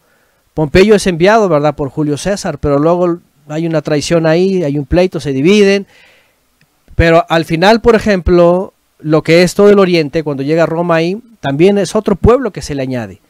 Pompeyo es enviado, ¿verdad? Por Julio César, pero luego hay una traición ahí, hay un pleito, se dividen pero al final, por ejemplo, lo que es todo el oriente, cuando llega Roma ahí, también es otro pueblo que se le añade.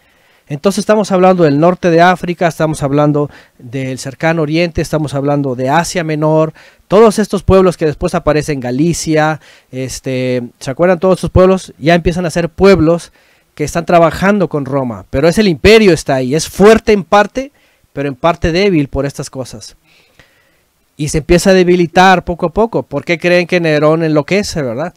Entonces estamos hablando del norte de África, estamos hablando del cercano oriente, estamos hablando de Asia Menor, todos estos pueblos que después aparecen Galicia, este, ¿se acuerdan todos estos pueblos? Ya empiezan a ser pueblos que están trabajando con Roma, pero es el imperio está ahí, es fuerte en parte, pero en parte débil por estas cosas y se empieza a debilitar poco a poco. ¿Por qué creen que Nerón enloquece, verdad?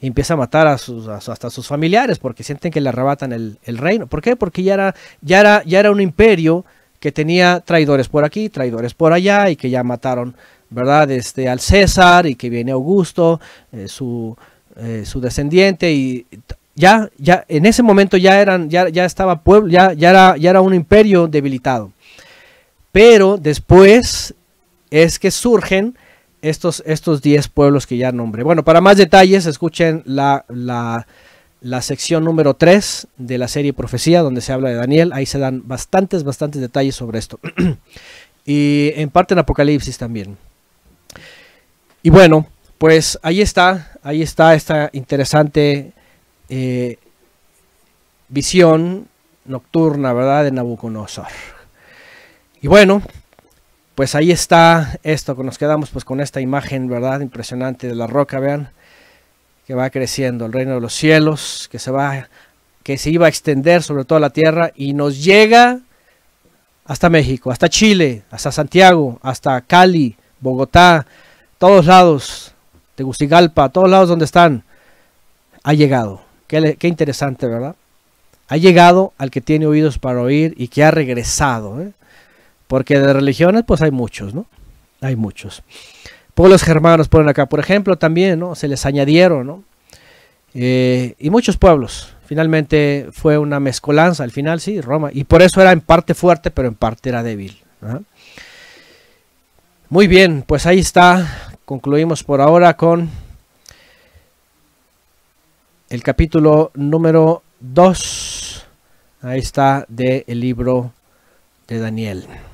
Y empieza a matar a sus, hasta sus familiares porque sienten que le arrebatan el, reino. ¿Por qué? Porque ya era, ya, era, ya era un imperio que tenía traidores por aquí, traidores por allá y que ya mataron, ¿verdad? Este, al César y que viene Augusto, eh, su, eh, su descendiente y ya, ya en ese momento ya eran, ya, ya estaba pueblo, ya, ya, era, ya era un imperio debilitado. Pero después es que surgen estos 10 pueblos que ya nombré. Bueno, para más detalles, escuchen la, sección número 3 de la serie Profecía, donde se habla de Daniel. Ahí se dan bastantes, bastantes detalles sobre esto. [clears throat] y en parte en Apocalipsis también. Y bueno, pues ahí está, ahí está esta interesante eh, visión nocturna, ¿verdad?, de Nabucodonosor. Y bueno, pues ahí está esto, que nos quedamos pues con esta imagen, ¿verdad? Impresionante de la roca, vean, que va creciendo, el reino de los cielos, que se va, que se iba a extender sobre toda la tierra y nos llega hasta México, hasta Chile, hasta Santiago, hasta Cali, Bogotá, todos lados, Tegucigalpa, todos lados donde están, ha llegado. Qué, qué interesante, ¿verdad? Ha llegado al que tiene oídos para oír y que ha regresado. ¿eh? Porque de religiones, pues hay muchos, ¿no? Hay muchos. Pueblos germanos ponen acá, por ejemplo, también, ¿no? Se les añadieron, ¿no? Eh, y muchos pueblos. Finalmente fue una mezcolanza, al final sí, Roma. Y por eso era en parte fuerte, pero en parte era débil. Muy bien, pues ahí está. Concluimos por ahora con el capítulo número 2. Ahí está del libro de Daniel.